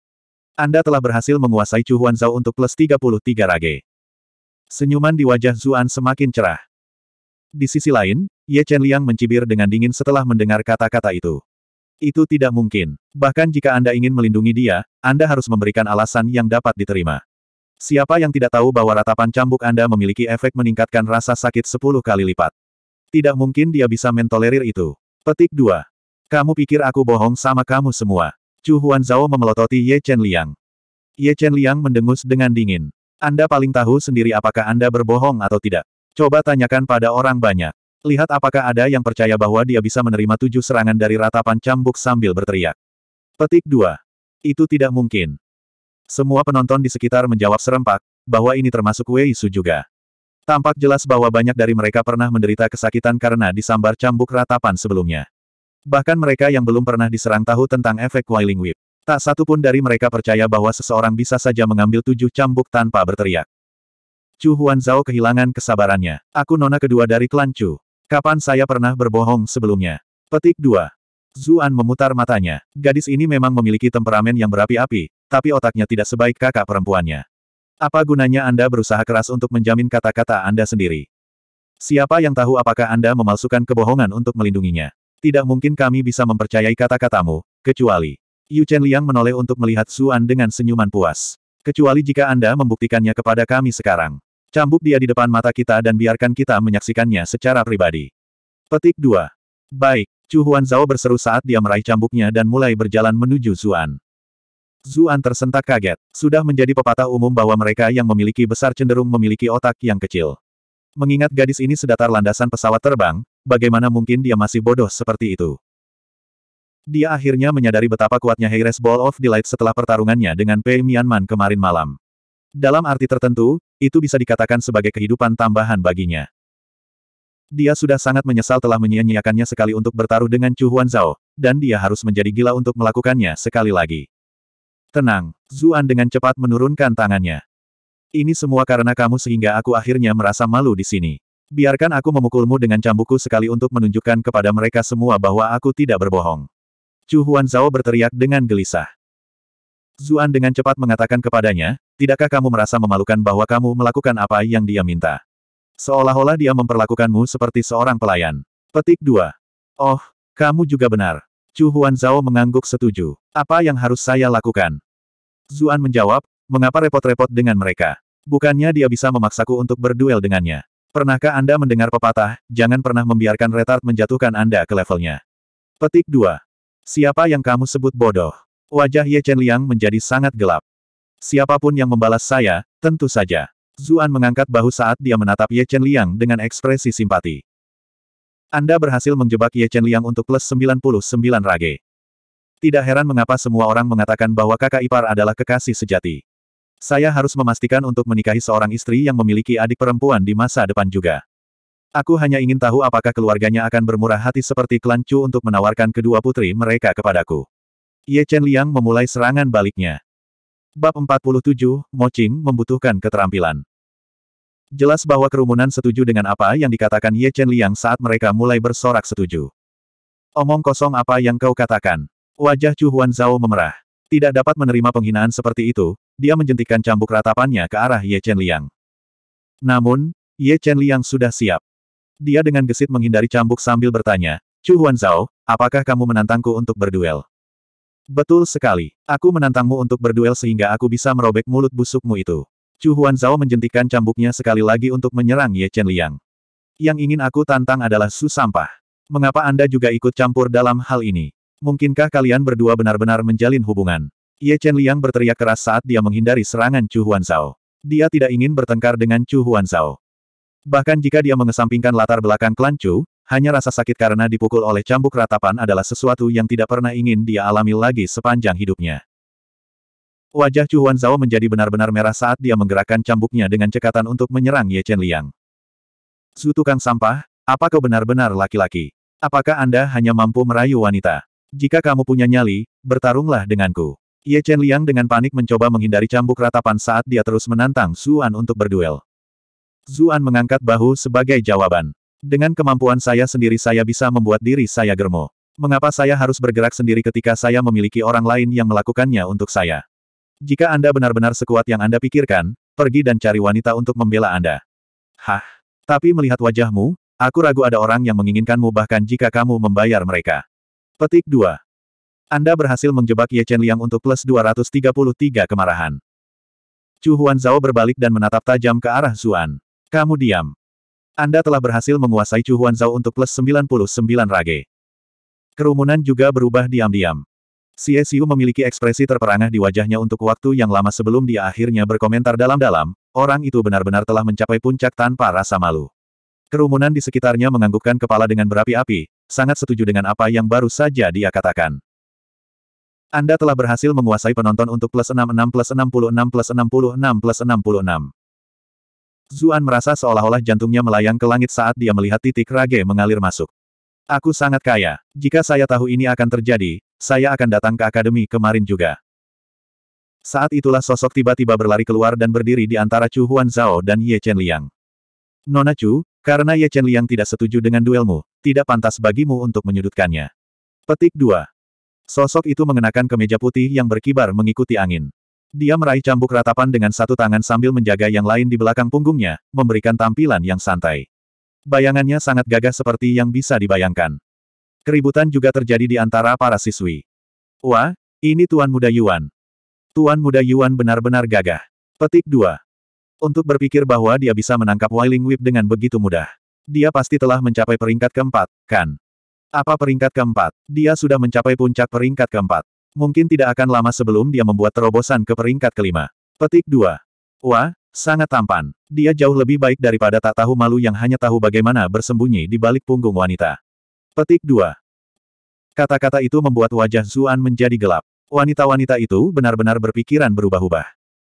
[SPEAKER 1] Anda telah berhasil menguasai Chu Huan Zhao untuk plus 33 rage. Senyuman di wajah Zuan semakin cerah. Di sisi lain, Ye Chen Liang mencibir dengan dingin setelah mendengar kata-kata itu. Itu tidak mungkin. Bahkan jika Anda ingin melindungi dia, Anda harus memberikan alasan yang dapat diterima. Siapa yang tidak tahu bahwa ratapan cambuk Anda memiliki efek meningkatkan rasa sakit 10 kali lipat. Tidak mungkin dia bisa mentolerir itu. Petik 2. Kamu pikir aku bohong sama kamu semua. Chu Zhao memelototi Ye Chen Liang. Ye Chen Liang mendengus dengan dingin. Anda paling tahu sendiri apakah Anda berbohong atau tidak. Coba tanyakan pada orang banyak. Lihat apakah ada yang percaya bahwa dia bisa menerima tujuh serangan dari ratapan cambuk sambil berteriak. Petik 2. Itu tidak mungkin. Semua penonton di sekitar menjawab serempak, bahwa ini termasuk Wei Su juga. Tampak jelas bahwa banyak dari mereka pernah menderita kesakitan karena disambar cambuk ratapan sebelumnya. Bahkan mereka yang belum pernah diserang tahu tentang efek Wailing Whip. Tak satu pun dari mereka percaya bahwa seseorang bisa saja mengambil tujuh cambuk tanpa berteriak. Chu Zhao kehilangan kesabarannya. Aku nona kedua dari klan Chu. Kapan saya pernah berbohong sebelumnya? Petik 2. Zuan memutar matanya. Gadis ini memang memiliki temperamen yang berapi-api, tapi otaknya tidak sebaik kakak perempuannya. Apa gunanya Anda berusaha keras untuk menjamin kata-kata Anda sendiri? Siapa yang tahu apakah Anda memalsukan kebohongan untuk melindunginya? Tidak mungkin kami bisa mempercayai kata-katamu, kecuali Yu Chen Liang menoleh untuk melihat Xuan dengan senyuman puas. Kecuali jika Anda membuktikannya kepada kami sekarang. Cambuk dia di depan mata kita dan biarkan kita menyaksikannya secara pribadi. Petik 2. Baik, Chu Huan Zhao berseru saat dia meraih cambuknya dan mulai berjalan menuju Zuan. Zuan tersentak kaget. Sudah menjadi pepatah umum bahwa mereka yang memiliki besar cenderung memiliki otak yang kecil. Mengingat gadis ini sedatar landasan pesawat terbang, bagaimana mungkin dia masih bodoh seperti itu? Dia akhirnya menyadari betapa kuatnya Heires Ball of Delight setelah pertarungannya dengan Pei Mianman kemarin malam. Dalam arti tertentu, itu bisa dikatakan sebagai kehidupan tambahan baginya. Dia sudah sangat menyesal telah menyia-nyiakannya sekali untuk bertaruh dengan Chu Huan Zhao, dan dia harus menjadi gila untuk melakukannya sekali lagi. Tenang, Zuan dengan cepat menurunkan tangannya. Ini semua karena kamu sehingga aku akhirnya merasa malu di sini. Biarkan aku memukulmu dengan cambukku sekali untuk menunjukkan kepada mereka semua bahwa aku tidak berbohong. Chu Huan Zhao berteriak dengan gelisah. Zuan dengan cepat mengatakan kepadanya, tidakkah kamu merasa memalukan bahwa kamu melakukan apa yang dia minta? Seolah-olah dia memperlakukanmu seperti seorang pelayan. Petik 2. Oh, kamu juga benar. Chu Huan Zhao mengangguk setuju. Apa yang harus saya lakukan? Zuan menjawab, mengapa repot-repot dengan mereka? Bukannya dia bisa memaksaku untuk berduel dengannya. Pernahkah Anda mendengar pepatah, jangan pernah membiarkan retard menjatuhkan Anda ke levelnya. Petik 2. Siapa yang kamu sebut bodoh? Wajah Ye Chen Liang menjadi sangat gelap. Siapapun yang membalas saya, tentu saja. Zuan mengangkat bahu saat dia menatap Ye Chen Liang dengan ekspresi simpati. Anda berhasil menjebak Ye Chen Liang untuk plus 99 rage. Tidak heran mengapa semua orang mengatakan bahwa kakak ipar adalah kekasih sejati. Saya harus memastikan untuk menikahi seorang istri yang memiliki adik perempuan di masa depan juga. Aku hanya ingin tahu apakah keluarganya akan bermurah hati seperti klan Chu untuk menawarkan kedua putri mereka kepadaku. Ye Chen Liang memulai serangan baliknya. Bab 47, Mo Qing membutuhkan keterampilan. Jelas bahwa kerumunan setuju dengan apa yang dikatakan Ye Chen Liang saat mereka mulai bersorak setuju. Omong kosong apa yang kau katakan. Wajah Chu Huan Zhao memerah. Tidak dapat menerima penghinaan seperti itu, dia menjentikan cambuk ratapannya ke arah Ye Chen Liang. Namun, Ye Chen Liang sudah siap. Dia dengan gesit menghindari cambuk sambil bertanya, Chu Zhao, apakah kamu menantangku untuk berduel? Betul sekali. Aku menantangmu untuk berduel sehingga aku bisa merobek mulut busukmu itu. Chu Zhao menjentikan cambuknya sekali lagi untuk menyerang Ye Chen Liang. Yang ingin aku tantang adalah Su Sampah. Mengapa Anda juga ikut campur dalam hal ini? Mungkinkah kalian berdua benar-benar menjalin hubungan? Ye Chen Liang berteriak keras saat dia menghindari serangan Chu Zhao. Dia tidak ingin bertengkar dengan Chu Zhao. Bahkan jika dia mengesampingkan latar belakang klan Chu, hanya rasa sakit karena dipukul oleh cambuk ratapan adalah sesuatu yang tidak pernah ingin dia alami lagi sepanjang hidupnya. Wajah Chu Huanzao menjadi benar-benar merah saat dia menggerakkan cambuknya dengan cekatan untuk menyerang Ye Chen Liang. Su tukang sampah, apa kau benar-benar laki-laki? Apakah Anda hanya mampu merayu wanita? Jika kamu punya nyali, bertarunglah denganku. Ye Chen Liang dengan panik mencoba menghindari cambuk ratapan saat dia terus menantang Suan untuk berduel. Zuan mengangkat bahu sebagai jawaban. Dengan kemampuan saya sendiri saya bisa membuat diri saya germo. Mengapa saya harus bergerak sendiri ketika saya memiliki orang lain yang melakukannya untuk saya? Jika Anda benar-benar sekuat yang Anda pikirkan, pergi dan cari wanita untuk membela Anda. Hah? Tapi melihat wajahmu, aku ragu ada orang yang menginginkanmu bahkan jika kamu membayar mereka. Petik 2. Anda berhasil menjebak Ye Chen Liang untuk plus 233 kemarahan. Chu Huan Zhao berbalik dan menatap tajam ke arah Zuan. Kamu diam. Anda telah berhasil menguasai Chu Zhao untuk plus 99 rage. Kerumunan juga berubah diam-diam. Xie Xiu memiliki ekspresi terperangah di wajahnya untuk waktu yang lama sebelum dia akhirnya berkomentar dalam-dalam, orang itu benar-benar telah mencapai puncak tanpa rasa malu. Kerumunan di sekitarnya menganggukkan kepala dengan berapi-api, sangat setuju dengan apa yang baru saja dia katakan. Anda telah berhasil menguasai penonton untuk plus 66 plus 66 plus 66 plus 66. Zuan merasa seolah-olah jantungnya melayang ke langit saat dia melihat titik rage mengalir masuk. Aku sangat kaya. Jika saya tahu ini akan terjadi, saya akan datang ke akademi kemarin juga. Saat itulah sosok tiba-tiba berlari keluar dan berdiri di antara Chu Huan Zhao dan Ye Chen Liang. Nona Chu, karena Ye Chen Liang tidak setuju dengan duelmu, tidak pantas bagimu untuk menyudutkannya. Petik 2. Sosok itu mengenakan kemeja putih yang berkibar mengikuti angin. Dia meraih cambuk ratapan dengan satu tangan sambil menjaga yang lain di belakang punggungnya, memberikan tampilan yang santai. Bayangannya sangat gagah seperti yang bisa dibayangkan. Keributan juga terjadi di antara para siswi. Wah, ini Tuan Muda Yuan. Tuan Muda Yuan benar-benar gagah. Petik 2. Untuk berpikir bahwa dia bisa menangkap Wailing Whip dengan begitu mudah. Dia pasti telah mencapai peringkat keempat, kan? Apa peringkat keempat? Dia sudah mencapai puncak peringkat keempat. Mungkin tidak akan lama sebelum dia membuat terobosan ke peringkat kelima. Petik 2. Wah, sangat tampan. Dia jauh lebih baik daripada tak tahu malu yang hanya tahu bagaimana bersembunyi di balik punggung wanita. Petik 2. Kata-kata itu membuat wajah Zuan menjadi gelap. Wanita-wanita itu benar-benar berpikiran berubah-ubah.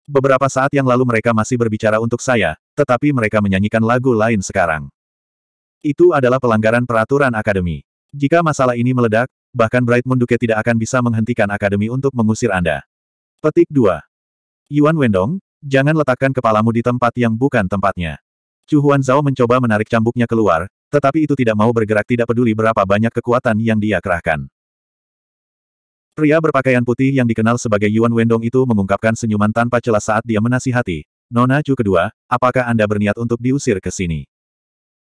[SPEAKER 1] Beberapa saat yang lalu mereka masih berbicara untuk saya, tetapi mereka menyanyikan lagu lain sekarang. Itu adalah pelanggaran peraturan akademi. Jika masalah ini meledak, bahkan Bright Moon tidak akan bisa menghentikan akademi untuk mengusir Anda. Petik 2. Yuan Wendong, jangan letakkan kepalamu di tempat yang bukan tempatnya. Chu Huan Zhao mencoba menarik cambuknya keluar, tetapi itu tidak mau bergerak tidak peduli berapa banyak kekuatan yang dia kerahkan. Pria berpakaian putih yang dikenal sebagai Yuan Wendong itu mengungkapkan senyuman tanpa celah saat dia menasihati, Nona Chu kedua, apakah Anda berniat untuk diusir ke sini?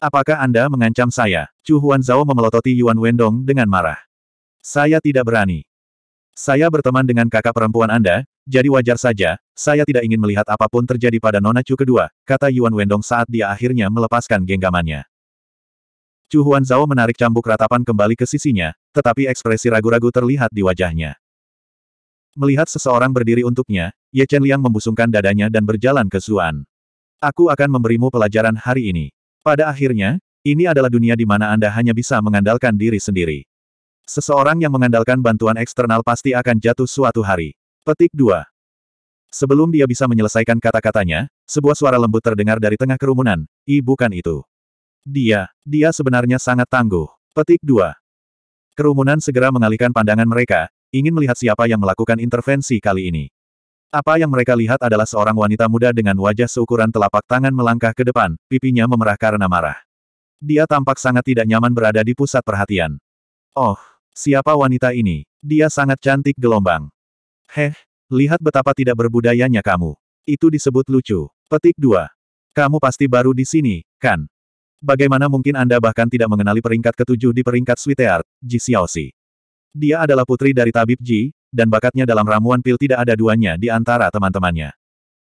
[SPEAKER 1] Apakah Anda mengancam saya? Chu Huan Zhao memelototi Yuan Wendong dengan marah. Saya tidak berani. Saya berteman dengan kakak perempuan Anda, jadi wajar saja, saya tidak ingin melihat apapun terjadi pada Nona Chu kedua, kata Yuan Wendong saat dia akhirnya melepaskan genggamannya. Chu Huan Zhao menarik cambuk ratapan kembali ke sisinya, tetapi ekspresi ragu-ragu terlihat di wajahnya. Melihat seseorang berdiri untuknya, Ye Chen Liang membusungkan dadanya dan berjalan ke Zuan. Aku akan memberimu pelajaran hari ini. Pada akhirnya, ini adalah dunia di mana Anda hanya bisa mengandalkan diri sendiri. Seseorang yang mengandalkan bantuan eksternal pasti akan jatuh suatu hari. Petik 2. Sebelum dia bisa menyelesaikan kata-katanya, sebuah suara lembut terdengar dari tengah kerumunan, I bukan itu. Dia, dia sebenarnya sangat tangguh. Petik 2. Kerumunan segera mengalihkan pandangan mereka, ingin melihat siapa yang melakukan intervensi kali ini. Apa yang mereka lihat adalah seorang wanita muda dengan wajah seukuran telapak tangan melangkah ke depan, pipinya memerah karena marah. Dia tampak sangat tidak nyaman berada di pusat perhatian. Oh, Siapa wanita ini? Dia sangat cantik gelombang. Heh, lihat betapa tidak berbudayanya kamu. Itu disebut lucu. Petik 2. Kamu pasti baru di sini, kan? Bagaimana mungkin Anda bahkan tidak mengenali peringkat ketujuh di peringkat sweetheart, Ji Xiaoxi. Dia adalah putri dari tabib Ji, dan bakatnya dalam ramuan pil tidak ada duanya di antara teman-temannya.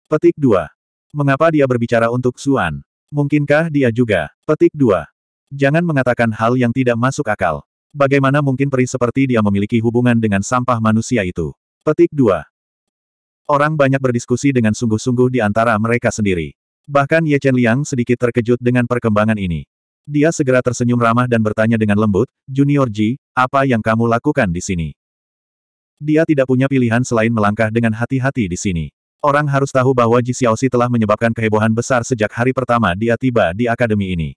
[SPEAKER 1] Petik 2. Mengapa dia berbicara untuk Xuan? Mungkinkah dia juga? Petik 2. Jangan mengatakan hal yang tidak masuk akal. Bagaimana mungkin peri seperti dia memiliki hubungan dengan sampah manusia itu? Petik 2. Orang banyak berdiskusi dengan sungguh-sungguh di antara mereka sendiri. Bahkan Ye Chen Liang sedikit terkejut dengan perkembangan ini. Dia segera tersenyum ramah dan bertanya dengan lembut, Junior Ji, apa yang kamu lakukan di sini? Dia tidak punya pilihan selain melangkah dengan hati-hati di sini. Orang harus tahu bahwa Ji Xiaoxi telah menyebabkan kehebohan besar sejak hari pertama dia tiba di akademi ini.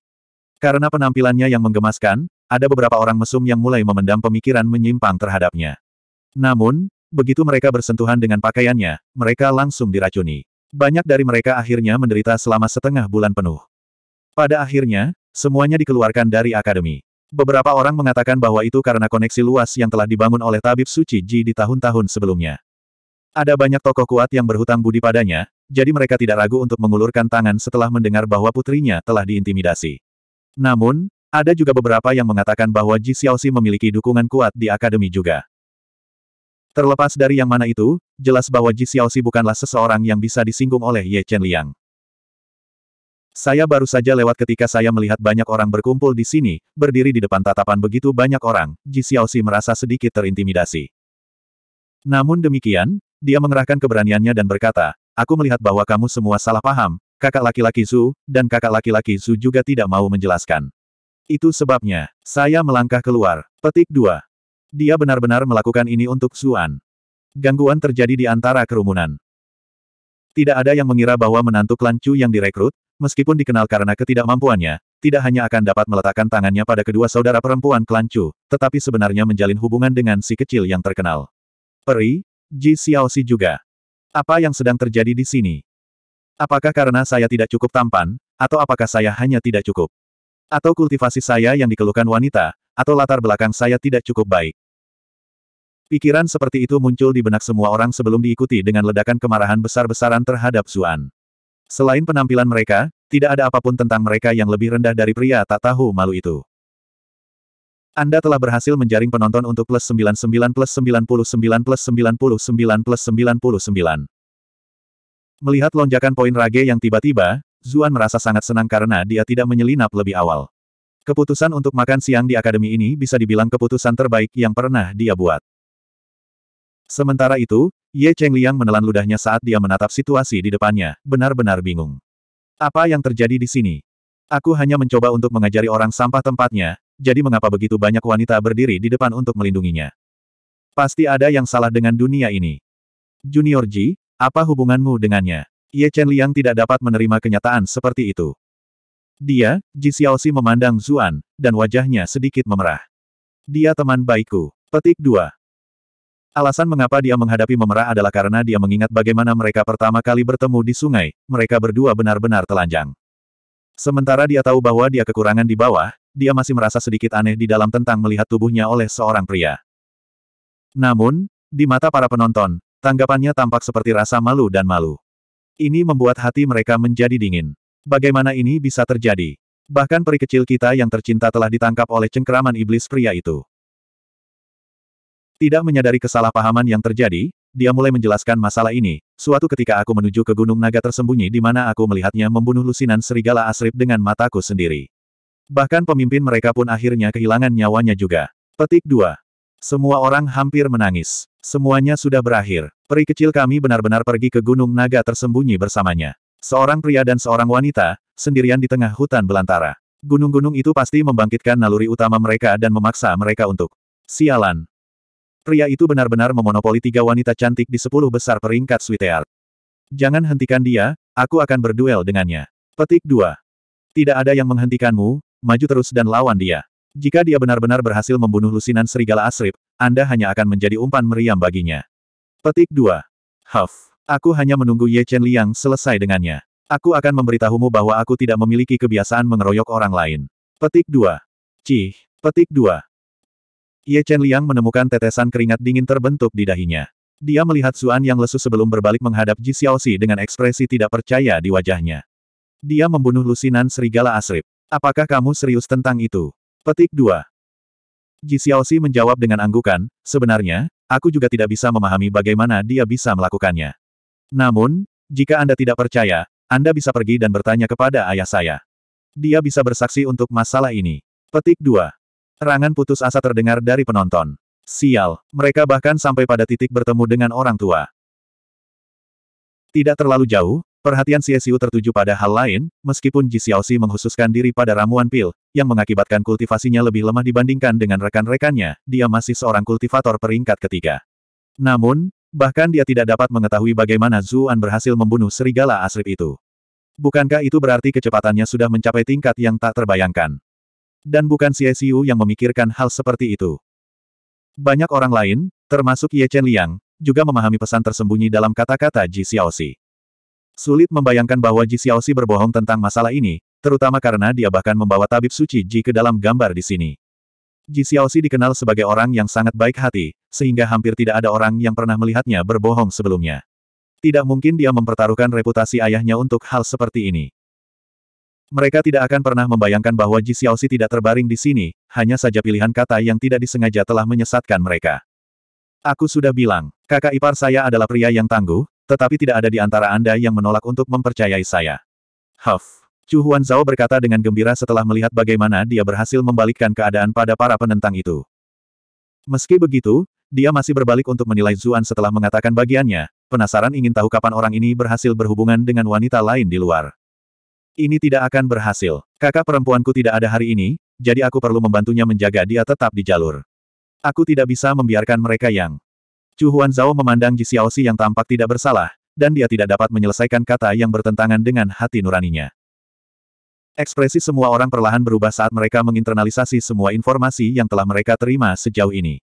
[SPEAKER 1] Karena penampilannya yang menggemaskan, ada beberapa orang mesum yang mulai memendam pemikiran menyimpang terhadapnya. Namun, begitu mereka bersentuhan dengan pakaiannya, mereka langsung diracuni. Banyak dari mereka akhirnya menderita selama setengah bulan penuh. Pada akhirnya, semuanya dikeluarkan dari akademi. Beberapa orang mengatakan bahwa itu karena koneksi luas yang telah dibangun oleh tabib suci Ji di tahun-tahun sebelumnya. Ada banyak tokoh kuat yang berhutang budi padanya, jadi mereka tidak ragu untuk mengulurkan tangan setelah mendengar bahwa putrinya telah diintimidasi. Namun, ada juga beberapa yang mengatakan bahwa Ji Xiaoxi memiliki dukungan kuat di akademi juga. Terlepas dari yang mana itu, jelas bahwa Ji Xiaoxi bukanlah seseorang yang bisa disinggung oleh Ye Chen Liang. Saya baru saja lewat ketika saya melihat banyak orang berkumpul di sini, berdiri di depan tatapan begitu banyak orang, Ji Xiaoxi merasa sedikit terintimidasi. Namun demikian, dia mengerahkan keberaniannya dan berkata, Aku melihat bahwa kamu semua salah paham, kakak laki-laki Zhu, dan kakak laki-laki Zhu juga tidak mau menjelaskan. Itu sebabnya, saya melangkah keluar. Petik 2. Dia benar-benar melakukan ini untuk Zuan. Gangguan terjadi di antara kerumunan. Tidak ada yang mengira bahwa menantu klan Chu yang direkrut, meskipun dikenal karena ketidakmampuannya, tidak hanya akan dapat meletakkan tangannya pada kedua saudara perempuan klan Chu, tetapi sebenarnya menjalin hubungan dengan si kecil yang terkenal. Peri, Ji Xiaoxi juga. Apa yang sedang terjadi di sini? Apakah karena saya tidak cukup tampan, atau apakah saya hanya tidak cukup? Atau kultivasi saya yang dikeluhkan wanita, atau latar belakang saya tidak cukup baik. Pikiran seperti itu muncul di benak semua orang sebelum diikuti dengan ledakan kemarahan besar-besaran terhadap Zuan. Selain penampilan mereka, tidak ada apapun tentang mereka yang lebih rendah dari pria tak tahu malu itu. Anda telah berhasil menjaring penonton untuk plus 99 plus 99 plus 99 plus 99 Melihat lonjakan poin rage yang tiba-tiba, Zuan merasa sangat senang karena dia tidak menyelinap lebih awal. Keputusan untuk makan siang di akademi ini bisa dibilang keputusan terbaik yang pernah dia buat. Sementara itu, Ye Cheng Liang menelan ludahnya saat dia menatap situasi di depannya, benar-benar bingung. Apa yang terjadi di sini? Aku hanya mencoba untuk mengajari orang sampah tempatnya, jadi mengapa begitu banyak wanita berdiri di depan untuk melindunginya? Pasti ada yang salah dengan dunia ini. Junior Ji, apa hubunganmu dengannya? Ye Chen Liang tidak dapat menerima kenyataan seperti itu. Dia, Ji Xiaoxi memandang Zuan, dan wajahnya sedikit memerah. Dia teman baikku. Petik 2. Alasan mengapa dia menghadapi memerah adalah karena dia mengingat bagaimana mereka pertama kali bertemu di sungai, mereka berdua benar-benar telanjang. Sementara dia tahu bahwa dia kekurangan di bawah, dia masih merasa sedikit aneh di dalam tentang melihat tubuhnya oleh seorang pria. Namun, di mata para penonton, tanggapannya tampak seperti rasa malu dan malu. Ini membuat hati mereka menjadi dingin. Bagaimana ini bisa terjadi? Bahkan peri kecil kita yang tercinta telah ditangkap oleh cengkeraman iblis pria itu. Tidak menyadari kesalahpahaman yang terjadi, dia mulai menjelaskan masalah ini. Suatu ketika aku menuju ke Gunung Naga tersembunyi di mana aku melihatnya membunuh lusinan serigala asrib dengan mataku sendiri. Bahkan pemimpin mereka pun akhirnya kehilangan nyawanya juga. Petik 2. Semua orang hampir menangis. Semuanya sudah berakhir. Peri kecil kami benar-benar pergi ke Gunung Naga tersembunyi bersamanya. Seorang pria dan seorang wanita, sendirian di tengah hutan belantara. Gunung-gunung itu pasti membangkitkan naluri utama mereka dan memaksa mereka untuk sialan. Pria itu benar-benar memonopoli tiga wanita cantik di sepuluh besar peringkat Switear. Jangan hentikan dia, aku akan berduel dengannya. Petik 2. Tidak ada yang menghentikanmu, maju terus dan lawan dia. Jika dia benar-benar berhasil membunuh lusinan serigala asrip, Anda hanya akan menjadi umpan meriam baginya. Petik 2. Huff. Aku hanya menunggu Ye Chen Liang selesai dengannya. Aku akan memberitahumu bahwa aku tidak memiliki kebiasaan mengeroyok orang lain. Petik 2. Cih. Petik 2. Ye Chen Liang menemukan tetesan keringat dingin terbentuk di dahinya. Dia melihat Zuan yang lesu sebelum berbalik menghadap Ji Xiaoxi dengan ekspresi tidak percaya di wajahnya. Dia membunuh lusinan serigala asrip. Apakah kamu serius tentang itu? Petik 2. Ji Xiaoxi menjawab dengan anggukan, sebenarnya, aku juga tidak bisa memahami bagaimana dia bisa melakukannya. Namun, jika Anda tidak percaya, Anda bisa pergi dan bertanya kepada ayah saya. Dia bisa bersaksi untuk masalah ini. Petik 2. Rangan putus asa terdengar dari penonton. Sial, mereka bahkan sampai pada titik bertemu dengan orang tua. Tidak terlalu jauh, Perhatian CSU tertuju pada hal lain, meskipun Ji Xiaoxi menghususkan diri pada ramuan pil, yang mengakibatkan kultivasinya lebih lemah dibandingkan dengan rekan-rekannya, dia masih seorang kultivator peringkat ketiga. Namun, bahkan dia tidak dapat mengetahui bagaimana Zuan berhasil membunuh serigala asrip itu. Bukankah itu berarti kecepatannya sudah mencapai tingkat yang tak terbayangkan? Dan bukan CSU yang memikirkan hal seperti itu. Banyak orang lain, termasuk Ye Chen Liang, juga memahami pesan tersembunyi dalam kata-kata Ji Xiaoxi. Sulit membayangkan bahwa Ji Xiaoxi berbohong tentang masalah ini, terutama karena dia bahkan membawa tabib suci Ji ke dalam gambar di sini. Ji Xiaoxi dikenal sebagai orang yang sangat baik hati, sehingga hampir tidak ada orang yang pernah melihatnya berbohong sebelumnya. Tidak mungkin dia mempertaruhkan reputasi ayahnya untuk hal seperti ini. Mereka tidak akan pernah membayangkan bahwa Ji Xiaoxi tidak terbaring di sini, hanya saja pilihan kata yang tidak disengaja telah menyesatkan mereka. Aku sudah bilang, kakak ipar saya adalah pria yang tangguh, tetapi tidak ada di antara Anda yang menolak untuk mempercayai saya. Huff. Chu Huan Zhao berkata dengan gembira setelah melihat bagaimana dia berhasil membalikkan keadaan pada para penentang itu. Meski begitu, dia masih berbalik untuk menilai Zuan setelah mengatakan bagiannya, penasaran ingin tahu kapan orang ini berhasil berhubungan dengan wanita lain di luar. Ini tidak akan berhasil. Kakak perempuanku tidak ada hari ini, jadi aku perlu membantunya menjaga dia tetap di jalur. Aku tidak bisa membiarkan mereka yang Chu Huan Zhao memandang Ji Xiaoxi yang tampak tidak bersalah, dan dia tidak dapat menyelesaikan kata yang bertentangan dengan hati nuraninya. Ekspresi semua orang perlahan berubah saat mereka menginternalisasi semua informasi yang telah mereka terima sejauh ini.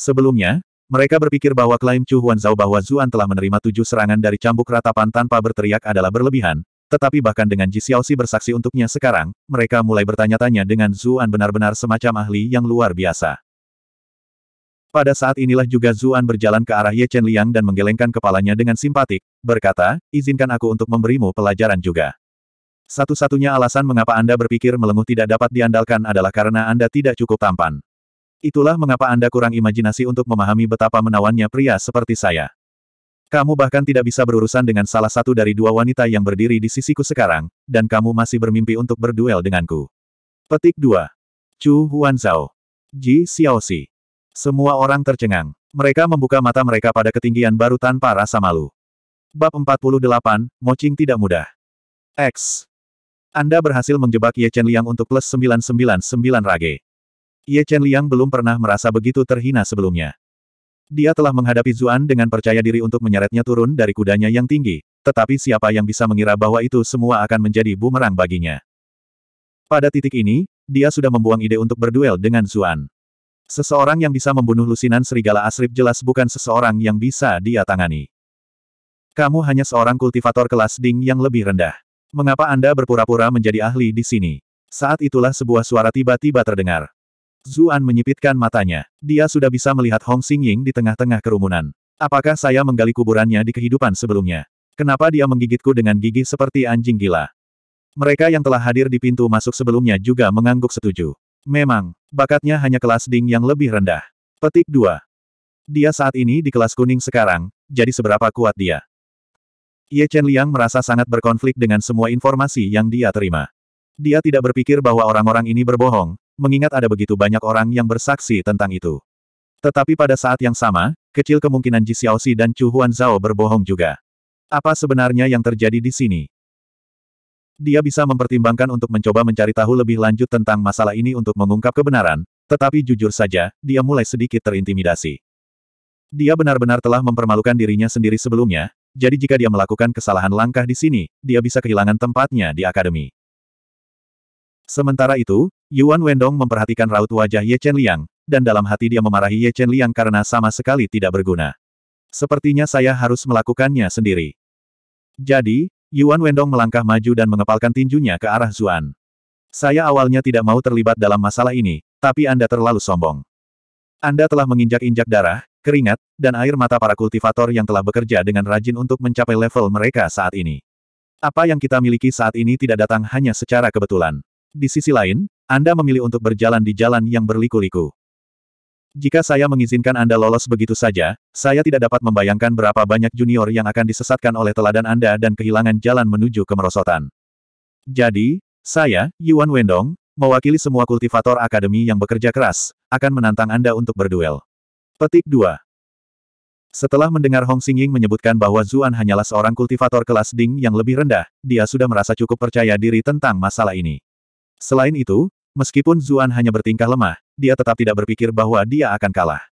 [SPEAKER 1] Sebelumnya, mereka berpikir bahwa klaim Chu Huan Zhao bahwa Zuan telah menerima tujuh serangan dari cambuk ratapan tanpa berteriak adalah berlebihan, tetapi bahkan dengan Ji Xiaoxi bersaksi untuknya sekarang, mereka mulai bertanya-tanya dengan Zuan benar-benar semacam ahli yang luar biasa. Pada saat inilah juga Zuan berjalan ke arah Ye Chen Liang dan menggelengkan kepalanya dengan simpatik, berkata, izinkan aku untuk memberimu pelajaran juga. Satu-satunya alasan mengapa Anda berpikir melenguh tidak dapat diandalkan adalah karena Anda tidak cukup tampan. Itulah mengapa Anda kurang imajinasi untuk memahami betapa menawannya pria seperti saya. Kamu bahkan tidak bisa berurusan dengan salah satu dari dua wanita yang berdiri di sisiku sekarang, dan kamu masih bermimpi untuk berduel denganku. Petik 2. Chu Huanzhao, Ji Xiaoxi. Semua orang tercengang. Mereka membuka mata mereka pada ketinggian baru tanpa rasa malu. Bab 48, Mocing Tidak Mudah. X. Anda berhasil menjebak Ye Chen Liang untuk plus 999 rage. Ye Chen Liang belum pernah merasa begitu terhina sebelumnya. Dia telah menghadapi Zuan dengan percaya diri untuk menyeretnya turun dari kudanya yang tinggi, tetapi siapa yang bisa mengira bahwa itu semua akan menjadi bumerang baginya. Pada titik ini, dia sudah membuang ide untuk berduel dengan Zuan. Seseorang yang bisa membunuh lusinan serigala asrip jelas bukan seseorang yang bisa dia tangani. Kamu hanya seorang kultivator kelas ding yang lebih rendah. Mengapa Anda berpura-pura menjadi ahli di sini? Saat itulah sebuah suara tiba-tiba terdengar. Zuan menyipitkan matanya. Dia sudah bisa melihat Hong Xingying di tengah-tengah kerumunan. Apakah saya menggali kuburannya di kehidupan sebelumnya? Kenapa dia menggigitku dengan gigi seperti anjing gila? Mereka yang telah hadir di pintu masuk sebelumnya juga mengangguk setuju. Memang, bakatnya hanya kelas Ding yang lebih rendah. Petik 2. Dia saat ini di kelas kuning sekarang, jadi seberapa kuat dia? Ye Chen Liang merasa sangat berkonflik dengan semua informasi yang dia terima. Dia tidak berpikir bahwa orang-orang ini berbohong, mengingat ada begitu banyak orang yang bersaksi tentang itu. Tetapi pada saat yang sama, kecil kemungkinan Ji Xiaoxi dan Chu Huan Zhao berbohong juga. Apa sebenarnya yang terjadi di sini? Dia bisa mempertimbangkan untuk mencoba mencari tahu lebih lanjut tentang masalah ini untuk mengungkap kebenaran, tetapi jujur saja, dia mulai sedikit terintimidasi. Dia benar-benar telah mempermalukan dirinya sendiri sebelumnya, jadi jika dia melakukan kesalahan langkah di sini, dia bisa kehilangan tempatnya di akademi. Sementara itu, Yuan Wendong memperhatikan raut wajah Ye Chen Liang, dan dalam hati dia memarahi Ye Chen Liang karena sama sekali tidak berguna. Sepertinya saya harus melakukannya sendiri. Jadi, Yuan Wendong melangkah maju dan mengepalkan tinjunya ke arah Zuan. Saya awalnya tidak mau terlibat dalam masalah ini, tapi Anda terlalu sombong. Anda telah menginjak-injak darah, keringat, dan air mata para kultivator yang telah bekerja dengan rajin untuk mencapai level mereka saat ini. Apa yang kita miliki saat ini tidak datang hanya secara kebetulan. Di sisi lain, Anda memilih untuk berjalan di jalan yang berliku-liku. Jika saya mengizinkan Anda lolos begitu saja, saya tidak dapat membayangkan berapa banyak junior yang akan disesatkan oleh teladan Anda dan kehilangan jalan menuju kemerosotan. Jadi, saya, Yuan Wendong, mewakili semua kultivator akademi yang bekerja keras, akan menantang Anda untuk berduel. Petik 2. Setelah mendengar Hong Xingying menyebutkan bahwa Zuan hanyalah seorang kultivator kelas Ding yang lebih rendah, dia sudah merasa cukup percaya diri tentang masalah ini. Selain itu, meskipun Zuan hanya bertingkah lemah, dia tetap tidak berpikir bahwa dia akan kalah.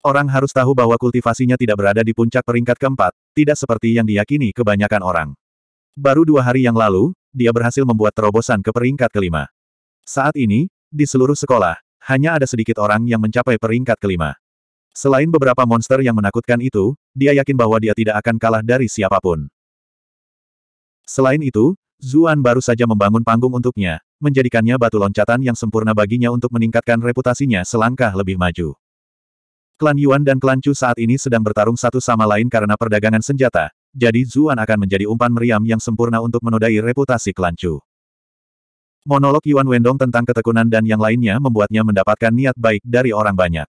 [SPEAKER 1] Orang harus tahu bahwa kultivasinya tidak berada di puncak peringkat keempat, tidak seperti yang diyakini kebanyakan orang. Baru dua hari yang lalu, dia berhasil membuat terobosan ke peringkat kelima. Saat ini, di seluruh sekolah, hanya ada sedikit orang yang mencapai peringkat kelima. Selain beberapa monster yang menakutkan itu, dia yakin bahwa dia tidak akan kalah dari siapapun. Selain itu, Zuan baru saja membangun panggung untuknya, menjadikannya batu loncatan yang sempurna baginya untuk meningkatkan reputasinya selangkah lebih maju. Klan Yuan dan klan Chu saat ini sedang bertarung satu sama lain karena perdagangan senjata, jadi Zuan akan menjadi umpan meriam yang sempurna untuk menodai reputasi klan Chu. Monolog Yuan Wendong tentang ketekunan dan yang lainnya membuatnya mendapatkan niat baik dari orang banyak.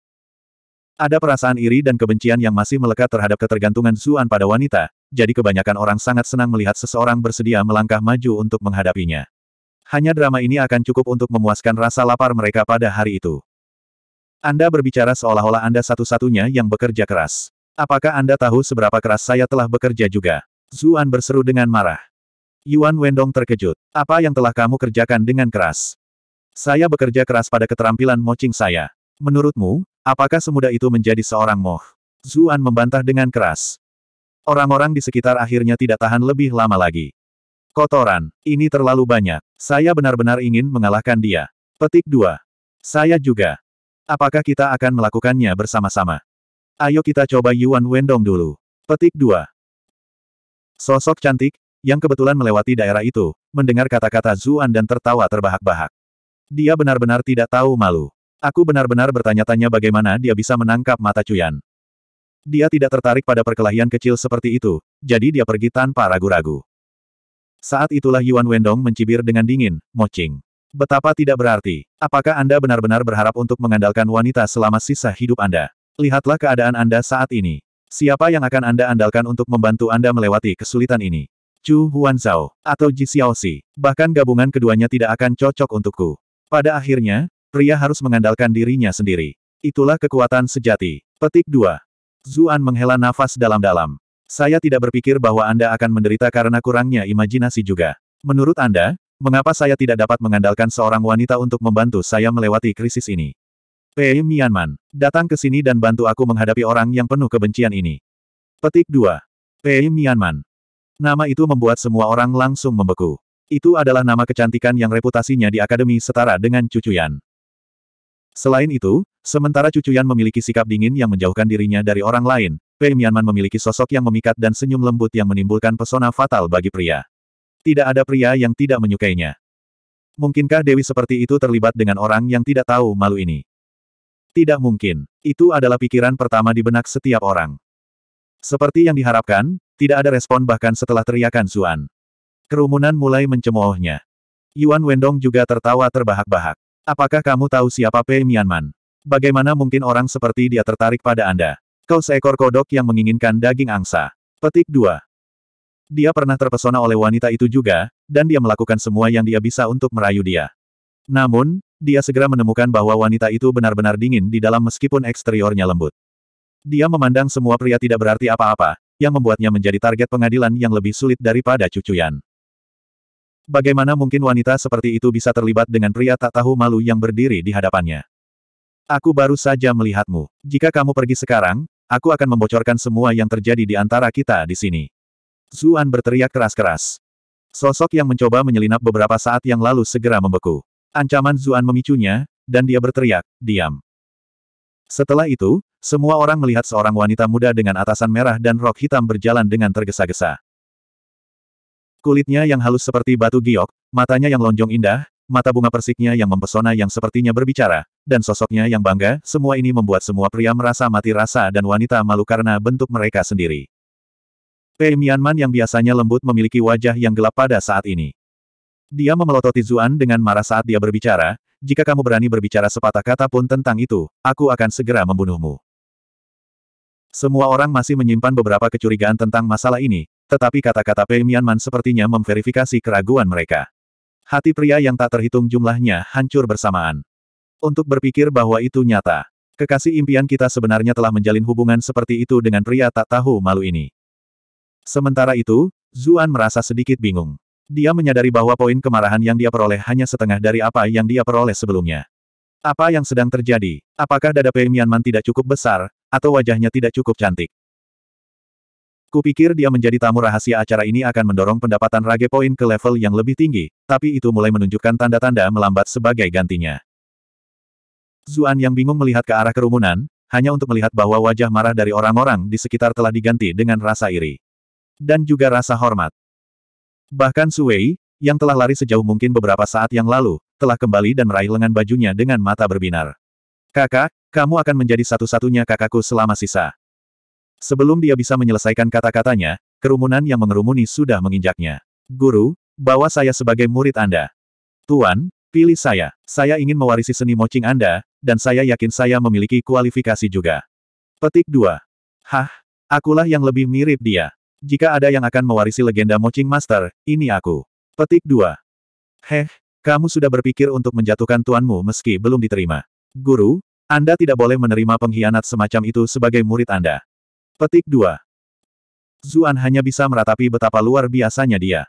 [SPEAKER 1] Ada perasaan iri dan kebencian yang masih melekat terhadap ketergantungan Zuan pada wanita, jadi kebanyakan orang sangat senang melihat seseorang bersedia melangkah maju untuk menghadapinya. Hanya drama ini akan cukup untuk memuaskan rasa lapar mereka pada hari itu. Anda berbicara seolah-olah Anda satu-satunya yang bekerja keras. Apakah Anda tahu seberapa keras saya telah bekerja juga? Zuan berseru dengan marah. Yuan Wendong terkejut. Apa yang telah kamu kerjakan dengan keras? Saya bekerja keras pada keterampilan mocing saya. Menurutmu, apakah semudah itu menjadi seorang moh? Zuan membantah dengan keras. Orang-orang di sekitar akhirnya tidak tahan lebih lama lagi. Kotoran. Ini terlalu banyak. Saya benar-benar ingin mengalahkan dia. Petik 2. Saya juga. Apakah kita akan melakukannya bersama-sama? Ayo kita coba Yuan Wendong dulu. Petik 2. Sosok cantik, yang kebetulan melewati daerah itu, mendengar kata-kata Zuan dan tertawa terbahak-bahak. Dia benar-benar tidak tahu malu. Aku benar-benar bertanya-tanya bagaimana dia bisa menangkap mata Cuyan. Dia tidak tertarik pada perkelahian kecil seperti itu, jadi dia pergi tanpa ragu-ragu. Saat itulah Yuan Wendong mencibir dengan dingin, mocing. Betapa tidak berarti. Apakah Anda benar-benar berharap untuk mengandalkan wanita selama sisa hidup Anda? Lihatlah keadaan Anda saat ini. Siapa yang akan Anda andalkan untuk membantu Anda melewati kesulitan ini? Chu Huanzhao atau Ji Xiaoxi. Bahkan gabungan keduanya tidak akan cocok untukku. Pada akhirnya, pria harus mengandalkan dirinya sendiri. Itulah kekuatan sejati. Petik 2. Zuan menghela nafas dalam-dalam. Saya tidak berpikir bahwa Anda akan menderita karena kurangnya imajinasi juga. Menurut Anda, mengapa saya tidak dapat mengandalkan seorang wanita untuk membantu saya melewati krisis ini? Pei Mianman, datang ke sini dan bantu aku menghadapi orang yang penuh kebencian ini. Petik 2. Pei Mianman. Nama itu membuat semua orang langsung membeku. Itu adalah nama kecantikan yang reputasinya di akademi setara dengan Cucuyan. Selain itu, sementara Cucuyan memiliki sikap dingin yang menjauhkan dirinya dari orang lain, Pei Mianman memiliki sosok yang memikat dan senyum lembut yang menimbulkan pesona fatal bagi pria. Tidak ada pria yang tidak menyukainya. Mungkinkah Dewi seperti itu terlibat dengan orang yang tidak tahu malu ini? Tidak mungkin. Itu adalah pikiran pertama di benak setiap orang. Seperti yang diharapkan, tidak ada respon bahkan setelah teriakan Zuan. Kerumunan mulai mencemoohnya. Yuan Wendong juga tertawa terbahak-bahak. Apakah kamu tahu siapa Pei Mianman? Bagaimana mungkin orang seperti dia tertarik pada Anda? Kau seekor kodok yang menginginkan daging angsa. Petik 2. Dia pernah terpesona oleh wanita itu juga, dan dia melakukan semua yang dia bisa untuk merayu dia. Namun, dia segera menemukan bahwa wanita itu benar-benar dingin di dalam meskipun eksteriornya lembut. Dia memandang semua pria tidak berarti apa-apa, yang membuatnya menjadi target pengadilan yang lebih sulit daripada cucuyan. Bagaimana mungkin wanita seperti itu bisa terlibat dengan pria tak tahu malu yang berdiri di hadapannya? Aku baru saja melihatmu. Jika kamu pergi sekarang, aku akan membocorkan semua yang terjadi di antara kita di sini. Zuan berteriak keras-keras. Sosok yang mencoba menyelinap beberapa saat yang lalu segera membeku. Ancaman Zuan memicunya, dan dia berteriak, diam. Setelah itu, semua orang melihat seorang wanita muda dengan atasan merah dan rok hitam berjalan dengan tergesa-gesa. Kulitnya yang halus seperti batu giok, matanya yang lonjong indah, mata bunga persiknya yang mempesona yang sepertinya berbicara, dan sosoknya yang bangga, semua ini membuat semua pria merasa mati rasa dan wanita malu karena bentuk mereka sendiri. Pei Mianman yang biasanya lembut memiliki wajah yang gelap pada saat ini. Dia memelototi Zuan dengan marah saat dia berbicara, jika kamu berani berbicara sepatah kata pun tentang itu, aku akan segera membunuhmu. Semua orang masih menyimpan beberapa kecurigaan tentang masalah ini, tetapi kata-kata Pei Mianman sepertinya memverifikasi keraguan mereka. Hati pria yang tak terhitung jumlahnya hancur bersamaan. Untuk berpikir bahwa itu nyata. Kekasih impian kita sebenarnya telah menjalin hubungan seperti itu dengan pria tak tahu malu ini. Sementara itu, Zuan merasa sedikit bingung. Dia menyadari bahwa poin kemarahan yang dia peroleh hanya setengah dari apa yang dia peroleh sebelumnya. Apa yang sedang terjadi? Apakah dada Pei Mianman tidak cukup besar, atau wajahnya tidak cukup cantik? Kupikir dia menjadi tamu rahasia acara ini akan mendorong pendapatan Rage Point ke level yang lebih tinggi, tapi itu mulai menunjukkan tanda-tanda melambat sebagai gantinya. Zuan yang bingung melihat ke arah kerumunan, hanya untuk melihat bahwa wajah marah dari orang-orang di sekitar telah diganti dengan rasa iri. Dan juga rasa hormat. Bahkan Suwei, yang telah lari sejauh mungkin beberapa saat yang lalu, telah kembali dan meraih lengan bajunya dengan mata berbinar. Kakak, kamu akan menjadi satu-satunya kakakku selama sisa. Sebelum dia bisa menyelesaikan kata-katanya, kerumunan yang mengerumuni sudah menginjaknya. Guru, bawa saya sebagai murid Anda. Tuan, pilih saya. Saya ingin mewarisi seni mocing Anda, dan saya yakin saya memiliki kualifikasi juga. Petik 2. Hah, akulah yang lebih mirip dia. Jika ada yang akan mewarisi legenda mocing master, ini aku. Petik 2. Heh, kamu sudah berpikir untuk menjatuhkan tuanmu meski belum diterima. Guru, Anda tidak boleh menerima pengkhianat semacam itu sebagai murid Anda. Petik 2. Zuan hanya bisa meratapi betapa luar biasanya dia.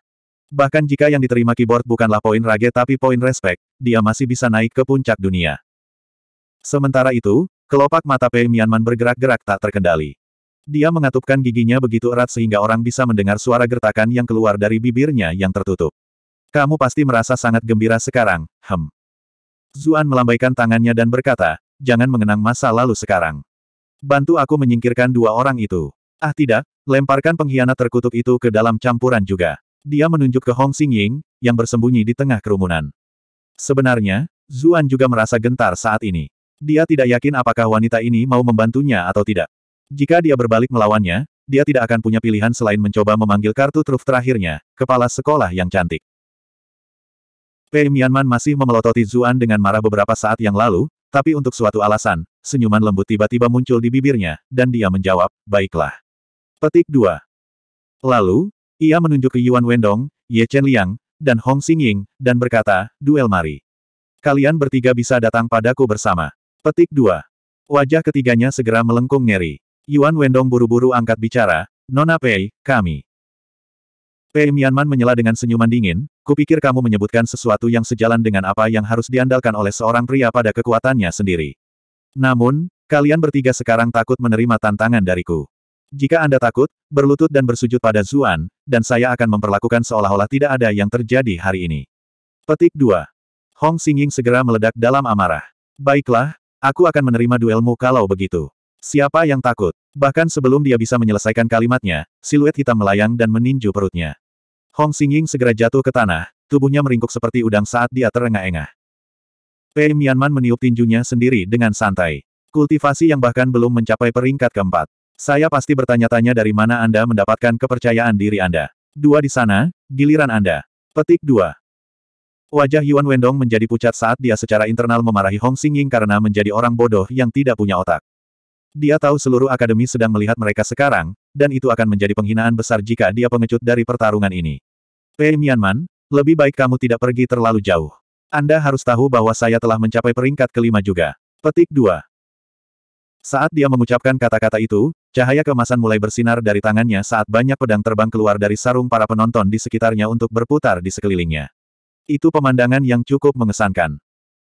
[SPEAKER 1] Bahkan jika yang diterima keyboard bukanlah poin rage tapi poin respect, dia masih bisa naik ke puncak dunia. Sementara itu, kelopak mata Pei Mianman bergerak-gerak tak terkendali. Dia mengatupkan giginya begitu erat sehingga orang bisa mendengar suara gertakan yang keluar dari bibirnya yang tertutup. Kamu pasti merasa sangat gembira sekarang, hem. Zuan melambaikan tangannya dan berkata, jangan mengenang masa lalu sekarang. Bantu aku menyingkirkan dua orang itu. Ah tidak, lemparkan pengkhianat terkutuk itu ke dalam campuran juga. Dia menunjuk ke Hong Xing Ying, yang bersembunyi di tengah kerumunan. Sebenarnya, Zuan juga merasa gentar saat ini. Dia tidak yakin apakah wanita ini mau membantunya atau tidak. Jika dia berbalik melawannya, dia tidak akan punya pilihan selain mencoba memanggil kartu truf terakhirnya, kepala sekolah yang cantik. Pei Mianman masih memelototi Zuan dengan marah beberapa saat yang lalu, tapi untuk suatu alasan, senyuman lembut tiba-tiba muncul di bibirnya, dan dia menjawab, baiklah. Petik 2. Lalu, ia menunjuk ke Yuan Wendong, Ye Chen Liang, dan Hong Xingying, dan berkata, duel mari. Kalian bertiga bisa datang padaku bersama. Petik 2. Wajah ketiganya segera melengkung ngeri. Yuan Wendong buru-buru angkat bicara, Nona Pei, kami. Pei Mianman menyela dengan senyuman dingin, Kupikir kamu menyebutkan sesuatu yang sejalan dengan apa yang harus diandalkan oleh seorang pria pada kekuatannya sendiri. Namun, kalian bertiga sekarang takut menerima tantangan dariku. Jika Anda takut, berlutut dan bersujud pada Zuan, dan saya akan memperlakukan seolah-olah tidak ada yang terjadi hari ini. Petik 2. Hong Singing segera meledak dalam amarah. Baiklah, aku akan menerima duelmu kalau begitu. Siapa yang takut? Bahkan sebelum dia bisa menyelesaikan kalimatnya, siluet hitam melayang dan meninju perutnya. Hong Xingying segera jatuh ke tanah, tubuhnya meringkuk seperti udang saat dia terengah-engah. Pei Mianman meniup tinjunya sendiri dengan santai. Kultivasi yang bahkan belum mencapai peringkat keempat. Saya pasti bertanya-tanya dari mana Anda mendapatkan kepercayaan diri Anda. Dua di sana, giliran Anda. Petik dua. Wajah Yuan Wendong menjadi pucat saat dia secara internal memarahi Hong Xingying karena menjadi orang bodoh yang tidak punya otak. Dia tahu seluruh akademi sedang melihat mereka sekarang, dan itu akan menjadi penghinaan besar jika dia pengecut dari pertarungan ini. Pei Mianman, lebih baik kamu tidak pergi terlalu jauh. Anda harus tahu bahwa saya telah mencapai peringkat kelima juga. Petik 2. Saat dia mengucapkan kata-kata itu, cahaya kemasan mulai bersinar dari tangannya saat banyak pedang terbang keluar dari sarung para penonton di sekitarnya untuk berputar di sekelilingnya. Itu pemandangan yang cukup mengesankan.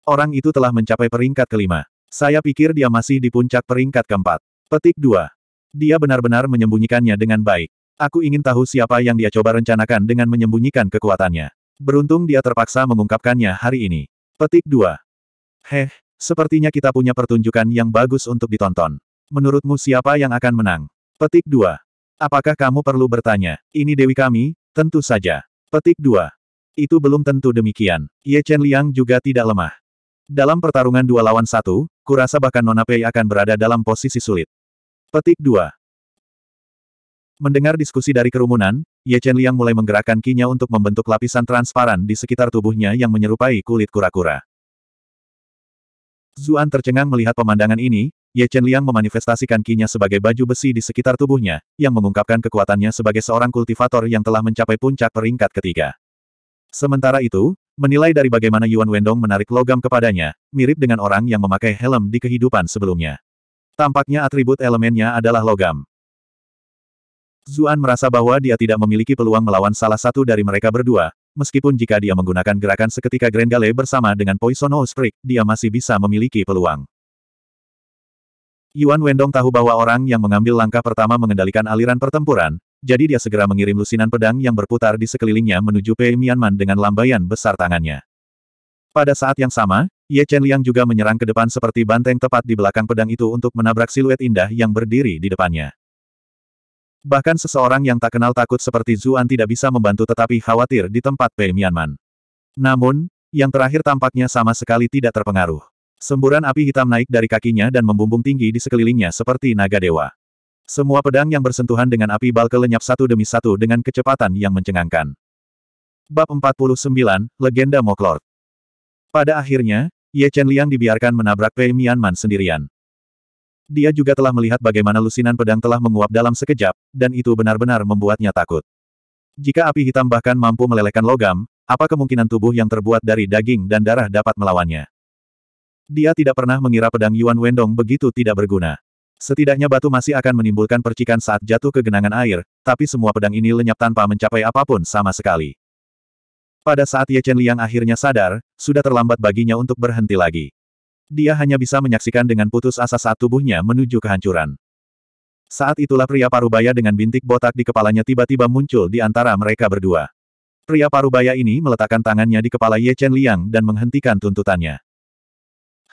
[SPEAKER 1] Orang itu telah mencapai peringkat kelima. Saya pikir dia masih di puncak peringkat keempat. Petik 2. Dia benar-benar menyembunyikannya dengan baik. Aku ingin tahu siapa yang dia coba rencanakan dengan menyembunyikan kekuatannya. Beruntung dia terpaksa mengungkapkannya hari ini. Petik 2. Heh, sepertinya kita punya pertunjukan yang bagus untuk ditonton. Menurutmu siapa yang akan menang? Petik 2. Apakah kamu perlu bertanya? Ini Dewi kami? Tentu saja. Petik 2. Itu belum tentu demikian. Ye Chen Liang juga tidak lemah. Dalam pertarungan dua lawan satu, kurasa bahkan Nona Pei akan berada dalam posisi sulit. Petik 2. Mendengar diskusi dari kerumunan, Ye Chen Liang mulai menggerakkan kinya untuk membentuk lapisan transparan di sekitar tubuhnya yang menyerupai kulit kura-kura. Zuan tercengang melihat pemandangan ini, Ye Chen Liang memanifestasikan kinya sebagai baju besi di sekitar tubuhnya, yang mengungkapkan kekuatannya sebagai seorang kultivator yang telah mencapai puncak peringkat ketiga. Sementara itu, menilai dari bagaimana Yuan Wendong menarik logam kepadanya, mirip dengan orang yang memakai helm di kehidupan sebelumnya. Tampaknya atribut elemennya adalah logam. Zuan merasa bahwa dia tidak memiliki peluang melawan salah satu dari mereka berdua, meskipun jika dia menggunakan gerakan seketika Grand Gale bersama dengan Poison Sprig, dia masih bisa memiliki peluang. Yuan Wendong tahu bahwa orang yang mengambil langkah pertama mengendalikan aliran pertempuran, jadi dia segera mengirim lusinan pedang yang berputar di sekelilingnya menuju Pei Mianman dengan lambaian besar tangannya. Pada saat yang sama, Ye Chen Liang juga menyerang ke depan seperti banteng tepat di belakang pedang itu untuk menabrak siluet indah yang berdiri di depannya. Bahkan seseorang yang tak kenal takut seperti Zuan tidak bisa membantu tetapi khawatir di tempat Pei Mianman. Namun, yang terakhir tampaknya sama sekali tidak terpengaruh. Semburan api hitam naik dari kakinya dan membumbung tinggi di sekelilingnya seperti naga dewa. Semua pedang yang bersentuhan dengan api balke lenyap satu demi satu dengan kecepatan yang mencengangkan. Bab 49, Legenda Moklord. Pada akhirnya, Ye Chen Liang dibiarkan menabrak Pei Mianman sendirian. Dia juga telah melihat bagaimana lusinan pedang telah menguap dalam sekejap, dan itu benar-benar membuatnya takut. Jika api hitam bahkan mampu melelehkan logam, apa kemungkinan tubuh yang terbuat dari daging dan darah dapat melawannya? Dia tidak pernah mengira pedang Yuan Wendong begitu tidak berguna. Setidaknya batu masih akan menimbulkan percikan saat jatuh ke genangan air, tapi semua pedang ini lenyap tanpa mencapai apapun sama sekali. Pada saat Ye Chen Liang akhirnya sadar, sudah terlambat baginya untuk berhenti lagi. Dia hanya bisa menyaksikan dengan putus asa saat tubuhnya menuju kehancuran. Saat itulah pria parubaya dengan bintik botak di kepalanya tiba-tiba muncul di antara mereka berdua. Pria parubaya ini meletakkan tangannya di kepala Ye Chen Liang dan menghentikan tuntutannya.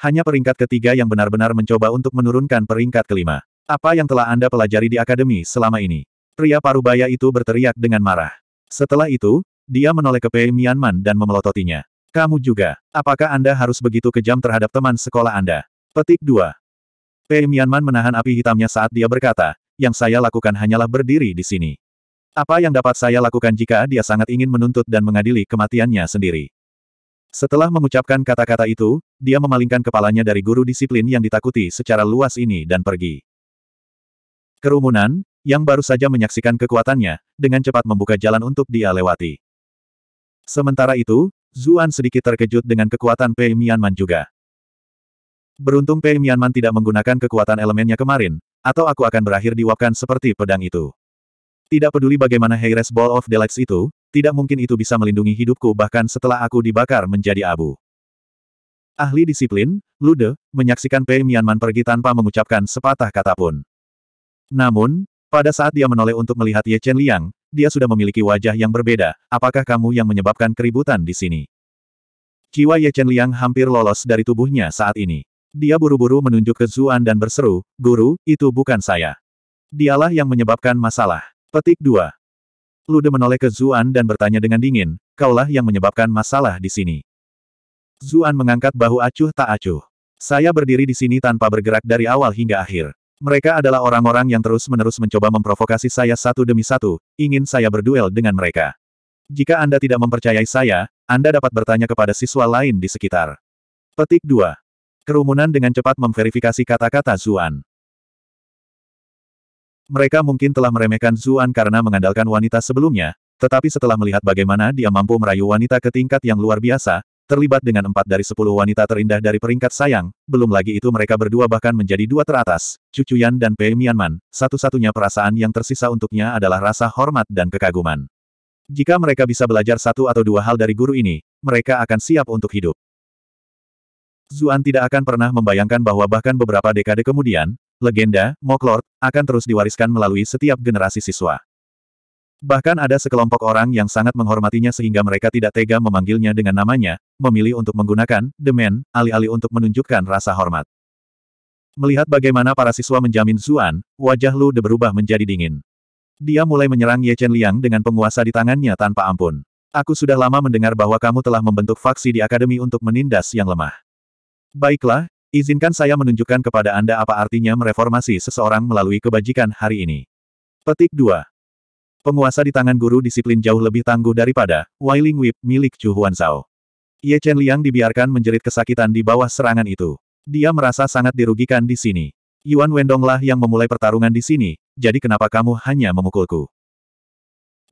[SPEAKER 1] Hanya peringkat ketiga yang benar-benar mencoba untuk menurunkan peringkat kelima. Apa yang telah Anda pelajari di akademi selama ini? Pria parubaya itu berteriak dengan marah. Setelah itu, dia menoleh ke Pei Mianman dan memelototinya. Kamu juga. Apakah Anda harus begitu kejam terhadap teman sekolah Anda? Petik 2. Pei Mianman menahan api hitamnya saat dia berkata, yang saya lakukan hanyalah berdiri di sini. Apa yang dapat saya lakukan jika dia sangat ingin menuntut dan mengadili kematiannya sendiri? Setelah mengucapkan kata-kata itu, dia memalingkan kepalanya dari guru disiplin yang ditakuti secara luas ini dan pergi. Kerumunan, yang baru saja menyaksikan kekuatannya, dengan cepat membuka jalan untuk dia lewati. Sementara itu, Zuan sedikit terkejut dengan kekuatan Pei Mianman juga. Beruntung Pei Mianman tidak menggunakan kekuatan elemennya kemarin, atau aku akan berakhir diwapkan seperti pedang itu. Tidak peduli bagaimana Heires Ball of Delights itu, tidak mungkin itu bisa melindungi hidupku bahkan setelah aku dibakar menjadi abu. Ahli disiplin, Lude, menyaksikan Pei Mianman pergi tanpa mengucapkan sepatah kata pun. Namun, pada saat dia menoleh untuk melihat Ye Chen Liang, dia sudah memiliki wajah yang berbeda, apakah kamu yang menyebabkan keributan di sini? Jiwa Ye Chen Liang hampir lolos dari tubuhnya saat ini. Dia buru-buru menunjuk ke Zuan dan berseru, Guru, itu bukan saya. Dialah yang menyebabkan masalah. Petik 2. Lude menoleh ke Zuan dan bertanya dengan dingin, kaulah yang menyebabkan masalah di sini. Zuan mengangkat bahu acuh tak acuh. Saya berdiri di sini tanpa bergerak dari awal hingga akhir. Mereka adalah orang-orang yang terus-menerus mencoba memprovokasi saya satu demi satu, ingin saya berduel dengan mereka. Jika Anda tidak mempercayai saya, Anda dapat bertanya kepada siswa lain di sekitar. Petik 2. Kerumunan dengan cepat memverifikasi kata-kata Zuan. Mereka mungkin telah meremehkan Zuan karena mengandalkan wanita sebelumnya, tetapi setelah melihat bagaimana dia mampu merayu wanita ke tingkat yang luar biasa, terlibat dengan empat dari sepuluh wanita terindah dari peringkat sayang, belum lagi itu mereka berdua bahkan menjadi dua teratas, Cucuyan dan Pei Mianman, satu-satunya perasaan yang tersisa untuknya adalah rasa hormat dan kekaguman. Jika mereka bisa belajar satu atau dua hal dari guru ini, mereka akan siap untuk hidup. Zuan tidak akan pernah membayangkan bahwa bahkan beberapa dekade kemudian, legenda, Moklord, akan terus diwariskan melalui setiap generasi siswa. Bahkan ada sekelompok orang yang sangat menghormatinya sehingga mereka tidak tega memanggilnya dengan namanya, memilih untuk menggunakan demen, alih-alih untuk menunjukkan rasa hormat. Melihat bagaimana para siswa menjamin Zuan, wajah Lu De berubah menjadi dingin. Dia mulai menyerang Ye Chen Liang dengan penguasa di tangannya tanpa ampun. Aku sudah lama mendengar bahwa kamu telah membentuk faksi di akademi untuk menindas yang lemah. Baiklah, izinkan saya menunjukkan kepada Anda apa artinya mereformasi seseorang melalui kebajikan hari ini. Petik 2. Penguasa di tangan guru disiplin jauh lebih tangguh daripada Wailing Whip milik Chu Huan Zhao. Ye Chen Liang dibiarkan menjerit kesakitan di bawah serangan itu. Dia merasa sangat dirugikan di sini. Yuan Wendonglah yang memulai pertarungan di sini, jadi kenapa kamu hanya memukulku?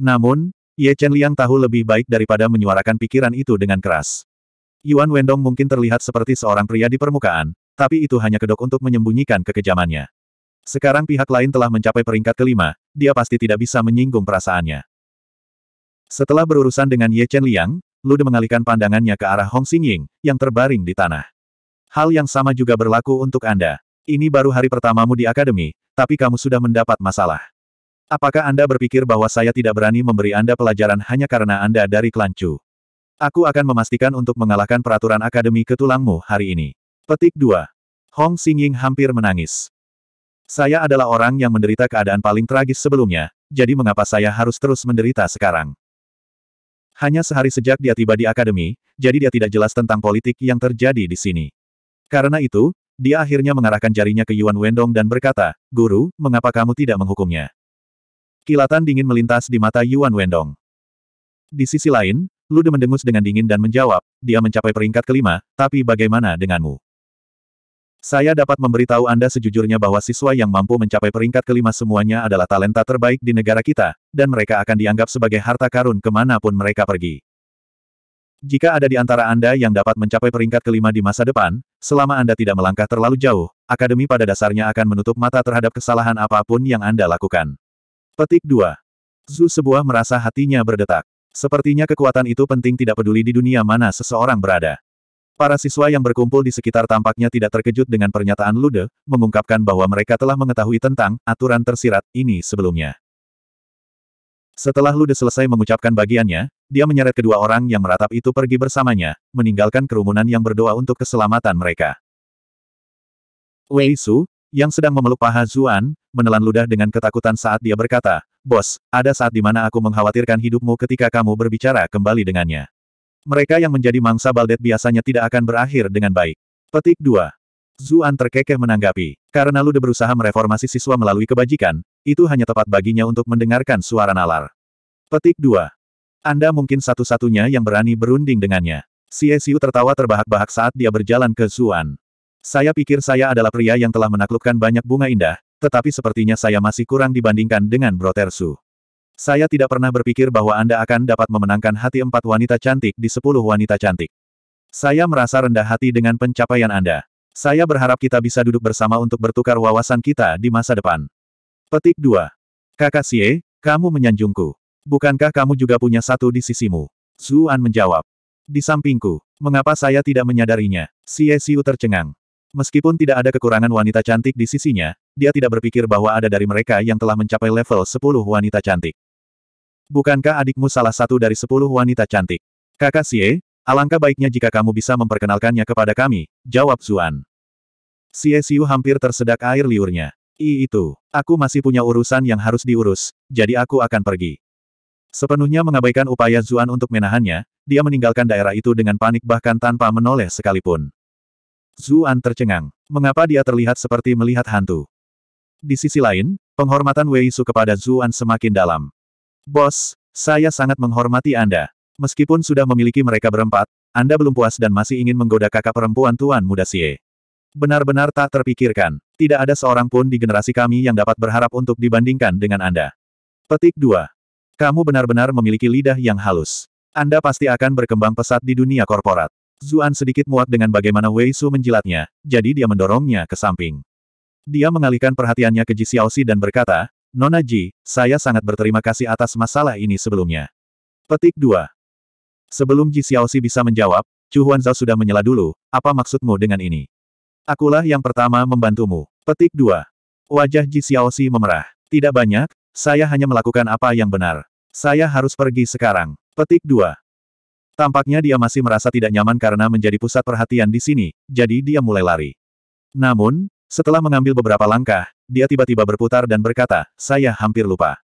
[SPEAKER 1] Namun, Ye Chen Liang tahu lebih baik daripada menyuarakan pikiran itu dengan keras. Yuan Wendong mungkin terlihat seperti seorang pria di permukaan, tapi itu hanya kedok untuk menyembunyikan kekejamannya. Sekarang pihak lain telah mencapai peringkat kelima, dia pasti tidak bisa menyinggung perasaannya. Setelah berurusan dengan Ye Chen Liang, Lude mengalihkan pandangannya ke arah Hong Xingying, yang terbaring di tanah. Hal yang sama juga berlaku untuk Anda. Ini baru hari pertamamu di akademi, tapi kamu sudah mendapat masalah. Apakah Anda berpikir bahwa saya tidak berani memberi Anda pelajaran hanya karena Anda dari klan Aku akan memastikan untuk mengalahkan peraturan akademi ke tulangmu hari ini. Petik 2. Hong Xingying hampir menangis. Saya adalah orang yang menderita keadaan paling tragis sebelumnya, jadi mengapa saya harus terus menderita sekarang? Hanya sehari sejak dia tiba di akademi, jadi dia tidak jelas tentang politik yang terjadi di sini. Karena itu, dia akhirnya mengarahkan jarinya ke Yuan Wendong dan berkata, Guru, mengapa kamu tidak menghukumnya? Kilatan dingin melintas di mata Yuan Wendong. Di sisi lain, Lude mendengus dengan dingin dan menjawab, dia mencapai peringkat kelima, tapi bagaimana denganmu? Saya dapat memberitahu Anda sejujurnya bahwa siswa yang mampu mencapai peringkat kelima semuanya adalah talenta terbaik di negara kita, dan mereka akan dianggap sebagai harta karun kemanapun mereka pergi. Jika ada di antara Anda yang dapat mencapai peringkat kelima di masa depan, selama Anda tidak melangkah terlalu jauh, Akademi pada dasarnya akan menutup mata terhadap kesalahan apapun yang Anda lakukan. Petik 2. Zu sebuah merasa hatinya berdetak. Sepertinya kekuatan itu penting tidak peduli di dunia mana seseorang berada. Para siswa yang berkumpul di sekitar tampaknya tidak terkejut dengan pernyataan Lude, mengungkapkan bahwa mereka telah mengetahui tentang aturan tersirat ini sebelumnya. Setelah Lude selesai mengucapkan bagiannya, dia menyeret kedua orang yang meratap itu pergi bersamanya, meninggalkan kerumunan yang berdoa untuk keselamatan mereka. Wei Su, yang sedang memeluk paha Zuan, menelan ludah dengan ketakutan saat dia berkata, Bos, ada saat di mana aku mengkhawatirkan hidupmu ketika kamu berbicara kembali dengannya. Mereka yang menjadi mangsa Baldet biasanya tidak akan berakhir dengan baik. Petik 2. Zuan terkekeh menanggapi, karena Lude berusaha mereformasi siswa melalui kebajikan, itu hanya tepat baginya untuk mendengarkan suara nalar. Petik 2. Anda mungkin satu-satunya yang berani berunding dengannya. Si Xiu tertawa terbahak-bahak saat dia berjalan ke Zuan. Saya pikir saya adalah pria yang telah menaklukkan banyak bunga indah, tetapi sepertinya saya masih kurang dibandingkan dengan Brotersu. Saya tidak pernah berpikir bahwa Anda akan dapat memenangkan hati empat wanita cantik di sepuluh wanita cantik. Saya merasa rendah hati dengan pencapaian Anda. Saya berharap kita bisa duduk bersama untuk bertukar wawasan kita di masa depan. Petik 2. Kakak Xie, kamu menyanjungku. Bukankah kamu juga punya satu di sisimu? Zuan menjawab. Di sampingku. Mengapa saya tidak menyadarinya? Xie Xiu tercengang. Meskipun tidak ada kekurangan wanita cantik di sisinya, dia tidak berpikir bahwa ada dari mereka yang telah mencapai level 10 wanita cantik. Bukankah adikmu salah satu dari sepuluh wanita cantik? Kakak Sie, alangkah baiknya jika kamu bisa memperkenalkannya kepada kami, jawab Zuan. Xie Xiu hampir tersedak air liurnya. I itu, aku masih punya urusan yang harus diurus, jadi aku akan pergi. Sepenuhnya mengabaikan upaya Zuan untuk menahannya, dia meninggalkan daerah itu dengan panik bahkan tanpa menoleh sekalipun. Zuan tercengang. Mengapa dia terlihat seperti melihat hantu? Di sisi lain, penghormatan Wei Su kepada Zuan semakin dalam. Bos, saya sangat menghormati Anda. Meskipun sudah memiliki mereka berempat, Anda belum puas dan masih ingin menggoda kakak perempuan Tuan Muda Sie. Benar-benar tak terpikirkan. Tidak ada seorang pun di generasi kami yang dapat berharap untuk dibandingkan dengan Anda. Petik 2. Kamu benar-benar memiliki lidah yang halus. Anda pasti akan berkembang pesat di dunia korporat. Zuan sedikit muak dengan bagaimana Wei Su menjilatnya, jadi dia mendorongnya ke samping. Dia mengalihkan perhatiannya ke Ji Xiaoxi dan berkata, Nona Ji, saya sangat berterima kasih atas masalah ini sebelumnya. Petik 2. Sebelum Ji Xiaoxi bisa menjawab, Chu Huanzhao sudah menyela dulu, apa maksudmu dengan ini? Akulah yang pertama membantumu. Petik 2. Wajah Ji Xiaoxi memerah. Tidak banyak, saya hanya melakukan apa yang benar. Saya harus pergi sekarang. Petik 2. Tampaknya dia masih merasa tidak nyaman karena menjadi pusat perhatian di sini, jadi dia mulai lari. Namun, setelah mengambil beberapa langkah, dia tiba-tiba berputar dan berkata, saya hampir lupa.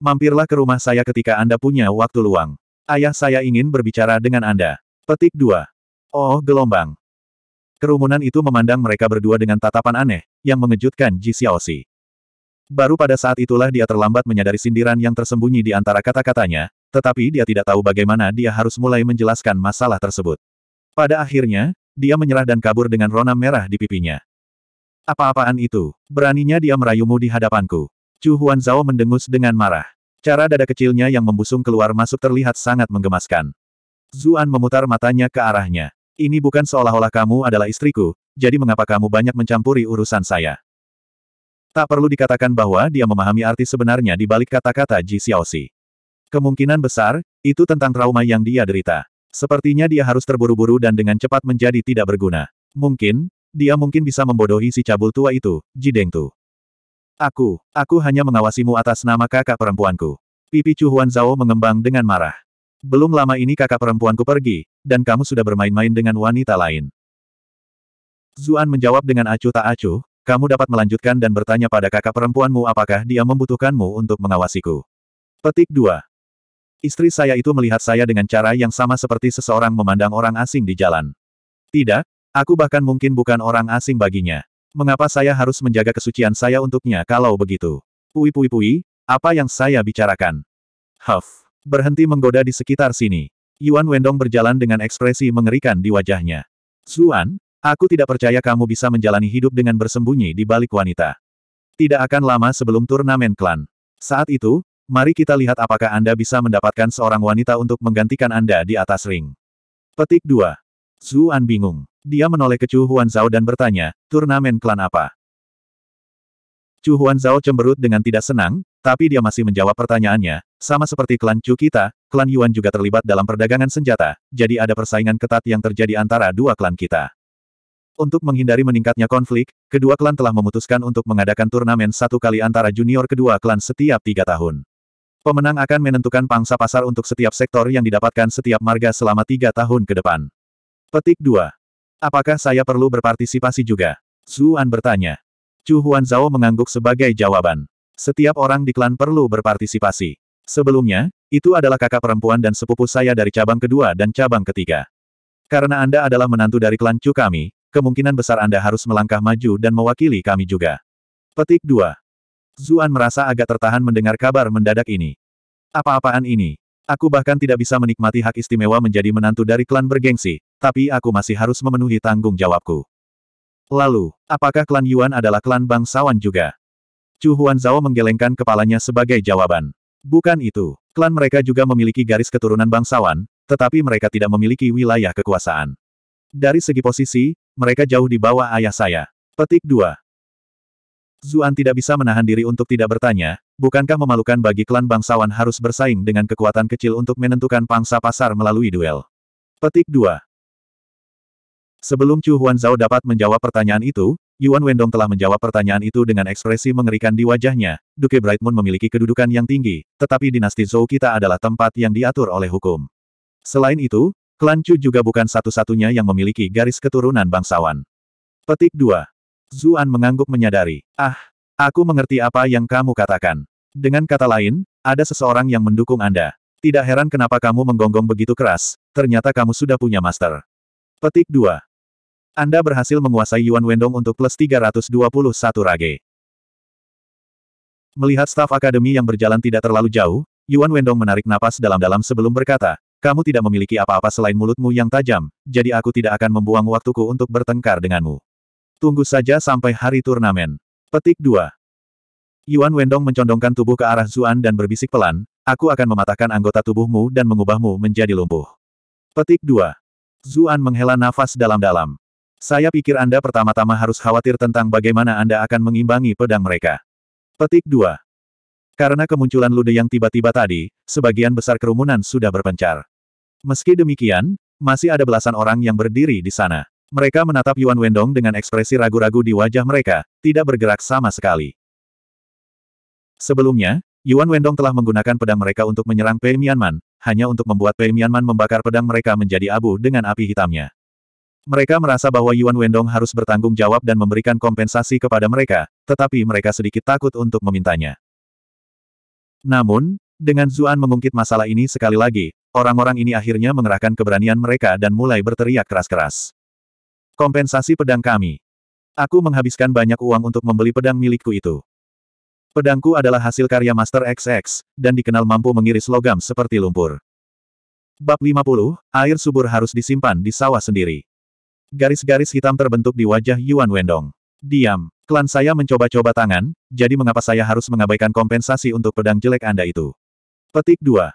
[SPEAKER 1] Mampirlah ke rumah saya ketika Anda punya waktu luang. Ayah saya ingin berbicara dengan Anda. Petik 2. Oh, gelombang. Kerumunan itu memandang mereka berdua dengan tatapan aneh, yang mengejutkan Ji Xiaoxi. Baru pada saat itulah dia terlambat menyadari sindiran yang tersembunyi di antara kata-katanya, tetapi dia tidak tahu bagaimana dia harus mulai menjelaskan masalah tersebut. Pada akhirnya, dia menyerah dan kabur dengan rona merah di pipinya. Apa-apaan itu? Beraninya dia merayumu di hadapanku. Chu Huan Zhao mendengus dengan marah. Cara dada kecilnya yang membusung keluar masuk terlihat sangat menggemaskan. Zuan memutar matanya ke arahnya. Ini bukan seolah-olah kamu adalah istriku, jadi mengapa kamu banyak mencampuri urusan saya? Tak perlu dikatakan bahwa dia memahami arti sebenarnya di balik kata-kata Ji Xiaoxi. Kemungkinan besar, itu tentang trauma yang dia derita. Sepertinya dia harus terburu-buru dan dengan cepat menjadi tidak berguna. Mungkin, dia mungkin bisa membodohi si cabul tua itu, Jideng Tu. Aku, aku hanya mengawasimu atas nama kakak perempuanku. Pipi Chu Huan Zhao mengembang dengan marah. Belum lama ini kakak perempuanku pergi, dan kamu sudah bermain-main dengan wanita lain. Zuan menjawab dengan acuh tak acuh, kamu dapat melanjutkan dan bertanya pada kakak perempuanmu apakah dia membutuhkanmu untuk mengawasiku. Petik 2. Istri saya itu melihat saya dengan cara yang sama seperti seseorang memandang orang asing di jalan. Tidak, Aku bahkan mungkin bukan orang asing baginya. Mengapa saya harus menjaga kesucian saya untuknya kalau begitu? Pui-pui-pui, apa yang saya bicarakan? Huff, berhenti menggoda di sekitar sini. Yuan Wendong berjalan dengan ekspresi mengerikan di wajahnya. Zuan, aku tidak percaya kamu bisa menjalani hidup dengan bersembunyi di balik wanita. Tidak akan lama sebelum turnamen klan. Saat itu, mari kita lihat apakah Anda bisa mendapatkan seorang wanita untuk menggantikan Anda di atas ring. Petik 2. Zuan bingung. Dia menoleh ke Chu Huan Zhao dan bertanya, turnamen klan apa? Chu Huan Zhao cemberut dengan tidak senang, tapi dia masih menjawab pertanyaannya, sama seperti klan Chu kita, klan Yuan juga terlibat dalam perdagangan senjata, jadi ada persaingan ketat yang terjadi antara dua klan kita. Untuk menghindari meningkatnya konflik, kedua klan telah memutuskan untuk mengadakan turnamen satu kali antara junior kedua klan setiap tiga tahun. Pemenang akan menentukan pangsa pasar untuk setiap sektor yang didapatkan setiap marga selama tiga tahun ke depan. Petik 2. Apakah saya perlu berpartisipasi juga? Zuan bertanya. Chu Huan Zhao mengangguk sebagai jawaban. Setiap orang di klan perlu berpartisipasi. Sebelumnya, itu adalah kakak perempuan dan sepupu saya dari cabang kedua dan cabang ketiga. Karena Anda adalah menantu dari klan Chu kami, kemungkinan besar Anda harus melangkah maju dan mewakili kami juga. Petik 2. Zuan merasa agak tertahan mendengar kabar mendadak ini. Apa-apaan ini? Aku bahkan tidak bisa menikmati hak istimewa menjadi menantu dari klan bergengsi, tapi aku masih harus memenuhi tanggung jawabku. Lalu, apakah klan Yuan adalah klan bangsawan juga? Chu Huanzao menggelengkan kepalanya sebagai jawaban. Bukan itu. Klan mereka juga memiliki garis keturunan bangsawan, tetapi mereka tidak memiliki wilayah kekuasaan. Dari segi posisi, mereka jauh di bawah ayah saya. Petik 2. Zuan tidak bisa menahan diri untuk tidak bertanya, bukankah memalukan bagi klan bangsawan harus bersaing dengan kekuatan kecil untuk menentukan pangsa pasar melalui duel? Petik 2. Sebelum Chu Zhao dapat menjawab pertanyaan itu, Yuan Wendong telah menjawab pertanyaan itu dengan ekspresi mengerikan di wajahnya. Duke Bright Moon memiliki kedudukan yang tinggi, tetapi dinasti Zhou kita adalah tempat yang diatur oleh hukum. Selain itu, klan Chu juga bukan satu-satunya yang memiliki garis keturunan bangsawan. Petik 2. Zuan mengangguk menyadari. Ah, aku mengerti apa yang kamu katakan. Dengan kata lain, ada seseorang yang mendukung Anda. Tidak heran kenapa kamu menggonggong begitu keras, ternyata kamu sudah punya master. Petik 2. Anda berhasil menguasai Yuan Wendong untuk plus 321 rage. Melihat staf akademi yang berjalan tidak terlalu jauh, Yuan Wendong menarik napas dalam-dalam sebelum berkata, kamu tidak memiliki apa-apa selain mulutmu yang tajam, jadi aku tidak akan membuang waktuku untuk bertengkar denganmu. Tunggu saja sampai hari turnamen. Petik 2. Yuan Wendong mencondongkan tubuh ke arah Zuan dan berbisik pelan, aku akan mematahkan anggota tubuhmu dan mengubahmu menjadi lumpuh. Petik 2. Zuan menghela nafas dalam-dalam. Saya pikir Anda pertama-tama harus khawatir tentang bagaimana Anda akan mengimbangi pedang mereka. Petik 2. Karena kemunculan Lude yang tiba-tiba tadi, sebagian besar kerumunan sudah berpencar. Meski demikian, masih ada belasan orang yang berdiri di sana. Mereka menatap Yuan Wendong dengan ekspresi ragu-ragu di wajah mereka, tidak bergerak sama sekali. Sebelumnya, Yuan Wendong telah menggunakan pedang mereka untuk menyerang Pei Mianman, hanya untuk membuat Pei Mianman membakar pedang mereka menjadi abu dengan api hitamnya. Mereka merasa bahwa Yuan Wendong harus bertanggung jawab dan memberikan kompensasi kepada mereka, tetapi mereka sedikit takut untuk memintanya. Namun, dengan Zuan mengungkit masalah ini sekali lagi, orang-orang ini akhirnya mengerahkan keberanian mereka dan mulai berteriak keras-keras. Kompensasi pedang kami. Aku menghabiskan banyak uang untuk membeli pedang milikku itu. Pedangku adalah hasil karya Master XX, dan dikenal mampu mengiris logam seperti lumpur. Bab 50, air subur harus disimpan di sawah sendiri. Garis-garis hitam terbentuk di wajah Yuan Wendong. Diam. Klan saya mencoba-coba tangan, jadi mengapa saya harus mengabaikan kompensasi untuk pedang jelek Anda itu? Petik 2.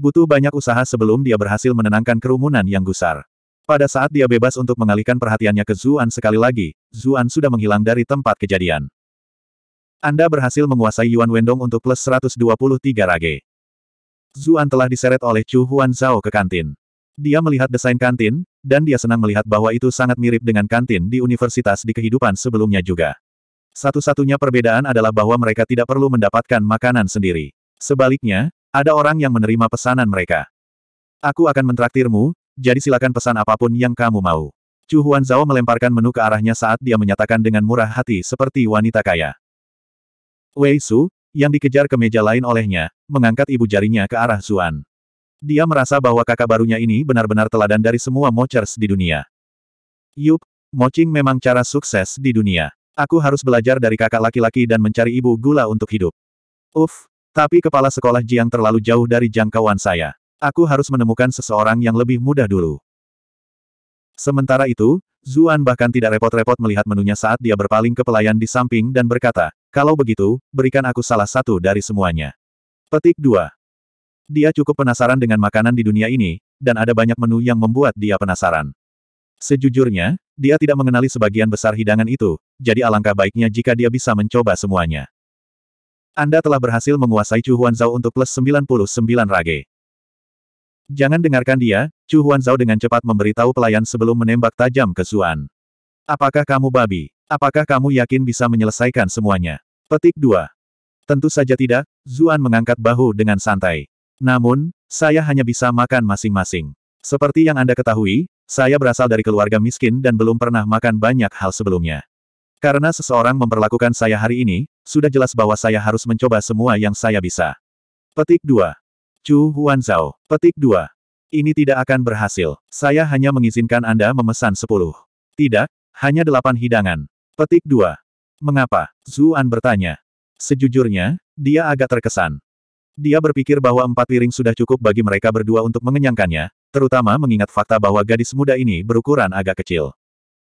[SPEAKER 1] Butuh banyak usaha sebelum dia berhasil menenangkan kerumunan yang gusar. Pada saat dia bebas untuk mengalihkan perhatiannya ke Zuan sekali lagi, Zuan sudah menghilang dari tempat kejadian. Anda berhasil menguasai Yuan Wendong untuk plus 123 rage. Zuan telah diseret oleh Chu Huan Zhao ke kantin. Dia melihat desain kantin, dan dia senang melihat bahwa itu sangat mirip dengan kantin di universitas di kehidupan sebelumnya juga. Satu-satunya perbedaan adalah bahwa mereka tidak perlu mendapatkan makanan sendiri. Sebaliknya, ada orang yang menerima pesanan mereka. Aku akan mentraktirmu, jadi silakan pesan apapun yang kamu mau. Chu Huan melemparkan menu ke arahnya saat dia menyatakan dengan murah hati seperti wanita kaya. Wei Su, yang dikejar ke meja lain olehnya, mengangkat ibu jarinya ke arah Zuan. Dia merasa bahwa kakak barunya ini benar-benar teladan dari semua mochers di dunia. Yup, moching memang cara sukses di dunia. Aku harus belajar dari kakak laki-laki dan mencari ibu gula untuk hidup. Uf, tapi kepala sekolah Jiang terlalu jauh dari jangkauan saya. Aku harus menemukan seseorang yang lebih mudah dulu. Sementara itu, Zuan bahkan tidak repot-repot melihat menunya saat dia berpaling ke pelayan di samping dan berkata, kalau begitu, berikan aku salah satu dari semuanya. Petik 2. Dia cukup penasaran dengan makanan di dunia ini, dan ada banyak menu yang membuat dia penasaran. Sejujurnya, dia tidak mengenali sebagian besar hidangan itu, jadi alangkah baiknya jika dia bisa mencoba semuanya. Anda telah berhasil menguasai Chu Huanzao untuk plus 99 rage. Jangan dengarkan dia, Chu Huanzao dengan cepat memberitahu pelayan sebelum menembak tajam ke Zuan. Apakah kamu babi? Apakah kamu yakin bisa menyelesaikan semuanya? Petik 2. Tentu saja tidak, Zuan mengangkat bahu dengan santai. Namun, saya hanya bisa makan masing-masing. Seperti yang Anda ketahui, saya berasal dari keluarga miskin dan belum pernah makan banyak hal sebelumnya. Karena seseorang memperlakukan saya hari ini, sudah jelas bahwa saya harus mencoba semua yang saya bisa. Petik 2. Chu Zhao. Petik 2. Ini tidak akan berhasil. Saya hanya mengizinkan Anda memesan 10. Tidak, hanya 8 hidangan. Petik 2. Mengapa? Zuan bertanya. Sejujurnya, dia agak terkesan. Dia berpikir bahwa empat piring sudah cukup bagi mereka berdua untuk mengenyangkannya, terutama mengingat fakta bahwa gadis muda ini berukuran agak kecil.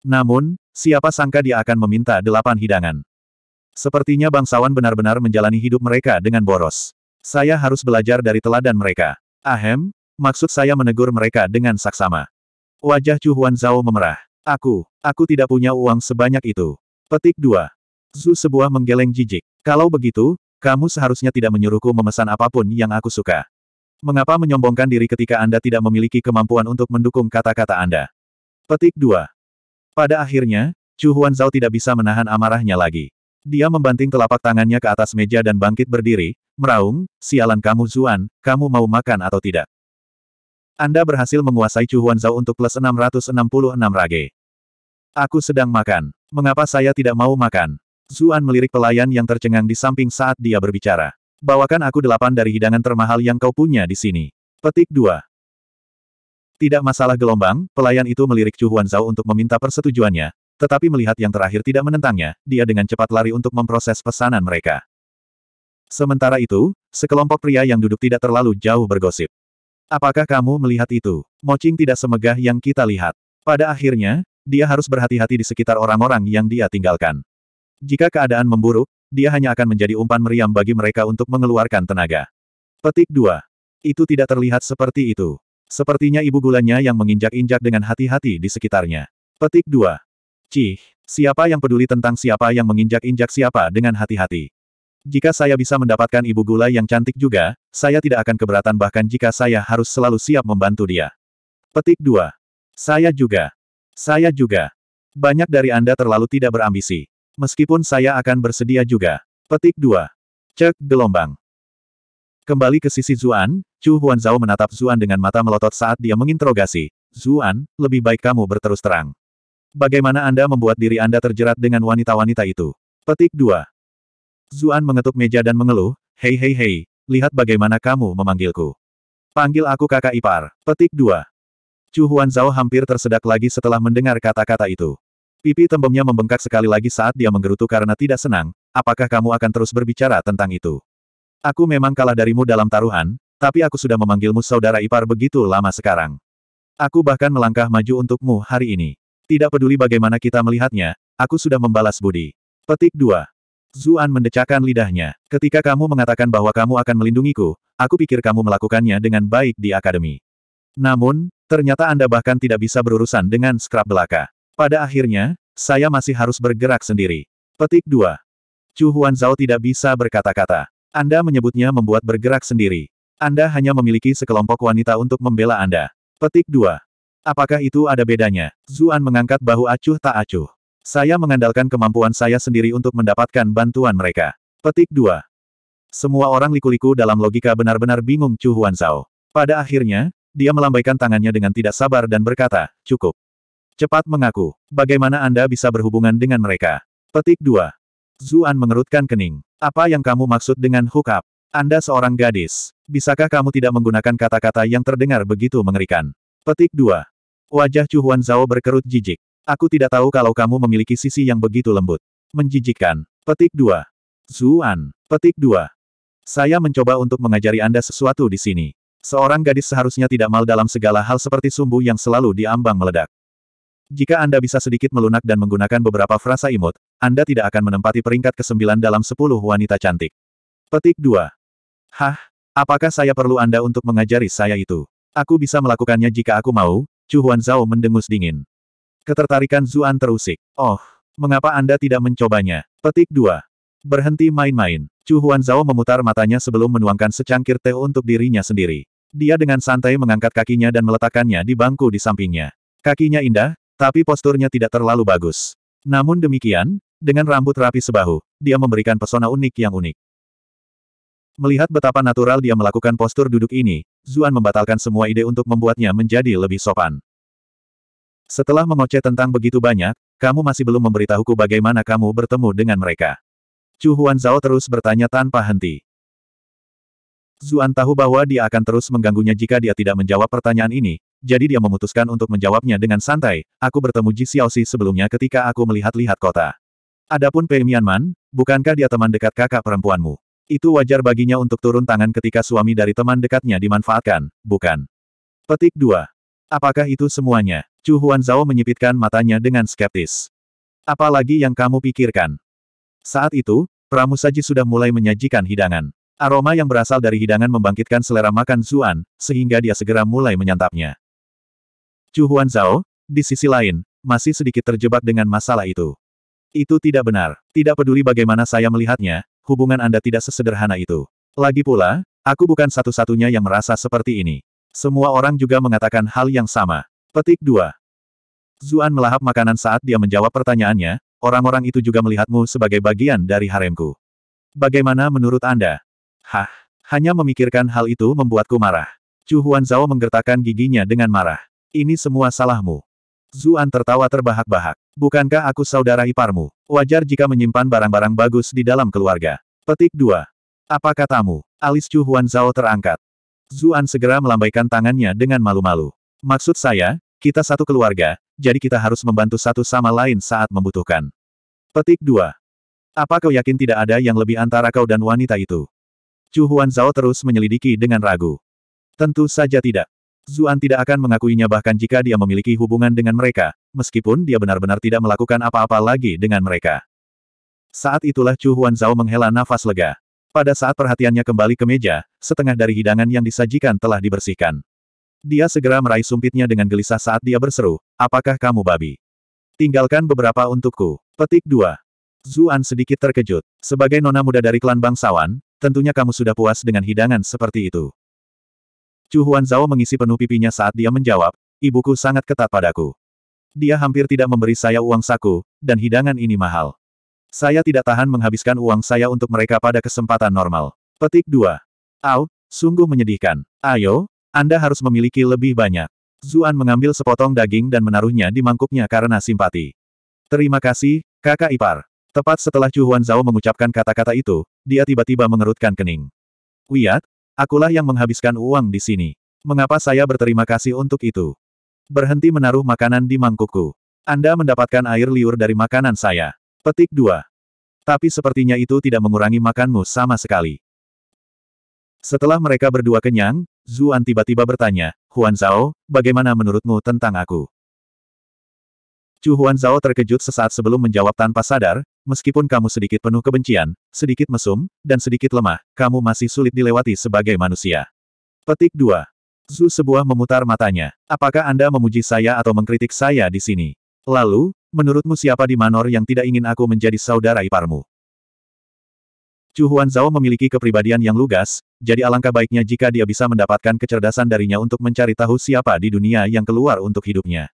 [SPEAKER 1] Namun, siapa sangka dia akan meminta delapan hidangan. Sepertinya bangsawan benar-benar menjalani hidup mereka dengan boros. Saya harus belajar dari teladan mereka. Ahem, maksud saya menegur mereka dengan saksama. Wajah Chu Huan Zhao memerah. Aku, aku tidak punya uang sebanyak itu. Petik 2. Zu sebuah menggeleng jijik. Kalau begitu, kamu seharusnya tidak menyuruhku memesan apapun yang aku suka. Mengapa menyombongkan diri ketika Anda tidak memiliki kemampuan untuk mendukung kata-kata Anda? Petik 2. Pada akhirnya, Chu Huan Zhao tidak bisa menahan amarahnya lagi. Dia membanting telapak tangannya ke atas meja dan bangkit berdiri, meraung, sialan kamu Zuan, kamu mau makan atau tidak? Anda berhasil menguasai Chu Huan Zhao untuk plus 666 rage. Aku sedang makan. Mengapa saya tidak mau makan? Zuan melirik pelayan yang tercengang di samping saat dia berbicara. Bawakan aku delapan dari hidangan termahal yang kau punya di sini. Petik 2. Tidak masalah gelombang, pelayan itu melirik Chu Zhao untuk meminta persetujuannya, tetapi melihat yang terakhir tidak menentangnya, dia dengan cepat lari untuk memproses pesanan mereka. Sementara itu, sekelompok pria yang duduk tidak terlalu jauh bergosip. Apakah kamu melihat itu? Mocing tidak semegah yang kita lihat. Pada akhirnya, dia harus berhati-hati di sekitar orang-orang yang dia tinggalkan. Jika keadaan memburuk, dia hanya akan menjadi umpan meriam bagi mereka untuk mengeluarkan tenaga. Petik 2. Itu tidak terlihat seperti itu. Sepertinya ibu gulanya yang menginjak-injak dengan hati-hati di sekitarnya. Petik 2. Cih, siapa yang peduli tentang siapa yang menginjak-injak siapa dengan hati-hati? Jika saya bisa mendapatkan ibu gula yang cantik juga, saya tidak akan keberatan bahkan jika saya harus selalu siap membantu dia. Petik 2. Saya juga. Saya juga. Banyak dari Anda terlalu tidak berambisi. Meskipun saya akan bersedia juga. Petik 2. Cek gelombang. Kembali ke sisi Zuan, Chu Zhao menatap Zuan dengan mata melotot saat dia menginterogasi. Zuan, lebih baik kamu berterus terang. Bagaimana Anda membuat diri Anda terjerat dengan wanita-wanita itu? Petik 2. Zuan mengetuk meja dan mengeluh, Hei hei hei, lihat bagaimana kamu memanggilku. Panggil aku kakak ipar. Petik 2. Chu Huanzao hampir tersedak lagi setelah mendengar kata-kata itu. Pipi tembemnya membengkak sekali lagi saat dia menggerutu karena tidak senang, apakah kamu akan terus berbicara tentang itu? Aku memang kalah darimu dalam taruhan, tapi aku sudah memanggilmu saudara ipar begitu lama sekarang. Aku bahkan melangkah maju untukmu hari ini. Tidak peduli bagaimana kita melihatnya, aku sudah membalas budi. Petik 2. Zuan mendecakkan lidahnya. Ketika kamu mengatakan bahwa kamu akan melindungiku, aku pikir kamu melakukannya dengan baik di akademi. Namun, ternyata Anda bahkan tidak bisa berurusan dengan skrap belaka. Pada akhirnya, saya masih harus bergerak sendiri. Petik 2. Chu Huan Zhao tidak bisa berkata-kata. Anda menyebutnya membuat bergerak sendiri. Anda hanya memiliki sekelompok wanita untuk membela Anda. Petik 2. Apakah itu ada bedanya? Zuan mengangkat bahu acuh tak acuh. Saya mengandalkan kemampuan saya sendiri untuk mendapatkan bantuan mereka. Petik 2. Semua orang liku-liku dalam logika benar-benar bingung Chu Huan Zhao. Pada akhirnya, dia melambaikan tangannya dengan tidak sabar dan berkata, cukup. Cepat mengaku. Bagaimana Anda bisa berhubungan dengan mereka? Petik 2. Zuan mengerutkan kening. Apa yang kamu maksud dengan hukap? Anda seorang gadis. Bisakah kamu tidak menggunakan kata-kata yang terdengar begitu mengerikan? Petik 2. Wajah Chu Huan Zhao berkerut jijik. Aku tidak tahu kalau kamu memiliki sisi yang begitu lembut. Menjijikkan. Petik 2. Zuan. Petik 2. Saya mencoba untuk mengajari Anda sesuatu di sini. Seorang gadis seharusnya tidak mal dalam segala hal seperti sumbu yang selalu diambang meledak. Jika Anda bisa sedikit melunak dan menggunakan beberapa frasa imut, Anda tidak akan menempati peringkat ke-9 dalam 10 wanita cantik. Petik 2. Hah, apakah saya perlu Anda untuk mengajari saya itu? Aku bisa melakukannya jika aku mau, Chu Huan Zhao mendengus dingin. Ketertarikan Zuan terusik. Oh, mengapa Anda tidak mencobanya? Petik 2. Berhenti main-main. Chu Huan Zhao memutar matanya sebelum menuangkan secangkir teh untuk dirinya sendiri. Dia dengan santai mengangkat kakinya dan meletakkannya di bangku di sampingnya. Kakinya indah, tapi posturnya tidak terlalu bagus. Namun demikian, dengan rambut rapi sebahu, dia memberikan pesona unik yang unik. Melihat betapa natural dia melakukan postur duduk ini, Zuan membatalkan semua ide untuk membuatnya menjadi lebih sopan. Setelah mengoceh tentang begitu banyak, kamu masih belum memberitahuku bagaimana kamu bertemu dengan mereka. Chu Huan Zhao terus bertanya tanpa henti. Zuan tahu bahwa dia akan terus mengganggunya jika dia tidak menjawab pertanyaan ini, jadi dia memutuskan untuk menjawabnya dengan santai, aku bertemu Ji Xiaoxi sebelumnya ketika aku melihat-lihat kota. Adapun Pei Mianman, bukankah dia teman dekat kakak perempuanmu? Itu wajar baginya untuk turun tangan ketika suami dari teman dekatnya dimanfaatkan, bukan? Petik 2. Apakah itu semuanya? Chu Huan Zhao menyipitkan matanya dengan skeptis. Apalagi yang kamu pikirkan? Saat itu, Pramusaji sudah mulai menyajikan hidangan. Aroma yang berasal dari hidangan membangkitkan selera makan Zuan, sehingga dia segera mulai menyantapnya. Chu Zhao, di sisi lain, masih sedikit terjebak dengan masalah itu. Itu tidak benar. Tidak peduli bagaimana saya melihatnya, hubungan Anda tidak sesederhana itu. Lagi pula, aku bukan satu-satunya yang merasa seperti ini. Semua orang juga mengatakan hal yang sama. Petik 2. Zuan melahap makanan saat dia menjawab pertanyaannya, orang-orang itu juga melihatmu sebagai bagian dari haremku. Bagaimana menurut Anda? Hah, hanya memikirkan hal itu membuatku marah. Chu Zhao menggertakkan giginya dengan marah. Ini semua salahmu. Zuan tertawa terbahak-bahak. Bukankah aku saudara iparmu? Wajar jika menyimpan barang-barang bagus di dalam keluarga. Petik 2. Apa katamu? Alis Chu Huan Zhao terangkat. Zuan segera melambaikan tangannya dengan malu-malu. Maksud saya, kita satu keluarga, jadi kita harus membantu satu sama lain saat membutuhkan. Petik 2. Apa kau yakin tidak ada yang lebih antara kau dan wanita itu? Chu Huan Zhao terus menyelidiki dengan ragu. Tentu saja tidak. Zuan tidak akan mengakuinya bahkan jika dia memiliki hubungan dengan mereka, meskipun dia benar-benar tidak melakukan apa-apa lagi dengan mereka. Saat itulah Chu Huan Zhao menghela nafas lega. Pada saat perhatiannya kembali ke meja, setengah dari hidangan yang disajikan telah dibersihkan. Dia segera meraih sumpitnya dengan gelisah saat dia berseru, apakah kamu babi? Tinggalkan beberapa untukku. Petik 2. Zuan sedikit terkejut. Sebagai nona muda dari klan bangsawan, tentunya kamu sudah puas dengan hidangan seperti itu. Chu Huanzao mengisi penuh pipinya saat dia menjawab, ibuku sangat ketat padaku. Dia hampir tidak memberi saya uang saku, dan hidangan ini mahal. Saya tidak tahan menghabiskan uang saya untuk mereka pada kesempatan normal. Petik 2. Au, sungguh menyedihkan. Ayo, Anda harus memiliki lebih banyak. Zuan mengambil sepotong daging dan menaruhnya di mangkuknya karena simpati. Terima kasih, kakak ipar. Tepat setelah Chu Huanzao mengucapkan kata-kata itu, dia tiba-tiba mengerutkan kening. Wiat, Akulah yang menghabiskan uang di sini. Mengapa saya berterima kasih untuk itu? Berhenti menaruh makanan di mangkukku. Anda mendapatkan air liur dari makanan saya. Petik 2. Tapi sepertinya itu tidak mengurangi makanmu sama sekali. Setelah mereka berdua kenyang, Zuan tiba-tiba bertanya, Huan Zhao, bagaimana menurutmu tentang aku? Chu Huan Zhao terkejut sesaat sebelum menjawab tanpa sadar, meskipun kamu sedikit penuh kebencian, sedikit mesum, dan sedikit lemah, kamu masih sulit dilewati sebagai manusia. Petik 2. Zu sebuah memutar matanya. Apakah Anda memuji saya atau mengkritik saya di sini? Lalu, menurutmu siapa di Manor yang tidak ingin aku menjadi saudara iparmu? Chu Huan Zhao memiliki kepribadian yang lugas, jadi alangkah baiknya jika dia bisa mendapatkan kecerdasan darinya untuk mencari tahu siapa di dunia yang keluar untuk hidupnya.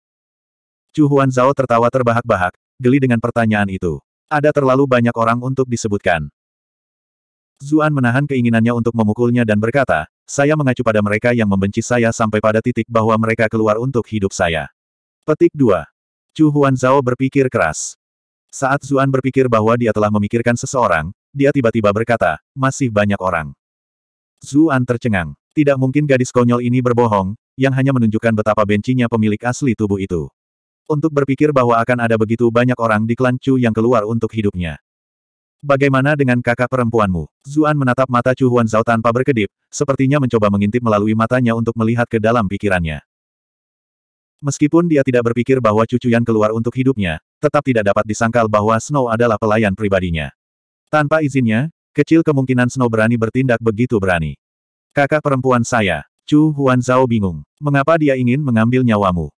[SPEAKER 1] Chu Huan Zhao tertawa terbahak-bahak, geli dengan pertanyaan itu. Ada terlalu banyak orang untuk disebutkan. Zuan menahan keinginannya untuk memukulnya dan berkata, saya mengacu pada mereka yang membenci saya sampai pada titik bahwa mereka keluar untuk hidup saya. Petik 2. Chu Huan Zhao berpikir keras. Saat Zuan berpikir bahwa dia telah memikirkan seseorang, dia tiba-tiba berkata, masih banyak orang. Zuan tercengang. Tidak mungkin gadis konyol ini berbohong, yang hanya menunjukkan betapa bencinya pemilik asli tubuh itu untuk berpikir bahwa akan ada begitu banyak orang di klan Chu yang keluar untuk hidupnya. Bagaimana dengan kakak perempuanmu? Zuan menatap mata Chu Huan Zhao tanpa berkedip, sepertinya mencoba mengintip melalui matanya untuk melihat ke dalam pikirannya. Meskipun dia tidak berpikir bahwa cucu Yan keluar untuk hidupnya, tetap tidak dapat disangkal bahwa Snow adalah pelayan pribadinya. Tanpa izinnya, kecil kemungkinan Snow berani bertindak begitu berani. Kakak perempuan saya, Chu Huan Zhao bingung. Mengapa dia ingin mengambil nyawamu?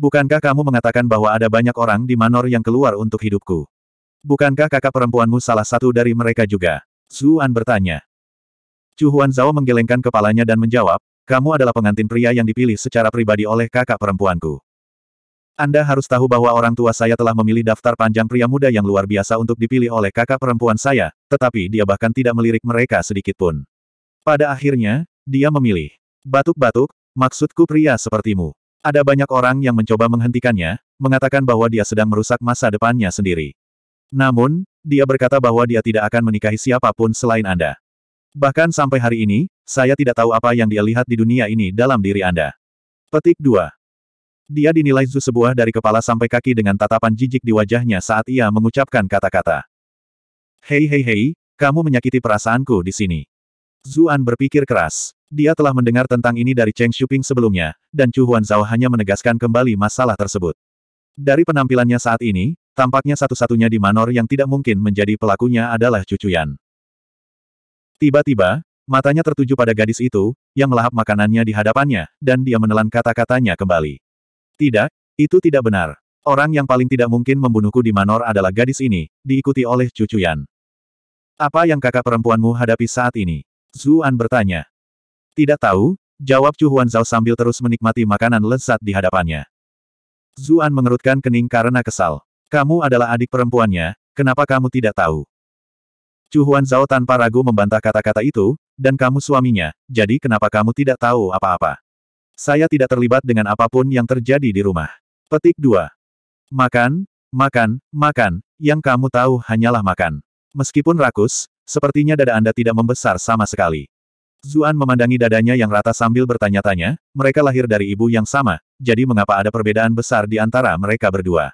[SPEAKER 1] Bukankah kamu mengatakan bahwa ada banyak orang di Manor yang keluar untuk hidupku? Bukankah kakak perempuanmu salah satu dari mereka juga? Zuan bertanya. Chu Zhao menggelengkan kepalanya dan menjawab, kamu adalah pengantin pria yang dipilih secara pribadi oleh kakak perempuanku. Anda harus tahu bahwa orang tua saya telah memilih daftar panjang pria muda yang luar biasa untuk dipilih oleh kakak perempuan saya, tetapi dia bahkan tidak melirik mereka sedikit pun. Pada akhirnya, dia memilih. Batuk-batuk, maksudku pria sepertimu. Ada banyak orang yang mencoba menghentikannya, mengatakan bahwa dia sedang merusak masa depannya sendiri. Namun, dia berkata bahwa dia tidak akan menikahi siapapun selain Anda. Bahkan sampai hari ini, saya tidak tahu apa yang dia lihat di dunia ini dalam diri Anda. Petik 2. Dia dinilai Zu sebuah dari kepala sampai kaki dengan tatapan jijik di wajahnya saat ia mengucapkan kata-kata. Hei hei hei, kamu menyakiti perasaanku di sini. Zuan berpikir keras. Dia telah mendengar tentang ini dari Cheng Shuping sebelumnya, dan Chu Huanzao hanya menegaskan kembali masalah tersebut. Dari penampilannya saat ini, tampaknya satu-satunya di Manor yang tidak mungkin menjadi pelakunya adalah Chu Chuyan. Tiba-tiba, matanya tertuju pada gadis itu, yang melahap makanannya di hadapannya, dan dia menelan kata-katanya kembali. Tidak, itu tidak benar. Orang yang paling tidak mungkin membunuhku di Manor adalah gadis ini, diikuti oleh Chu Chuyan. Apa yang kakak perempuanmu hadapi saat ini? Zuan bertanya. Tidak tahu, jawab Chu Huan Zhao sambil terus menikmati makanan lezat di hadapannya. Zuan mengerutkan kening karena kesal. Kamu adalah adik perempuannya, kenapa kamu tidak tahu? Chu Huan Zhao tanpa ragu membantah kata-kata itu, dan kamu suaminya, jadi kenapa kamu tidak tahu apa-apa? Saya tidak terlibat dengan apapun yang terjadi di rumah. Petik 2. Makan, makan, makan, yang kamu tahu hanyalah makan. Meskipun rakus, sepertinya dada Anda tidak membesar sama sekali. Zuan memandangi dadanya yang rata sambil bertanya-tanya, mereka lahir dari ibu yang sama, jadi mengapa ada perbedaan besar di antara mereka berdua?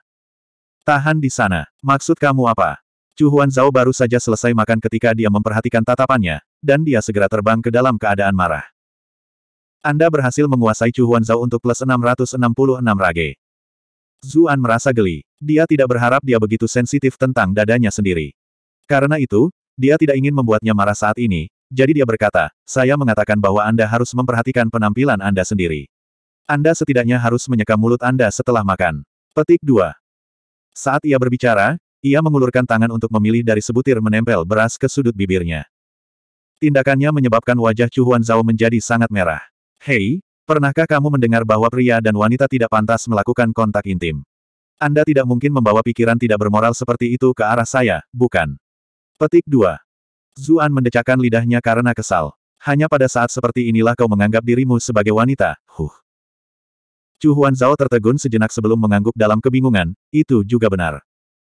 [SPEAKER 1] Tahan di sana. Maksud kamu apa? Chu Huan Zhao baru saja selesai makan ketika dia memperhatikan tatapannya, dan dia segera terbang ke dalam keadaan marah. Anda berhasil menguasai Chu Huan Zhao untuk plus 666 rage. Zuan merasa geli. Dia tidak berharap dia begitu sensitif tentang dadanya sendiri. Karena itu, dia tidak ingin membuatnya marah saat ini, jadi dia berkata, saya mengatakan bahwa Anda harus memperhatikan penampilan Anda sendiri. Anda setidaknya harus menyeka mulut Anda setelah makan. Petik 2. Saat ia berbicara, ia mengulurkan tangan untuk memilih dari sebutir menempel beras ke sudut bibirnya. Tindakannya menyebabkan wajah Chu Huan Zhao menjadi sangat merah. Hei, pernahkah kamu mendengar bahwa pria dan wanita tidak pantas melakukan kontak intim? Anda tidak mungkin membawa pikiran tidak bermoral seperti itu ke arah saya, bukan? Petik 2. Zuan mendecakkan lidahnya karena kesal. Hanya pada saat seperti inilah kau menganggap dirimu sebagai wanita, huh. Chu Huan Zhao tertegun sejenak sebelum mengangguk dalam kebingungan, itu juga benar.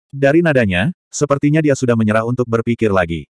[SPEAKER 1] Dari nadanya, sepertinya dia sudah menyerah untuk berpikir lagi.